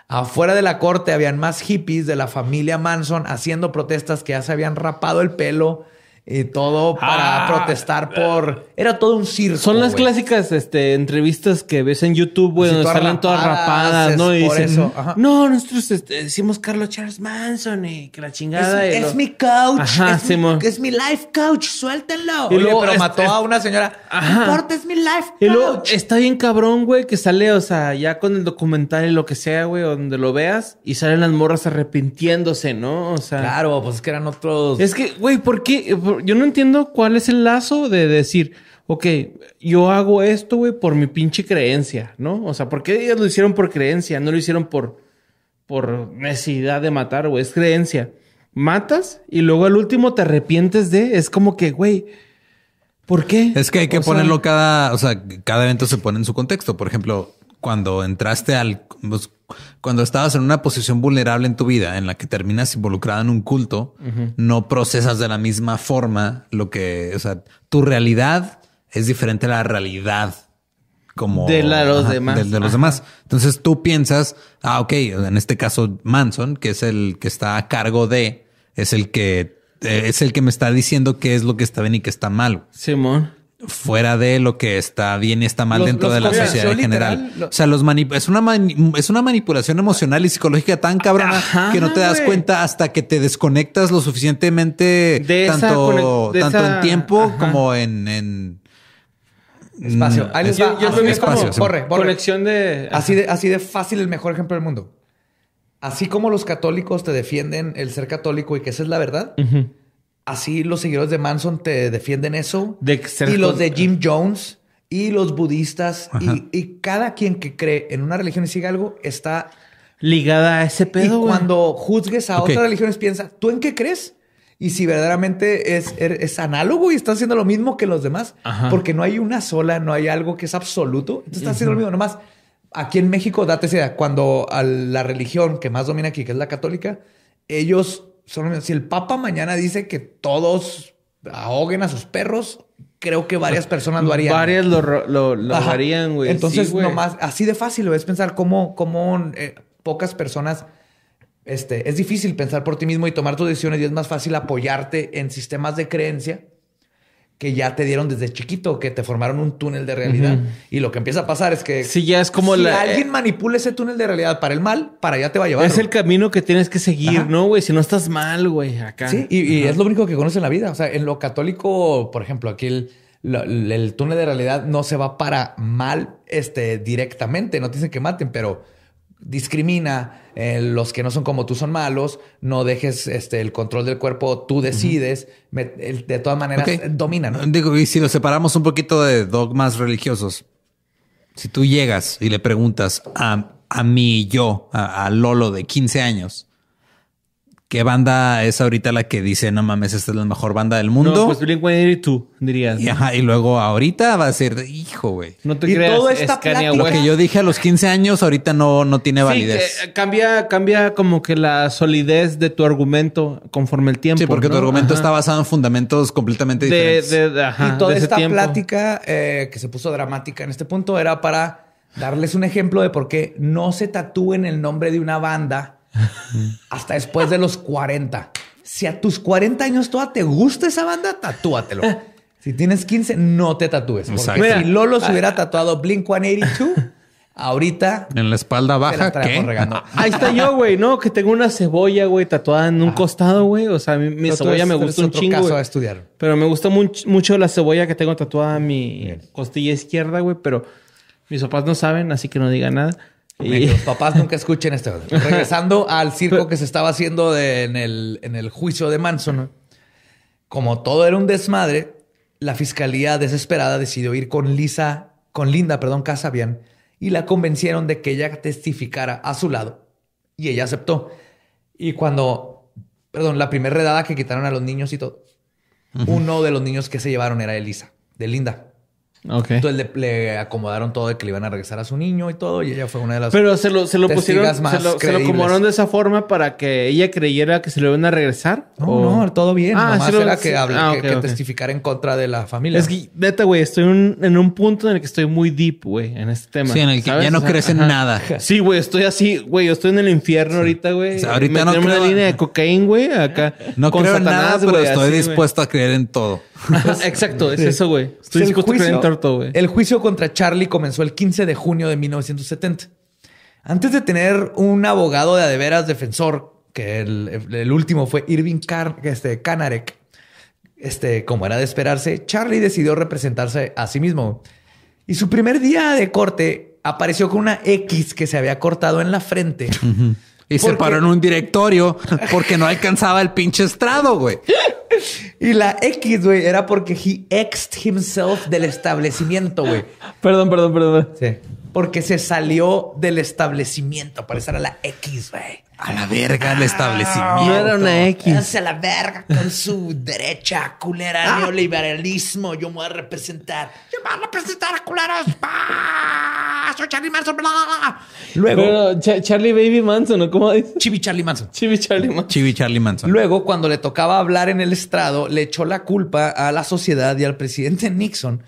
Speaker 2: Afuera de la corte habían más hippies de la familia Manson haciendo protestas que ya se habían rapado el pelo, y todo para ah. protestar por.
Speaker 3: Era todo un circo. Son las clásicas este, entrevistas que ves en YouTube, güey, donde salen todas rapadas, ¿no? Y dicen, eso. no, nosotros este, decimos Carlos Charles Manson y que la chingada. Es, es mi couch. Ajá, es, mi,
Speaker 2: es, mi, life coach. suéltenlo. Y luego, pero mató
Speaker 3: a una señora. Ajá.
Speaker 2: es mi life couch. Y luego
Speaker 3: está bien cabrón, güey, que sale, o sea, ya con el documental y lo que sea, güey, donde lo veas y salen las morras arrepintiéndose, ¿no? O sea. Claro, pues es que eran otros. Es que, güey, ¿por qué? yo no entiendo cuál es el lazo de decir, ok, yo hago esto, güey, por mi pinche creencia, ¿no? O sea, ¿por qué ellos lo hicieron por creencia? No lo hicieron por, por necesidad de matar, güey, es creencia. Matas y luego al último te arrepientes de, es como que, güey, ¿por qué? Es que hay que ponerlo
Speaker 1: cada, o sea, cada evento se pone en su contexto. Por ejemplo, cuando entraste al, pues, cuando estabas en una posición vulnerable en tu vida, en la que terminas involucrada en un culto, no procesas de la misma forma lo que, o sea, tu realidad es diferente a la realidad como de los demás. De, los demás. Entonces tú piensas, ah, ok, en este caso Manson, que es el que está a cargo de, es el que eh, es el que me está diciendo qué es lo que está bien y qué está mal. Simón fuera de lo que está bien y está mal dentro de la sociedad en general. o sea, los es, una es una manipulación emocional y psicológica tan cabrona que no te das cuenta hasta que te desconectas lo suficientemente tanto, tanto en tiempo como en, en... espacio. Ahí les va. Corre, así,
Speaker 2: Conexión de... Así, de... fácil el mejor ejemplo del mundo. Así como los católicos te defienden el ser católico y que esa es la verdad, así los seguidores de Manson te defienden eso. De y los de Jim Jones y los budistas y, cada quien que cree en una religión y sigue algo está
Speaker 3: ligada a ese pedo. Y
Speaker 2: cuando juzgues a otras religiones piensa, ¿tú en qué crees? Y si verdaderamente es, er, es análogo y está haciendo lo mismo que los demás, porque no hay una sola, no hay algo que es absoluto, entonces estás haciendo lo mismo. Nomás aquí en México, date idea, cuando la religión que más domina aquí, que es la católica, ellos si el Papa mañana dice que todos ahoguen a sus perros, creo que varias personas lo harían. Varias
Speaker 3: lo, harían, güey. Entonces, nomás,
Speaker 2: así de fácil, es pensar cómo, eh, pocas personas. Este, es difícil pensar por ti mismo y tomar tus decisiones y es más fácil apoyarte en sistemas de creencia que ya te dieron desde chiquito, que te formaron un túnel de realidad. Y lo que empieza a pasar es que si ya es como si eh, alguien manipula ese túnel de realidad para el mal, para allá te va a llevar. Es el
Speaker 3: camino que tienes que seguir, ¿no,
Speaker 2: güey? Si no estás mal,
Speaker 3: güey, acá. Sí,
Speaker 2: y, es lo único que conoces en la vida. O sea, en lo católico, por ejemplo, aquí el, túnel de realidad no se va para mal este, directamente, no dicen que maten, pero discrimina, eh, los que no son como tú son malos, no dejes este, el control del cuerpo, tú decides, de todas maneras dominan.
Speaker 1: Digo, y si lo separamos un poquito de dogmas religiosos, si tú llegas y le preguntas a, a mí, yo, a, a Lolo de 15 años, ¿Qué banda es ahorita la que dice, no mames, esta es la mejor banda del mundo? No, pues
Speaker 3: Blink-182, dirías. Y, ajá,
Speaker 1: y luego ahorita va a ser, hijo, güey. No te creas, todo esta Lo que yo dije a los 15 años
Speaker 3: ahorita no, no tiene validez. cambia, cambia como que la solidez de tu argumento conforme el tiempo. Sí,
Speaker 2: porque tu argumento está basado
Speaker 3: en fundamentos completamente
Speaker 1: diferentes. ajá, y toda esta
Speaker 2: plática eh, que se puso dramática en este punto era para darles un ejemplo de por qué no se tatúen el nombre de una banda hasta después de los 40. Si a tus 40 años toda te gusta esa banda, tatúatelo. Si tienes 15, no te tatúes. Porque si Lolo se ah. hubiera tatuado Blink 182, ahorita.
Speaker 1: En la espalda baja, ¿qué?
Speaker 2: Ahí
Speaker 3: está yo, güey, ¿no? Que tengo una cebolla, güey, tatuada en un ah. costado, güey. O sea, mi, cebolla me gusta un chingo. a estudiar. Pero me gusta mucho la cebolla que tengo tatuada en mi costilla izquierda, güey. Pero mis papás no saben, así que no digan nada.
Speaker 2: Y... Los papás nunca escuchen esto. Regresando al circo que se estaba haciendo en, el, juicio de Manson, como todo era un desmadre, la fiscalía desesperada decidió ir con Lisa, con Linda, perdón, Casabian, y la convencieron de que ella testificara a su lado. Y ella aceptó. Y cuando, perdón, la primera redada que quitaron a los niños y todo, uno de los niños que se llevaron era Elisa, de Linda. Entonces le, acomodaron todo de que le iban a regresar a su niño y todo, y ella fue una de las. Pero se lo, se lo pusieron, se, lo, se, lo, acomodaron
Speaker 3: de esa forma para que ella creyera que se le iban a regresar. No, no, todo bien. Ah, Nomás era que, hable, ah, que, testificar
Speaker 2: en contra de la familia. Es que,
Speaker 3: neta, güey, estoy un, en un punto en el que estoy muy deep, güey, en este tema. Sí, en el que ya no crees en nada. Sí, güey, estoy así, güey, yo estoy en el infierno ahorita, güey. O ahorita no creo. una línea de cocaína güey, acá. No creo en nada, pero estoy dispuesto a creer en todo. exacto, es eso, güey.
Speaker 2: Estoy el juicio, güey. El juicio contra Charlie comenzó el 15 de junio de 1970. Antes de tener un abogado de adeveras defensor, que el, último fue Irving Car este, Kanarek, este, como era de esperarse, Charlie decidió representarse a sí mismo. Y su primer día de corte apareció con una X que se había cortado en la frente.
Speaker 1: Y se paró en un directorio
Speaker 2: porque no alcanzaba el pinche estrado, güey. Y la X, güey, era porque he exed himself del establecimiento, güey. Perdón, perdón, perdón. Sí. Porque se salió del establecimiento. para eso era la X, güey a la verga el establecimiento. No X. a la verga con su derecha culera ah. neoliberalismo. Yo me voy a representar. Yo me voy a representar a culeros. Soy Charlie Manson. Bla.
Speaker 3: Luego.
Speaker 2: Charlie Baby Manson, no cómo dice? Chibi Charlie Manson.
Speaker 3: Chibi Charlie Manson. Chibi Charlie Manson.
Speaker 2: Luego, cuando le tocaba hablar en el estrado, le echó la culpa a la sociedad y al presidente Nixon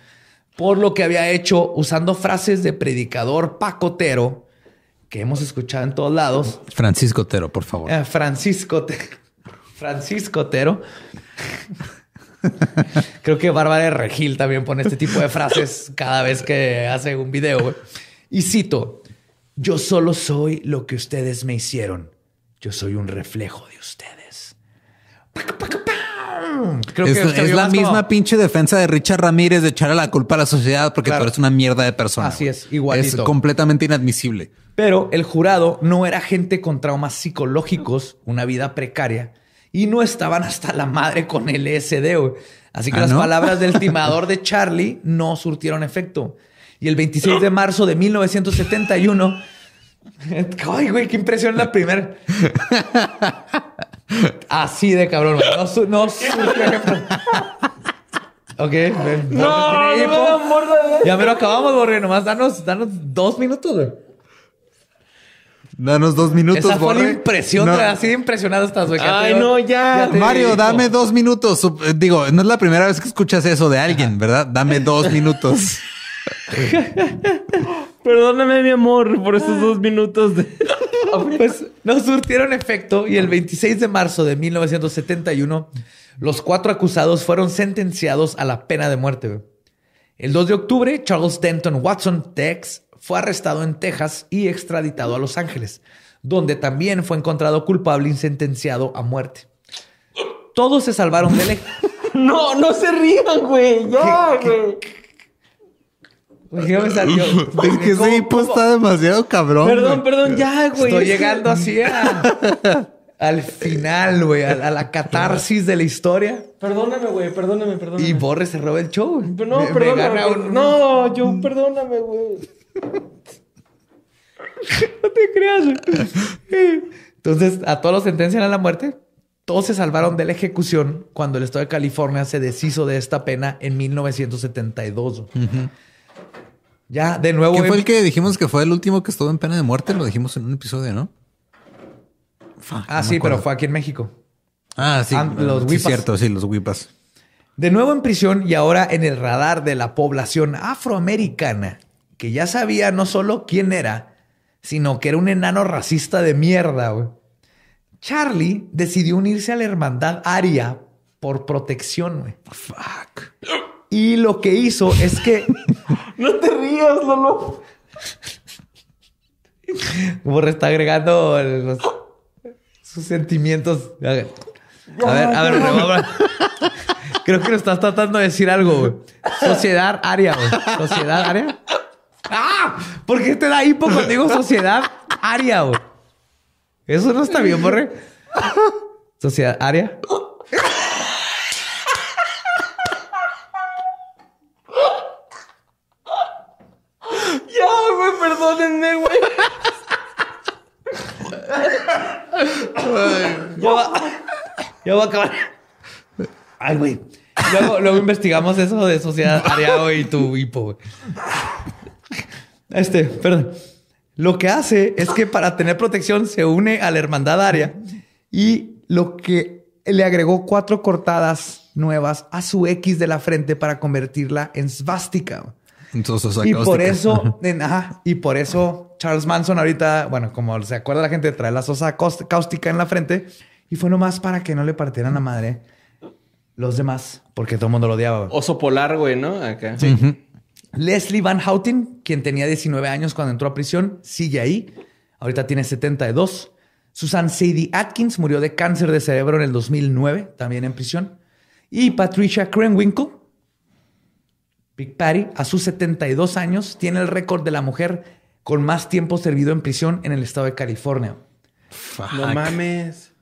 Speaker 2: por lo que había hecho usando frases de predicador pacotero que hemos escuchado en todos lados.
Speaker 1: Francisco Otero, por favor.
Speaker 2: Eh, Francisco Otero. Francisco Tero. Creo que Bárbara de Regil también pone este tipo de frases cada vez que hace un video. Y cito, yo solo soy lo que ustedes me hicieron. Yo soy un reflejo de ustedes. es, la misma
Speaker 1: pinche defensa de Richard Ramírez de echarle la culpa a la sociedad porque parece tú eres una mierda de persona. Así es, igual. Es completamente inadmisible.
Speaker 2: Pero el jurado no era gente con traumas psicológicos, una vida precaria, y no estaban hasta la madre con el güey. Así que ah, las palabras del timador de Charlie no surtieron efecto. Y el 26 de marzo de 1971, ay, güey, qué impresión la primera. Así de cabrón, no, no Ok. Ya me lo acabamos, güey. Nomás danos, danos dos minutos, Danos dos minutos, Esa fue la impresión. No. Así impresionada impresionado estás, güey. Ay, no, ya. Mario, dame
Speaker 1: dos minutos. Eh, digo, no es la primera vez que escuchas eso de alguien, ¿verdad? Dame dos minutos.
Speaker 2: Perdóname, mi amor, por esos dos minutos. De... Ah, pues, no surtieron efecto y el 26 de marzo de 1971, los cuatro acusados fueron sentenciados a la pena de muerte. El 2 de octubre, Charles Denton Watson, Tex, fue arrestado en Texas y extraditado a Los Ángeles, donde también fue encontrado culpable y sentenciado a muerte. Todos se salvaron de ley. no, no se rían, güey. Ya, güey. Yo me salió. Es que ese hipo está demasiado cabrón. Perdón, perdón, ya, güey. Estoy llegando así al final, güey, a, la catarsis de la historia. Perdóname,
Speaker 3: güey, perdóname,
Speaker 2: perdóname. Y Borre se roba el show. no, perdóname. No, yo
Speaker 3: perdóname, güey no
Speaker 2: te creas. Entonces, a todos los sentencian a la muerte. Todos se salvaron de la ejecución cuando el estado de California se deshizo de esta pena en 1972.
Speaker 1: Ya, de nuevo. ¿Qué fue em- el que dijimos que fue el último que estuvo en pena de muerte? Lo dijimos
Speaker 2: en un episodio, ¿no? ah, sí, pero fue aquí en México.
Speaker 1: Ah, sí. Ah, los sí, sí, los huipas.
Speaker 2: De nuevo en prisión y ahora en el radar de la población afroamericana que ya sabía no solo quién era, sino que era un enano racista de mierda, güey. Charlie decidió unirse a la hermandad aria por protección, güey. Fuck. Y lo que hizo es que. no te rías, Lolo. Borre está agregando sus sentimientos. A ver, a ver, Creo que lo estás tratando de decir algo, güey. Sociedad aria, güey. Sociedad aria. ¡Ah! ¿Por qué te da hipo cuando digo sociedad Aria, güey? Eso no está bien, porre. Sociedad Aria?
Speaker 3: ya, güey, perdónenme, güey. ya, va,
Speaker 2: ya va a acabar. Ay, güey. Luego, investigamos eso de sociedad Aria güey, y tu hipo, güey. Este, perdón. Lo que hace es que para tener protección se une a la hermandad área y lo que le agregó cuatro cortadas nuevas a su X de la frente para convertirla en svástica.
Speaker 1: Entonces, y por eso,
Speaker 2: y por eso Charles Manson ahorita, bueno, como se acuerda la gente, trae la sosa cáustica en la frente y fue nomás para que no le partieran la madre los demás, porque todo el mundo lo odiaba. Oso polar, güey,
Speaker 3: ¿no? Acá.
Speaker 2: Sí. Leslie Van Houten, quien tenía 19 años cuando entró a prisión, sigue ahí. Ahorita tiene 72. Susan Sadie Atkins murió de cáncer de cerebro en el 2009, también en prisión. Y Patricia Krenwinkle, Big Patty, a sus 72 años, tiene el récord de la mujer con más tiempo servido en prisión en el estado de California. No mames.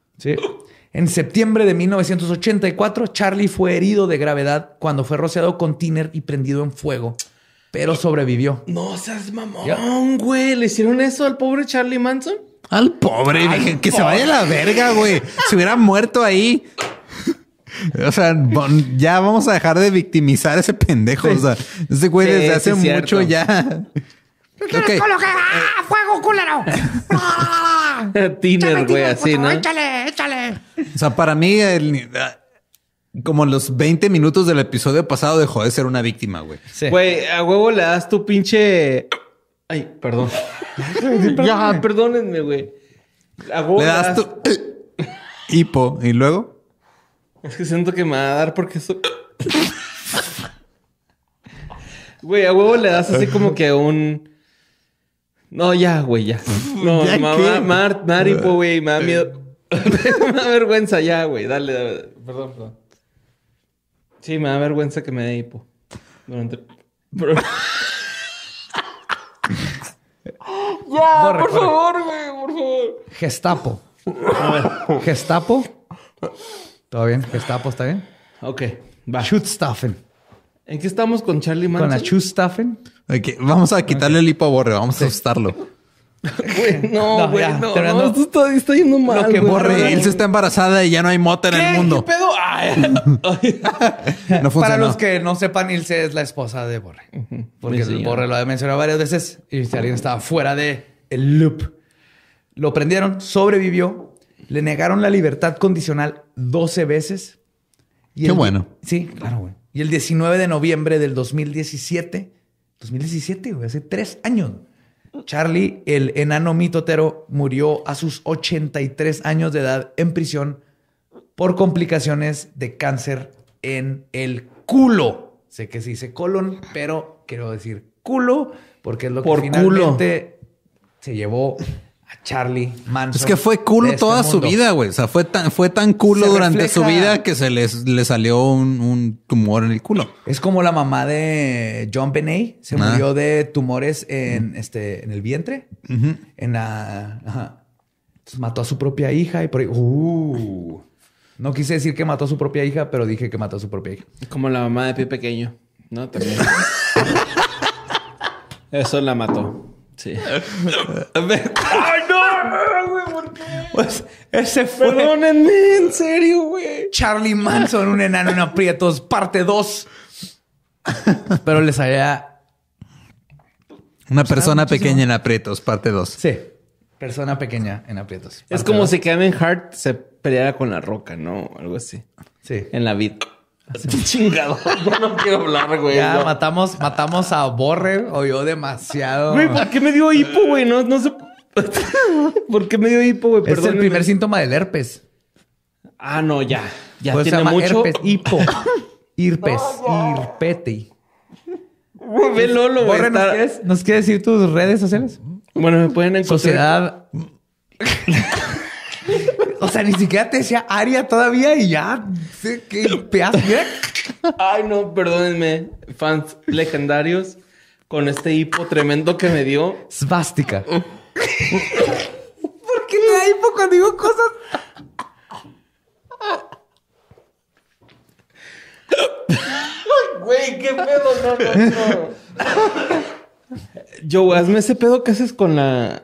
Speaker 2: En septiembre de 1984, Charlie fue herido de gravedad cuando fue rociado con tiner y prendido en fuego pero sobrevivió. No
Speaker 3: seas mamón,
Speaker 2: güey. ¿Le hicieron eso al
Speaker 3: pobre Charlie Manson?
Speaker 2: Al pobre, que se vaya la verga, güey. Se hubiera muerto ahí.
Speaker 1: O sea, ya vamos a dejar de victimizar a ese pendejo. O sea, ese güey desde hace mucho ya.
Speaker 2: okay. ¡Ah, fuego, culero.
Speaker 1: Tiner, güey, así, ¿no?
Speaker 2: Échale, échale.
Speaker 1: O sea, para mí, el, como los 20 minutos del episodio pasado dejó de ser una víctima, güey.
Speaker 3: Güey, a huevo le das tu pinche. Ay, perdón. ya, perdónenme, güey. A huevo le das, tu. Eh,
Speaker 1: hipo. ¿Y luego?
Speaker 3: Es que siento que me va a dar porque eso. güey, a huevo le das así como que un. No, ya, güey, ya. No, no. Mar, Maripo, güey, me da miedo. Eh. me da vergüenza, ya, güey. Dale, dale. Perdón, perdón. Sí, me da vergüenza que me dé hipo. Durante... ya, por favor, güey, por favor.
Speaker 2: Gestapo. A ver. Gestapo. ¿Todo bien? ¿Gestapo está bien? Ok, va. ¿En qué estamos con
Speaker 1: Charlie Manson? Con la Schutzstaffen. vamos a quitarle el hipo a Borre, vamos a asustarlo.
Speaker 3: no, güey, no. no,
Speaker 2: está, yendo mal. Lo que borre, Ilse está embarazada y ya no hay mota en el mundo. Para los que no sepan, Ilse es la esposa de Borre. Porque Borre lo ha mencionado varias veces y si alguien estaba fuera de el loop. Lo prendieron, sobrevivió, le negaron la libertad condicional 12 veces. Y Qué bueno. Sí, claro, güey. Y el 19 de noviembre del 2017, 2017, güey, hace tres años Charlie, el enano mitotero, murió a sus 83 años de edad en prisión por complicaciones de cáncer en el culo. Sé que se dice colon, pero quiero decir culo porque es lo que finalmente se llevó a Charlie Manson. Es que fue culo este toda su vida, güey. O
Speaker 1: sea, fue tan, fue tan culo durante su vida que se les, le salió un, tumor en el culo.
Speaker 2: Es como la mamá de John Benet. Se ah. murió de tumores en, este, en el vientre. En la... Mató a su propia hija y por ahí... Uh. No quise decir que mató a su propia hija, pero dije que mató a su propia hija.
Speaker 3: Como la mamá de pie pequeño, ¿no? Eso la mató. Sí.
Speaker 2: ¡Ay, no! ¿por qué? Pues ese fue. Perdónenme, en serio, güey. Charlie Manson, un enano en aprietos, parte 2. Pero les salía.
Speaker 1: Una pues, persona pequeña en aprietos, parte 2. Sí.
Speaker 2: Persona pequeña en aprietos. Es como
Speaker 3: si Kevin Hart se peleara con la roca, ¿no?
Speaker 2: Algo así. Sí. En la vida. Chingado. Yo no quiero hablar, güey. Ya matamos, matamos a Borre. Oyó demasiado. Güey, ¿por
Speaker 3: qué me dio hipo, güey? No, no sé.
Speaker 2: ¿Por qué me dio hipo, güey? Perdón. Es el primer síntoma del herpes. Ah, no, ya. Ya pues tiene mucho herpes. hipo. Irpes. Irpete. Ve Lolo, güey. Borre, ¿nos, quieres, ¿nos quieres decir tus redes sociales? Bueno, me pueden encontrar. Sociedad. O sea, ni siquiera te decía Aria todavía y ya. ¿Qué pedazo? Ay, no, perdónenme,
Speaker 3: fans legendarios, con este hipo tremendo que me dio.
Speaker 2: Svástica. ¿Por
Speaker 3: qué me da hipo cuando digo cosas? Güey, qué pedo, no, no, hazme ese pedo que haces con la.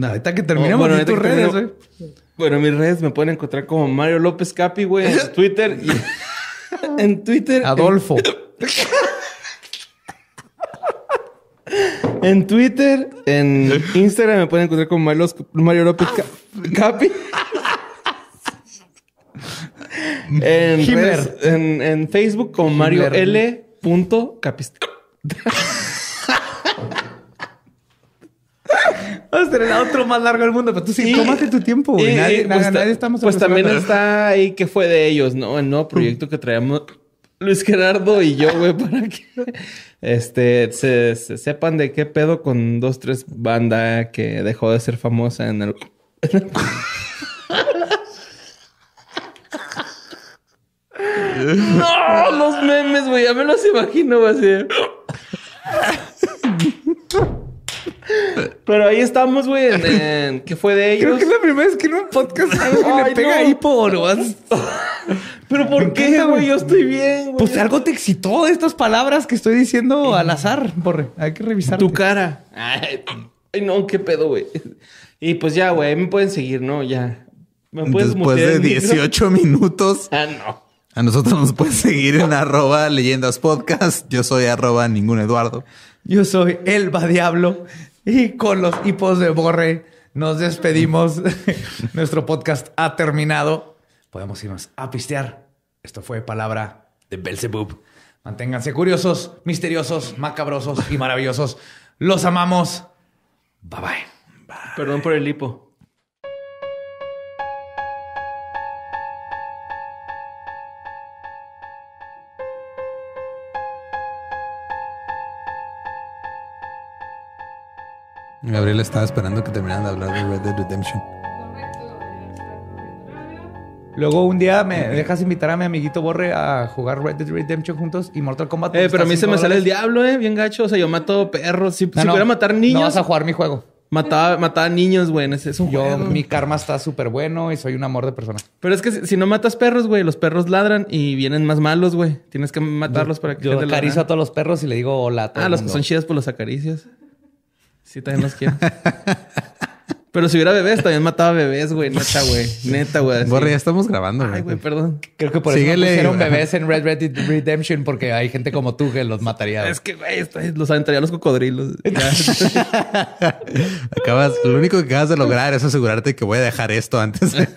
Speaker 3: ahorita que terminamos tus redes, güey. Bueno, mis redes me pueden encontrar como Mario López Capi, güey, en Twitter. Y... en Twitter. Adolfo. En... Twitter, en Instagram me pueden encontrar como Mario, López Capi. en, en, Facebook como Mario L. Punto
Speaker 2: Vamos a el otro más largo del mundo, pero tú sí, y, tómate tu tiempo, güey. Nadie, pues estamos Pues también
Speaker 3: está ahí que fue de ellos, ¿no? El nuevo proyecto que traíamos Luis Gerardo y yo, güey, para que este, se, sepan de qué pedo con dos, tres banda que dejó de ser famosa en el. no, los memes, güey, ya me los imagino, a ser. Pero ahí estamos, güey, en, fue de ellos. Creo que es
Speaker 2: la primera vez que en un podcast le pega ahí por Pero ¿por qué, güey? Yo estoy bien, güey. Pues algo te excitó estas palabras que estoy diciendo eh. al azar, Hay que revisar. Tu cara.
Speaker 3: Ay, no, qué pedo, güey. Y pues ya, güey, me pueden seguir, ¿no? Ya. Después de 18
Speaker 2: minutos.
Speaker 3: Ah, no.
Speaker 1: A nosotros nos pueden seguir en arroba leyendas podcast. Yo soy arroba
Speaker 2: ningún Eduardo. Yo soy Elba Diablo. Y con los hipos de borre nos despedimos. Nuestro podcast ha terminado. Podemos irnos a pistear. Esto fue Palabra de Belzebub. Manténganse curiosos, misteriosos, macabrosos y maravillosos. Los amamos. Bye bye. bye. Perdón por el hipo.
Speaker 1: Gabriel estaba esperando que terminaran de
Speaker 2: hablar de Red Dead Redemption. Luego un día me dejas invitar a mi amiguito Borre a jugar Red Dead Redemption juntos y Mortal Kombat. Eh, pero a mí se me sale el diablo,
Speaker 3: eh, bien gacho. O sea, yo mato perros. Si, pudiera matar niños. No vas a jugar mi juego. Mataba, mataba niños,
Speaker 2: güey. es un Yo, mi karma está súper bueno y soy un amor de persona.
Speaker 3: Pero es que si, no matas perros, güey, los perros ladran y vienen más malos, güey. Tienes que matarlos para que. Yo acaricio a todos los perros y le digo hola a Ah, los que son chidas por pues los acaricias. Sí, también los quiero.
Speaker 2: Pero si hubiera bebés, también mataba bebés, güey. Neta, güey. Neta, güey. Borre, ya estamos grabando, güey. Ay, güey, perdón. Creo que por eso hicieron bebés en Red Red Redemption, porque hay gente como tú que los mataría. Es que, güey, los aventaría los cocodrilos.
Speaker 1: acabas, lo único que
Speaker 2: acabas de lograr es asegurarte que voy a dejar esto antes. eso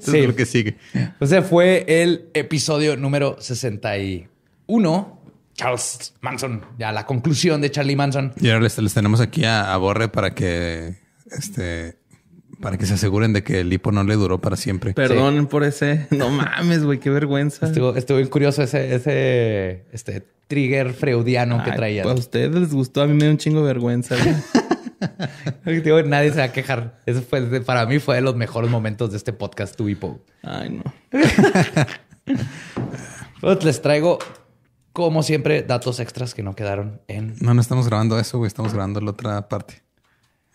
Speaker 2: sí. porque que sigue. O sea, fue el episodio número 61 Charles Manson, ya la conclusión de Charlie Manson.
Speaker 1: Y ahora les, tenemos aquí a, Borre para que este para que se aseguren de que el hipo no le duró para siempre. Perdón
Speaker 2: por ese.
Speaker 3: No mames, güey, qué vergüenza. Estuvo, estuvo bien curioso ese, ese este trigger freudiano que traía. Pues, a ustedes les gustó, a mí me dio un chingo de vergüenza.
Speaker 2: Digo, nadie se va a quejar. Eso fue para mí fue de los mejores momentos de este podcast, tu hipo. Ay, no. Pues, les traigo como siempre, datos extras que no quedaron en. No, no estamos grabando eso, güey. Estamos grabando la otra parte.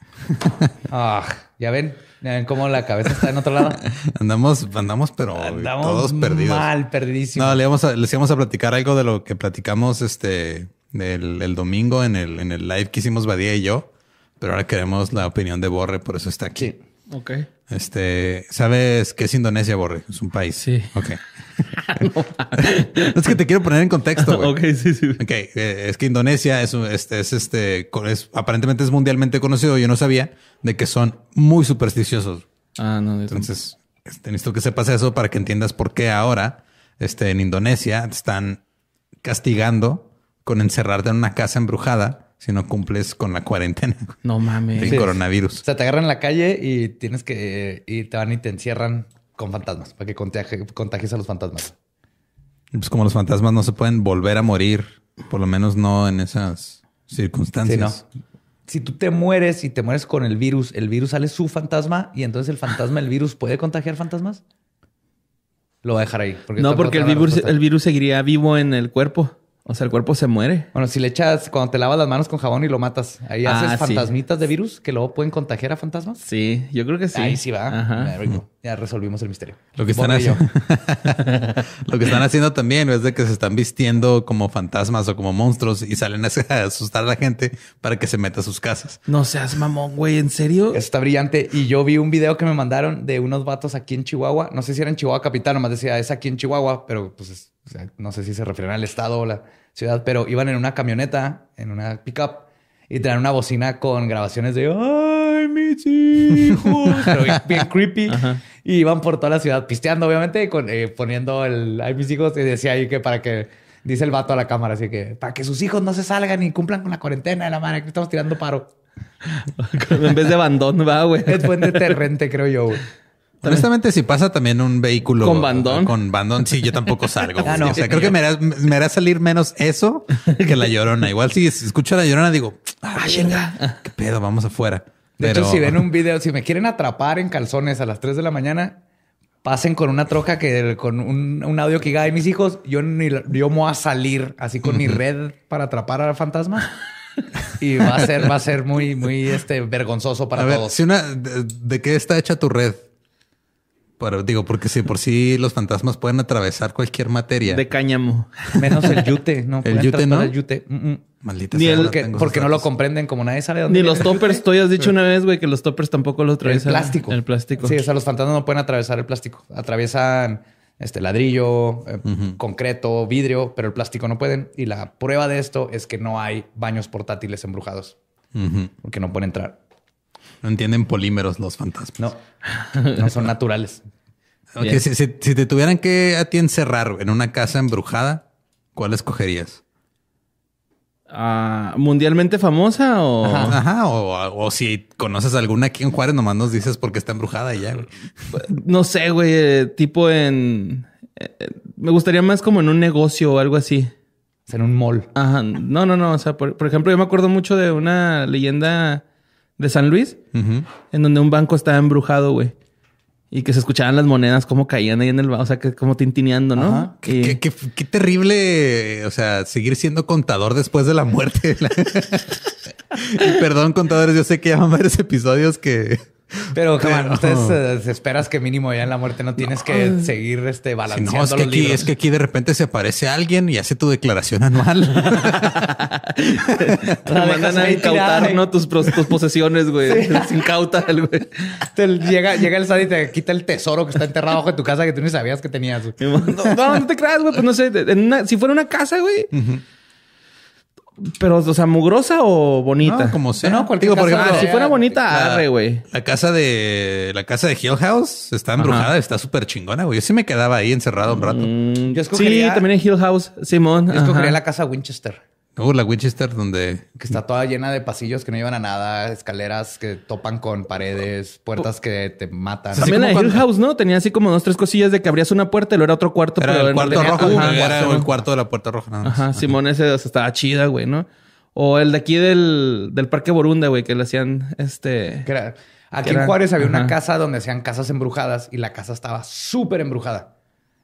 Speaker 2: ah, ya ven, ya ven cómo la cabeza está en otro lado.
Speaker 1: andamos, andamos, pero
Speaker 2: todos perdidos. Mal, perdidísimo.
Speaker 1: No, le vamos a, les íbamos a platicar algo de lo que platicamos este el, domingo en el, en el live que hicimos Badía y yo, pero ahora queremos la opinión de Borre, por eso está aquí. Sí. Ok. Este, ¿sabes qué es Indonesia, Borre? Es un país. Sí. Ok. no. es que te quiero poner en contexto, güey. ok, sí, sí. Ok, eh, es que Indonesia es, este, es este, es, aparentemente es mundialmente conocido. Yo no sabía de que son muy supersticiosos. Ah, no. Entonces, este, necesito que sepas eso para que entiendas por qué ahora, este, en Indonesia te están castigando con encerrarte en una casa embrujada si no cumples con la cuarentena.
Speaker 3: No mames.
Speaker 1: Sin coronavirus. O
Speaker 2: sea, te agarran en la calle y tienes que y te van y te encierran con fantasmas para que contagies a los fantasmas.
Speaker 1: Pues como los fantasmas no se pueden volver a morir, por lo menos no en esas circunstancias.
Speaker 2: Si tú te mueres y te mueres con el virus, el virus sale su fantasma y entonces el fantasma, el virus, puede contagiar fantasmas. Lo voy a dejar ahí. no, porque el virus, el virus seguiría vivo en el cuerpo. O sea, el cuerpo se muere. Bueno, si le echas, cuando te lavas las manos con jabón y lo matas, ahí ah, haces fantasmitas de virus que luego pueden contagiar a fantasmas. Sí, yo creo que sí. Ahí sí va. Ya resolvimos el misterio. Lo que, están haciendo... lo que están haciendo
Speaker 1: también es de que se están vistiendo como fantasmas o como monstruos y salen a asustar a la gente para que se meta a sus casas.
Speaker 2: No seas mamón, güey, ¿en serio? está brillante. Y yo vi un video que me mandaron de unos vatos aquí en Chihuahua. No sé si era en Chihuahua capital, nomás decía, es aquí en Chihuahua, pero pues no sé si se refieren al estado o la ciudad, pero iban en una camioneta, en una pickup, y traían una bocina con grabaciones de ¡Ay, mis hijos! bien, creepy. Y iban por toda la ciudad pisteando, obviamente, con, eh, poniendo el ¡Ay, mis hijos! Y decía ahí que para que dice el vato a la cámara, así que para que sus hijos no se salgan y cumplan con la cuarentena de la madre, que estamos tirando paro. en vez de abandono, va, güey. Es buen deterrente, creo yo, güey.
Speaker 1: Honestamente, si pasa también un vehículo con bandón, con bandón, sí, yo tampoco salgo. Ah, creo que me hará, salir menos eso que la llorona. Igual si escucho la llorona, digo,
Speaker 2: ah, ah, chinga,
Speaker 1: qué pedo, vamos afuera. De hecho, si ven
Speaker 2: un video, si me quieren atrapar en calzones a las 3 de la mañana, pasen con una troca que con un, audio que diga de mis hijos, yo, ni, yo me voy a salir así con mi red para atrapar la fantasma. Y va a ser, va a ser muy, muy este, vergonzoso para ver, todos. Si una,
Speaker 1: ¿De qué está hecha tu red? Pero digo, porque si por sí los fantasmas pueden atravesar cualquier materia. De cáñamo. Menos el yute, ¿no? El yute no. El yute. Mm, mm. Maldita sea, porque no lo comprenden, como nadie sabe dónde. Ni los toppers.
Speaker 2: Tú ya has dicho una vez, güey, que los toppers tampoco lo atraviesan. El plástico. El plástico. Sí, o sea, los fantasmas no pueden atravesar el plástico. Atraviesan este ladrillo, eh, concreto, vidrio, pero el plástico no pueden. Y la prueba de esto es que no hay baños portátiles embrujados. Porque no pueden entrar. No entienden polímeros los fantasmas. No, no son naturales. si,
Speaker 1: te tuvieran que a ti encerrar en una casa embrujada, ¿cuál escogerías? Ah, ¿Mundialmente famosa o...? Ajá, o, si conoces alguna aquí en Juárez, nomás nos dices porque está embrujada y ya.
Speaker 3: No sé, güey, eh, tipo en... Eh, eh, me gustaría más como en un negocio o algo así. En un mall. Ajá. No, no, no. O sea, por ejemplo, yo me acuerdo mucho de una leyenda de San Luis, en donde un banco estaba embrujado, güey. Y que se escuchaban las monedas como caían ahí en el... O sea, que como tintineando, ¿no? Qué, terrible, o sea, seguir siendo contador
Speaker 1: después de la muerte. y perdón, contadores, yo sé que ya varios episodios que... Pero, cabrón, entonces
Speaker 2: eh, esperas que mínimo ya en la muerte no tienes que seguir este balanceando no, es que aquí, Es que
Speaker 1: aquí de repente se aparece alguien y hace tu declaración anual.
Speaker 2: te mandan a incautar, ¿no?
Speaker 3: Tus, posesiones,
Speaker 2: güey. sin güey. llega, llega el sábado y te quita el tesoro que está enterrado bajo de tu casa que tú ni sabías que tenías. No, no,
Speaker 3: te creas, güey. Pues no sé. si fuera una casa, güey. Pero, o sea, mugrosa o bonita. No, como sea. No, cualquier porque, ah, si fuera bonita,
Speaker 1: arre, güey. La casa de la casa de Hill House está embrujada, está súper chingona, güey. Yo sí me quedaba ahí encerrado un rato. Mm, sí,
Speaker 3: también en Hill House, Simón. Yo escogería la casa Winchester
Speaker 2: la Winchester, donde. Que está toda llena de pasillos que no llevan a nada, escaleras que topan con paredes, puertas que te matan. También la Hill
Speaker 3: House, ¿no? Tenía así como dos, tres cosillas de que abrías una puerta y luego era otro cuarto. Era el cuarto rojo, era el cuarto
Speaker 2: de la puerta roja. Ajá, Simón, ese estaba
Speaker 3: chida, güey, ¿no? O el de aquí del, Parque Borunda, güey, que le hacían este.
Speaker 2: Aquí en Juárez había una casa donde hacían casas embrujadas y la casa estaba súper embrujada.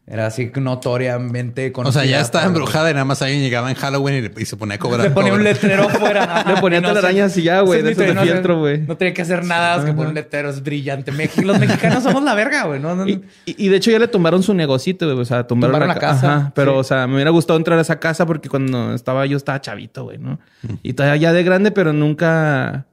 Speaker 2: Era así notoriamente conocida. O sea, ya estaba embrujada
Speaker 1: y nada más alguien llegaba en Halloween y, se
Speaker 2: ponía a cobrar. Le ponía un letrero fuera. le ponía las telarañas y ya, güey. de no, güey. No tenía
Speaker 3: que hacer nada Es que poner un
Speaker 2: letrero. Es brillante. México, los mexicanos somos la verga, güey. ¿no? Y,
Speaker 3: de hecho ya le tomaron su negocito, güey. O sea, tomaron, la, casa. pero, o sea, me hubiera gustado entrar a esa casa porque cuando estaba yo estaba chavito, güey, ¿no? Mm. Y todavía ya de grande, pero nunca...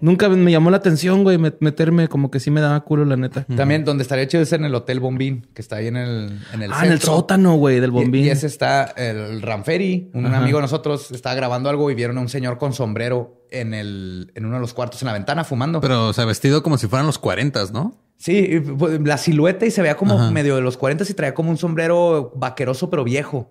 Speaker 3: Nunca me llamó la atención, güey, meterme como que sí me daba culo, la neta. También,
Speaker 2: donde estaría hecho es en el Hotel Bombín, que está ahí en el, en el Ah, en el sótano, güey, del Bombín. Y, ese está el Ranferi, un amigo de nosotros, estaba grabando algo y vieron a un señor con sombrero en, el, en uno de los cuartos, en la ventana, fumando. Pero,
Speaker 1: o sea, vestido como si fueran los 40, ¿no?
Speaker 2: Sí, pues, la silueta y se veía como medio de los 40 y traía como un sombrero vaqueroso pero viejo.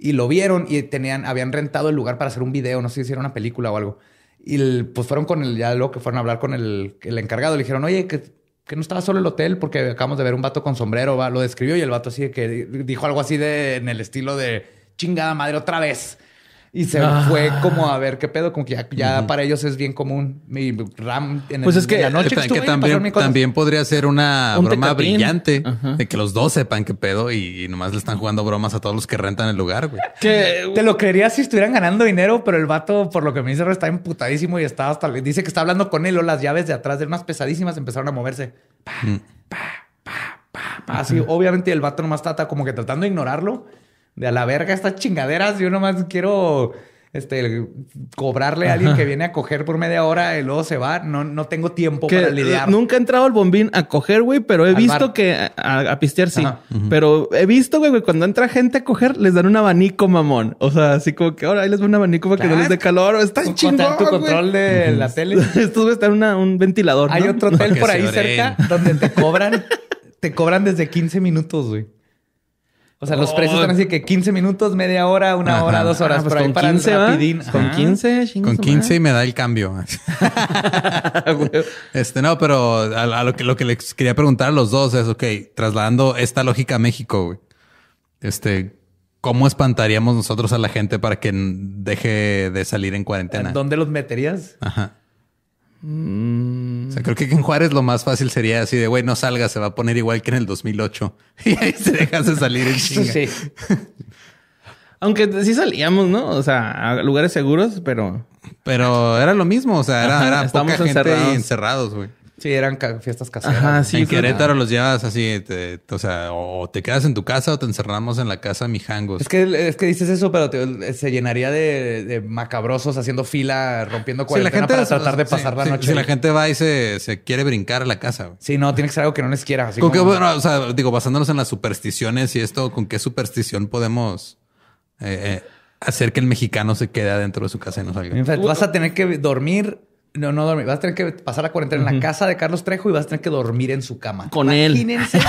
Speaker 2: Y lo vieron y tenían, habían rentado el lugar para hacer un video, no sé si era una película o algo. Y pues fueron con el, ya luego que fueron a hablar con el, el encargado, le dijeron, oye, que, que, no estaba solo el hotel porque acabamos de ver un vato con sombrero, lo describió y el vato así que dijo algo así de, en el estilo de chingada madre otra vez. Y se fue ah. como a ver qué pedo, como que ya, para ellos es bien común. Mi RAM en Pues es que, la noche que,
Speaker 1: también, podría ser una broma brillante de que los dos sepan qué pedo y, nomás le están jugando bromas a todos los que rentan el lugar. Güey.
Speaker 2: Que te lo creería si estuvieran ganando dinero, pero el vato, por lo que me dice, está emputadísimo y está hasta le dice que está hablando con él o las llaves de atrás de unas pesadísimas empezaron a moverse. Mm. así, obviamente el vato nomás trata como que tratando de ignorarlo de a la verga estas chingaderas, yo nomás quiero este, cobrarle a alguien que viene a coger por media hora y luego se va. No, no tengo tiempo para lidiar.
Speaker 3: Nunca he entrado al bombín a coger, güey, pero he visto que a, pistear sí. Pero he visto, güey, cuando entra gente a coger, les dan un abanico, mamón. O sea, así como que ahora ahí les va un abanico para que no les dé calor. Está chingón, tu control de la tele. Estos, güey, están en un ventilador. Hay otro hotel por ahí cerca
Speaker 2: donde te cobran, te cobran desde 15 minutos, güey. O sea, los oh. precios están así que 15 minutos, media hora, una hora, dos horas. Ah, pues con, 15, para con 15, Con y me
Speaker 1: da el cambio. este, no, pero a, lo, que, lo que les quería preguntar a los dos es, ok, trasladando esta lógica a México, güey. Este, ¿cómo espantaríamos nosotros a la gente para que deje de salir en cuarentena?
Speaker 2: ¿Dónde los meterías?
Speaker 1: Ajá. Mm. O sea, creo que en Juárez lo más fácil sería así de, güey, no salga, se va a poner igual que en el 2008.
Speaker 3: Y ahí se
Speaker 1: dejas de salir en chinga. Sí.
Speaker 3: Aunque sí salíamos, ¿no? O sea, a lugares seguros, pero... Pero era lo mismo, o sea, era, poca gente encerrados, güey.
Speaker 2: Sí, eran fiestas caseras. En Querétaro
Speaker 1: los llevas así, o sea, o te quedas en tu casa o te encerramos en la casa mijangos. Es
Speaker 2: que, es que dices eso, pero se llenaría de, macabrosos haciendo fila, rompiendo cuarentena si la gente para tratar de pasar la noche. Si, la gente va y se, quiere brincar a la casa. Sí, no, tiene que ser algo que no les quiera. Así o
Speaker 1: sea, digo, basándonos en las supersticiones y esto, ¿con qué superstición podemos...? Eh, eh, hacer que el mexicano se quede adentro de su casa y no salga.
Speaker 2: Vas a tener que dormir no, no dormir. Vas a tener que pasar a cuarentena en la casa de Carlos Trejo y vas a tener que dormir en su cama. Con Imagínense. él.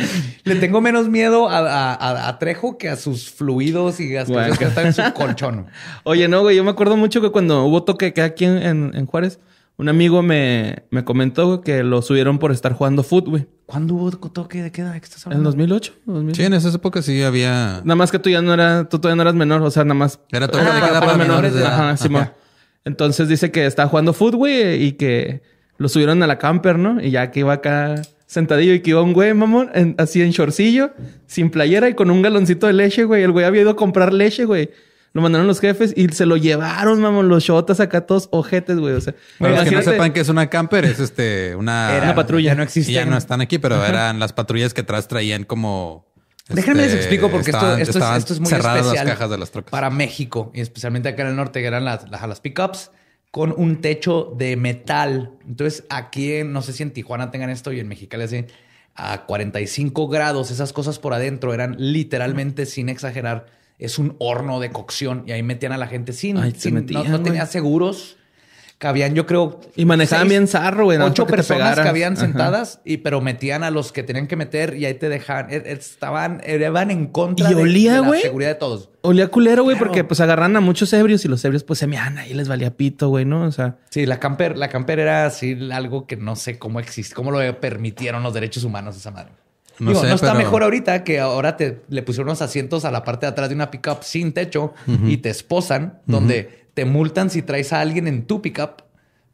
Speaker 2: Le tengo menos miedo a, Trejo que a sus fluidos y a que están en su
Speaker 3: colchón. Oye, no, güey. Yo me acuerdo mucho que cuando hubo toque que aquí en, Juárez, un amigo me, comentó que lo subieron por estar jugando fútbol, güey. ¿Cuándo hubo toque de queda? ¿Qué estás hablando? En 2008, Sí, en esa época sí había. Nada más que tú ya no eras, tú todavía no eras menor, o sea, nada más. Era ah, toque de queda para, menores. Ajá, sí, entonces dice que estaba jugando foot, güey, y que lo subieron a la camper, ¿no? Y ya que iba acá sentadillo y que iba un güey, mamón, así en shortcillo, sin playera y con un galoncito de leche, güey. El güey había ido a comprar leche, güey. Lo mandaron los jefes y se lo llevaron, mamón, los shotas acá todos ojetes, güey. O sea, bueno, que no sepan
Speaker 1: que es una camper, es este, una, patrulla. no existía. Ya no están aquí, pero eran las patrullas que atrás traían como Déjenme les este, explico porque esto, es, muy especial
Speaker 2: para México y especialmente acá en el norte que eran las, las, pickups con un techo de metal. Entonces aquí, no sé si en Tijuana tengan esto y en Mexicali así, a 45 grados, esas cosas por adentro eran literalmente, sin exagerar, es un horno de cocción y ahí metían a la gente sin, no tenía seguros habían, yo creo. Y manejaban bien zarro, güey. Ocho personas que habían sentadas, y, pero metían a los que tenían que meter y ahí te dejaban. E, e, estaban, eran en contra de, la seguridad de todos. Olía culero, güey, porque pues
Speaker 3: agarran a muchos ebrios y los ebrios pues se mean ahí, les valía pito, güey, ¿no? O sea.
Speaker 2: Sí, la camper, la camper era así algo que no sé cómo existe, cómo lo permitieron los derechos humanos esa madre. No, está mejor ahorita que ahora te le pusieron unos asientos a la parte de atrás de una pickup sin techo y te esposan, donde te multan si traes a alguien en tu pickup,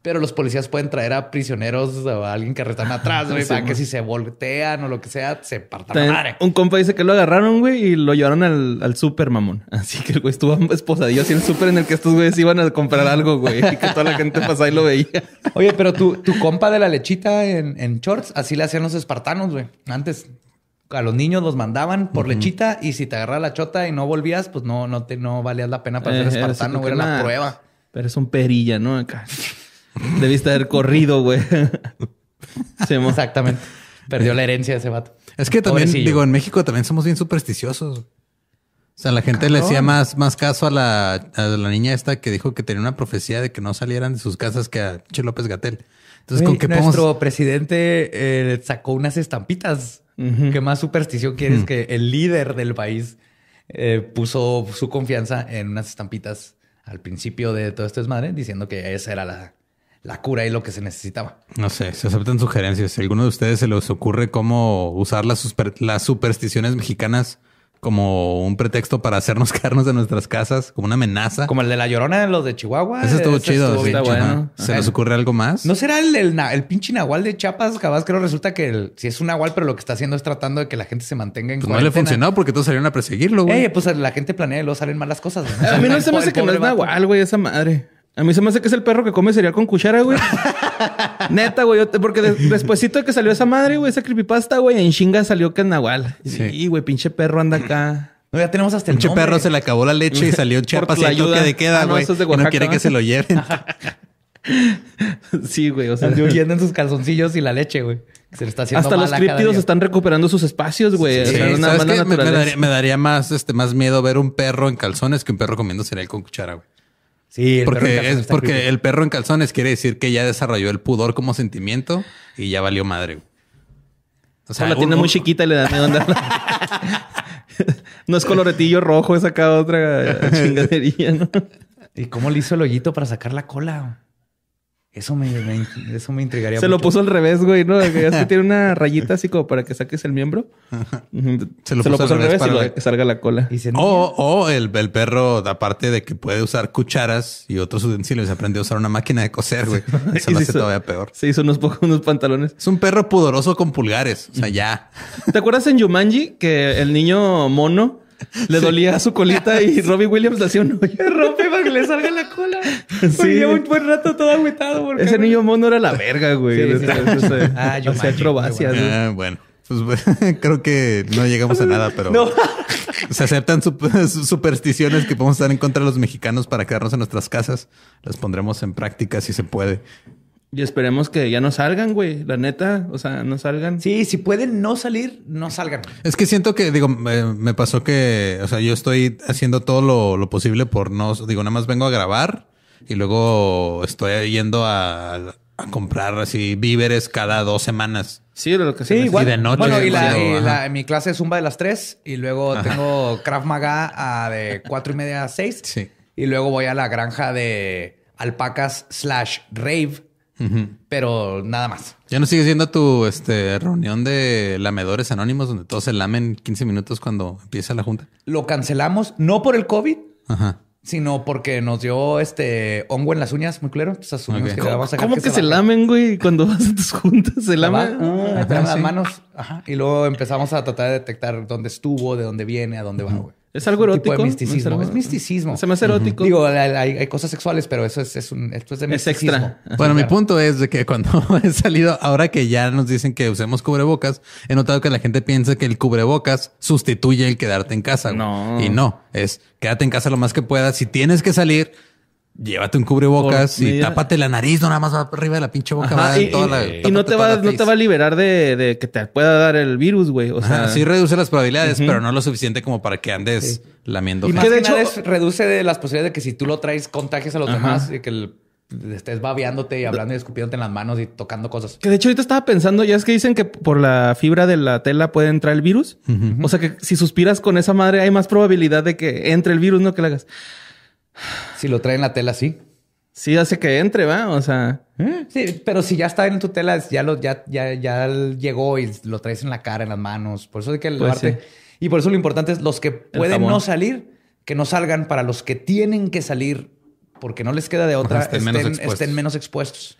Speaker 2: pero los policías pueden traer a prisioneros o a alguien que retan atrás, güey, para que si se voltean o lo que sea, se partan
Speaker 3: Un compa dice que lo agarraron, güey, y lo llevaron al, super súper, mamón. Así que el güey estuvo esposadillo así en el super en el que estos güeyes iban a comprar algo, güey, y que toda la gente pasaba y lo veía.
Speaker 2: Oye, pero tu, tu compa de la lechita en, en shorts, así le hacían los espartanos, güey, antes a los niños los mandaban por lechita y si te agarraba la chota y no volvías, pues no, no, te, no valías la pena para ser eh, espartano, era la prueba.
Speaker 3: Pero es un perilla, ¿no? Acá. Debiste haber corrido, güey. Exactamente. Perdió la herencia ese vato. Es que también, digo,
Speaker 1: en México también somos bien supersticiosos. O sea, la gente le hacía más, más caso a la, la niña esta que dijo que tenía una profecía de que no salieran de sus casas que a
Speaker 2: Che López Gatel. Entonces, ¿con con que nuestro presidente eh, sacó unas estampitas ¿Qué más superstición quieres que el líder del país eh, puso su confianza en unas estampitas al principio de todo Es este madre diciendo que esa era la, cura y lo que se necesitaba.
Speaker 1: No sé, se aceptan sugerencias. Si alguno de ustedes se les ocurre cómo usar las supersticiones mexicanas como un pretexto para hacernos quedarnos de nuestras casas, como una amenaza. Como el de la llorona de los de Chihuahua. Eso estuvo chido. ¿Se nos ocurre algo más?
Speaker 2: ¿No será el, el, pinche nahual de Chiapas? Jamás creo resulta que si es un nahual, pero lo que está haciendo es tratando de que la gente se mantenga en pues No le funcionado porque todos salieron a perseguirlo, güey. Eh, pues la gente planea y luego salen malas cosas. a mí no se me hace que no es nahual, güey, esa madre. A mí se me hace que es el perro que come cereal con cuchara,
Speaker 3: güey. Neta, güey. Porque de, de que salió esa madre, güey, esa creepypasta, güey, en chinga salió que es Nahual. Sí. güey, pinche perro anda acá. No, ya tenemos hasta el Pinche perro se le acabó la
Speaker 1: leche y salió en Chiapas y que de queda, ah, güey. no, quiere que se lo lleven.
Speaker 2: sí, güey. O sea, dio huyendo en sus calzoncillos y la leche, güey. Se le está haciendo Hasta los críptidos están
Speaker 3: recuperando sus espacios, güey. Sí, O sea, me, daría, me,
Speaker 1: daría, más, este, más miedo ver un perro en calzones que un perro comiendo cereal con cuchara, güey. Sí, porque es porque el perro en calzones quiere decir que ya desarrolló el pudor como sentimiento y ya valió madre. O sea, la tiene muy
Speaker 3: chiquita y le da miedo andar. no es coloretillo rojo, es acá otra chingadería,
Speaker 2: ¿no? ¿Y cómo le hizo el hoyito para sacar la cola? Eso me, eso intrigaría. Se lo puso al revés,
Speaker 3: güey, ¿no? es que tiene una rayita así como para que saques el miembro. Se lo, puso, al revés, para salga la cola.
Speaker 1: o, el, el, perro, aparte de que puede usar cucharas y otros utensilios, aprendió a usar una máquina de coser, güey.
Speaker 3: Eso lo hace todavía peor. Se hizo unos, unos pantalones. Es un perro pudoroso con pulgares. O sea, ya. ¿Te acuerdas en Yumanji que el niño mono le dolía su colita y Robbie Williams le hacía un hoyo.
Speaker 2: Rompe para que le salga la cola. Pues sí. Lleva un buen rato todo agüitado. Porque...
Speaker 3: Ese niño mono era la verga, güey. Sí, este, ah, yo sé acrobacias. Ah, bueno. Pues
Speaker 1: creo que no llegamos a nada, pero se aceptan supersticiones que podemos estar en contra de los mexicanos para quedarnos en nuestras casas. Las pondremos en práctica si se puede.
Speaker 3: Y esperemos que ya no salgan, güey. La neta, o sea, no salgan. Sí, si pueden no salir,
Speaker 2: no salgan.
Speaker 1: Es que siento que, digo, me, pasó que, o sea, yo estoy haciendo todo lo, posible por no, digo, nada más vengo a grabar y luego estoy yendo a, comprar así víveres cada dos semanas. Sí, lo que sí. Y de noche. Bueno, y,
Speaker 2: la, mi clase es zumba de las tres y luego tengo craft Maga de cuatro y media a seis. Sí. Y luego voy a la granja de alpacas slash rave pero nada más.
Speaker 1: Ya no sigue siendo tu este, reunión de lamedores anónimos donde todos se lamen 15 minutos cuando empieza la junta.
Speaker 2: Lo cancelamos, no por el COVID, sino porque nos dio este hongo en las uñas, muy claro. Entonces asumimos ¿Cómo, a ¿cómo que, se,
Speaker 3: lamen, güey? Cuando vas a tus juntas, se lamen. Ah, ah,
Speaker 2: las manos. Y luego empezamos a tratar de detectar dónde estuvo, de dónde viene, a dónde va, güey. ¿Es algo erótico? Tipo misticismo. es, misticismo. Se me hace erótico. Digo, hay, cosas sexuales, pero eso es, un, esto es de misticismo. Bueno, mi
Speaker 1: punto es de que cuando he salido, ahora que ya nos dicen que usemos cubrebocas, he notado que la gente piensa que el cubrebocas sustituye el quedarte en casa. No. Y no, es quédate en casa lo más que puedas. Si tienes que salir, Llévate un cubrebocas y tápate la nariz, no nada más
Speaker 3: arriba de la pinche boca. y, no te va, no te va a liberar de, que te pueda dar el virus, güey. O sea, sí reduce las probabilidades, pero no
Speaker 1: lo suficiente como para que andes sí. lamiendo. Y que de hecho
Speaker 2: es, reduce las posibilidades de que si tú lo traes, contagias a los demás y que estés babeándote y hablando y escupiéndote en las manos y tocando cosas.
Speaker 3: Que de hecho ahorita estaba pensando, ya es que dicen que por la fibra de la tela puede entrar el virus. O sea que si suspiras con esa madre hay más probabilidad de que entre el virus, no que la
Speaker 2: hagas. Si lo trae en la tela, sí. Sí, hace que entre, ¿va? O sea. ¿Eh? Sí, pero si ya está en tu tela, ya lo, ya, ya, ya llegó y lo traes en la cara, en las manos. Por eso hay que el pues Y por eso lo importante es los que pueden no salir, que no salgan para los que tienen que salir, porque no les queda de otra, estén, estén, menos expuestos.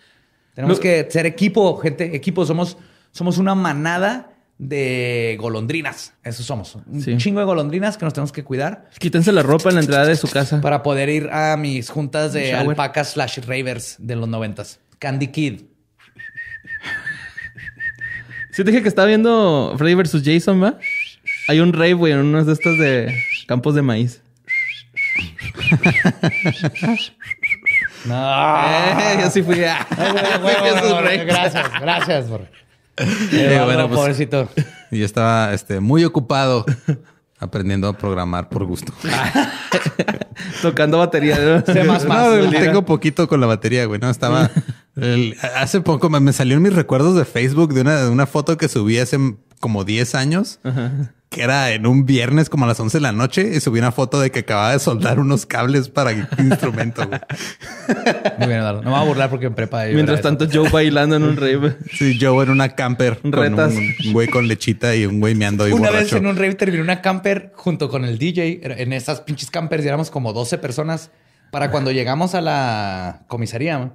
Speaker 2: Tenemos que ser equipo, gente, equipo, somos, somos una manada de golondrinas. Eso somos. Un chingo de golondrinas que nos tenemos que cuidar. Quítense la ropa en la entrada de su casa. Para poder ir a mis juntas de alpacas slash ravers de los noventas. Candy Kid. Sí, te dije que estaba
Speaker 3: viendo Freddy versus Jason, ¿va? Hay un rave, en uno de estos de campos de maíz.
Speaker 2: no. Eh, yo sí fui ah. gracias, gracias, por... Eh, pues, y bueno, pobrecito. Yo
Speaker 1: estaba este, muy ocupado aprendiendo a programar por gusto.
Speaker 3: Tocando batería.
Speaker 1: tengo poquito con la batería, güey. estaba. hace poco me, salieron mis recuerdos de Facebook de una, de una foto que subí hace como 10 años que era en un viernes como a las 11 de la noche y subí una foto de que acababa de soldar unos cables para un instrumento. Muy bien, No me voy a burlar porque en prepa. Mientras tanto, yo Joe bailando en un rave. Sí, Joe en una camper. Con un, güey con lechita y un güey meando. Y una vez en
Speaker 2: un rave terminé una camper junto con el DJ. En esas pinches campers éramos como 12 personas. Para cuando llegamos a la comisaría,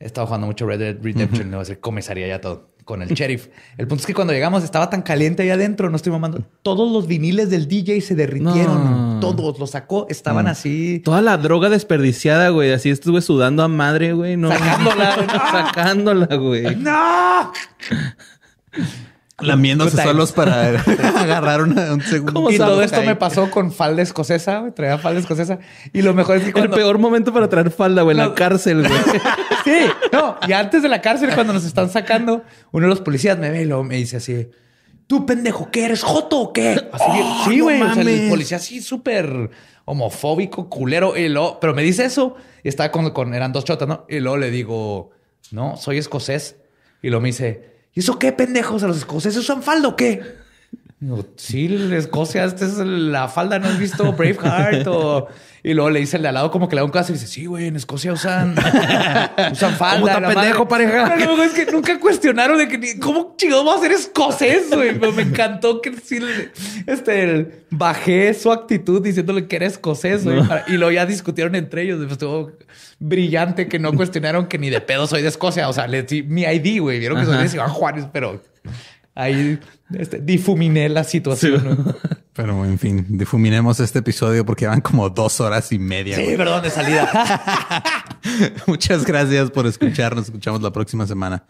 Speaker 2: estaba jugando mucho Red Dead Redemption. No va a ser comisaría ya todo con el sheriff. El punto es que cuando llegamos estaba tan caliente ahí adentro, no estoy mamando. Todos los viniles del DJ se derritieron. Todos los sacó, estaban mm. así.
Speaker 3: Toda la droga desperdiciada, güey. Así estuve sudando a madre, güey. No. Sacándola, sacándola, güey.
Speaker 2: ¡No!
Speaker 3: Lamiéndose solos para agarrar un segundo. Y todo esto me
Speaker 2: pasó con falda escocesa, güey. Traía falda escocesa. Y lo mejor es que El peor momento para traer falda, güey. En La cárcel, güey. sí. No, y antes de la cárcel, cuando nos están sacando, uno de los policías me ve y luego me dice así... ¿Tú, pendejo, qué eres? ¿Joto o qué? Oh, sí, güey. o sea, el policía así súper homofóbico, culero. pero me dice eso. Y estaba con, con... Eran dos chotas, ¿no? Y luego le digo... No, soy escocés. Y luego me dice... ¿Y eso qué, pendejos? ¿A los escoceses usan Faldo o qué? sí, Escocia, esta es la falda, ¿no has visto Braveheart? O... Y luego le dice el de al lado como que le da un caso y dice, sí, güey, en Escocia usan, usan falda. ¿Cómo está pendejo, pareja? Pero es que nunca cuestionaron de que ni, ¿cómo chingado va a ser escocés, güey? Me encantó que sí, este, bajé su actitud diciéndole que era escocés, güey. Y luego ya discutieron entre ellos. Pues, estuvo brillante que no cuestionaron que ni de pedo soy de Escocia. O sea, le di mi ID, güey. Vieron que soy de Escocia. Juárez, pero ahí este, difuminé la situación.
Speaker 1: Pero en fin, difuminemos este episodio porque van como dos horas y media. Sí, perdón, de salida. Muchas gracias por escucharnos. Escuchamos la próxima semana.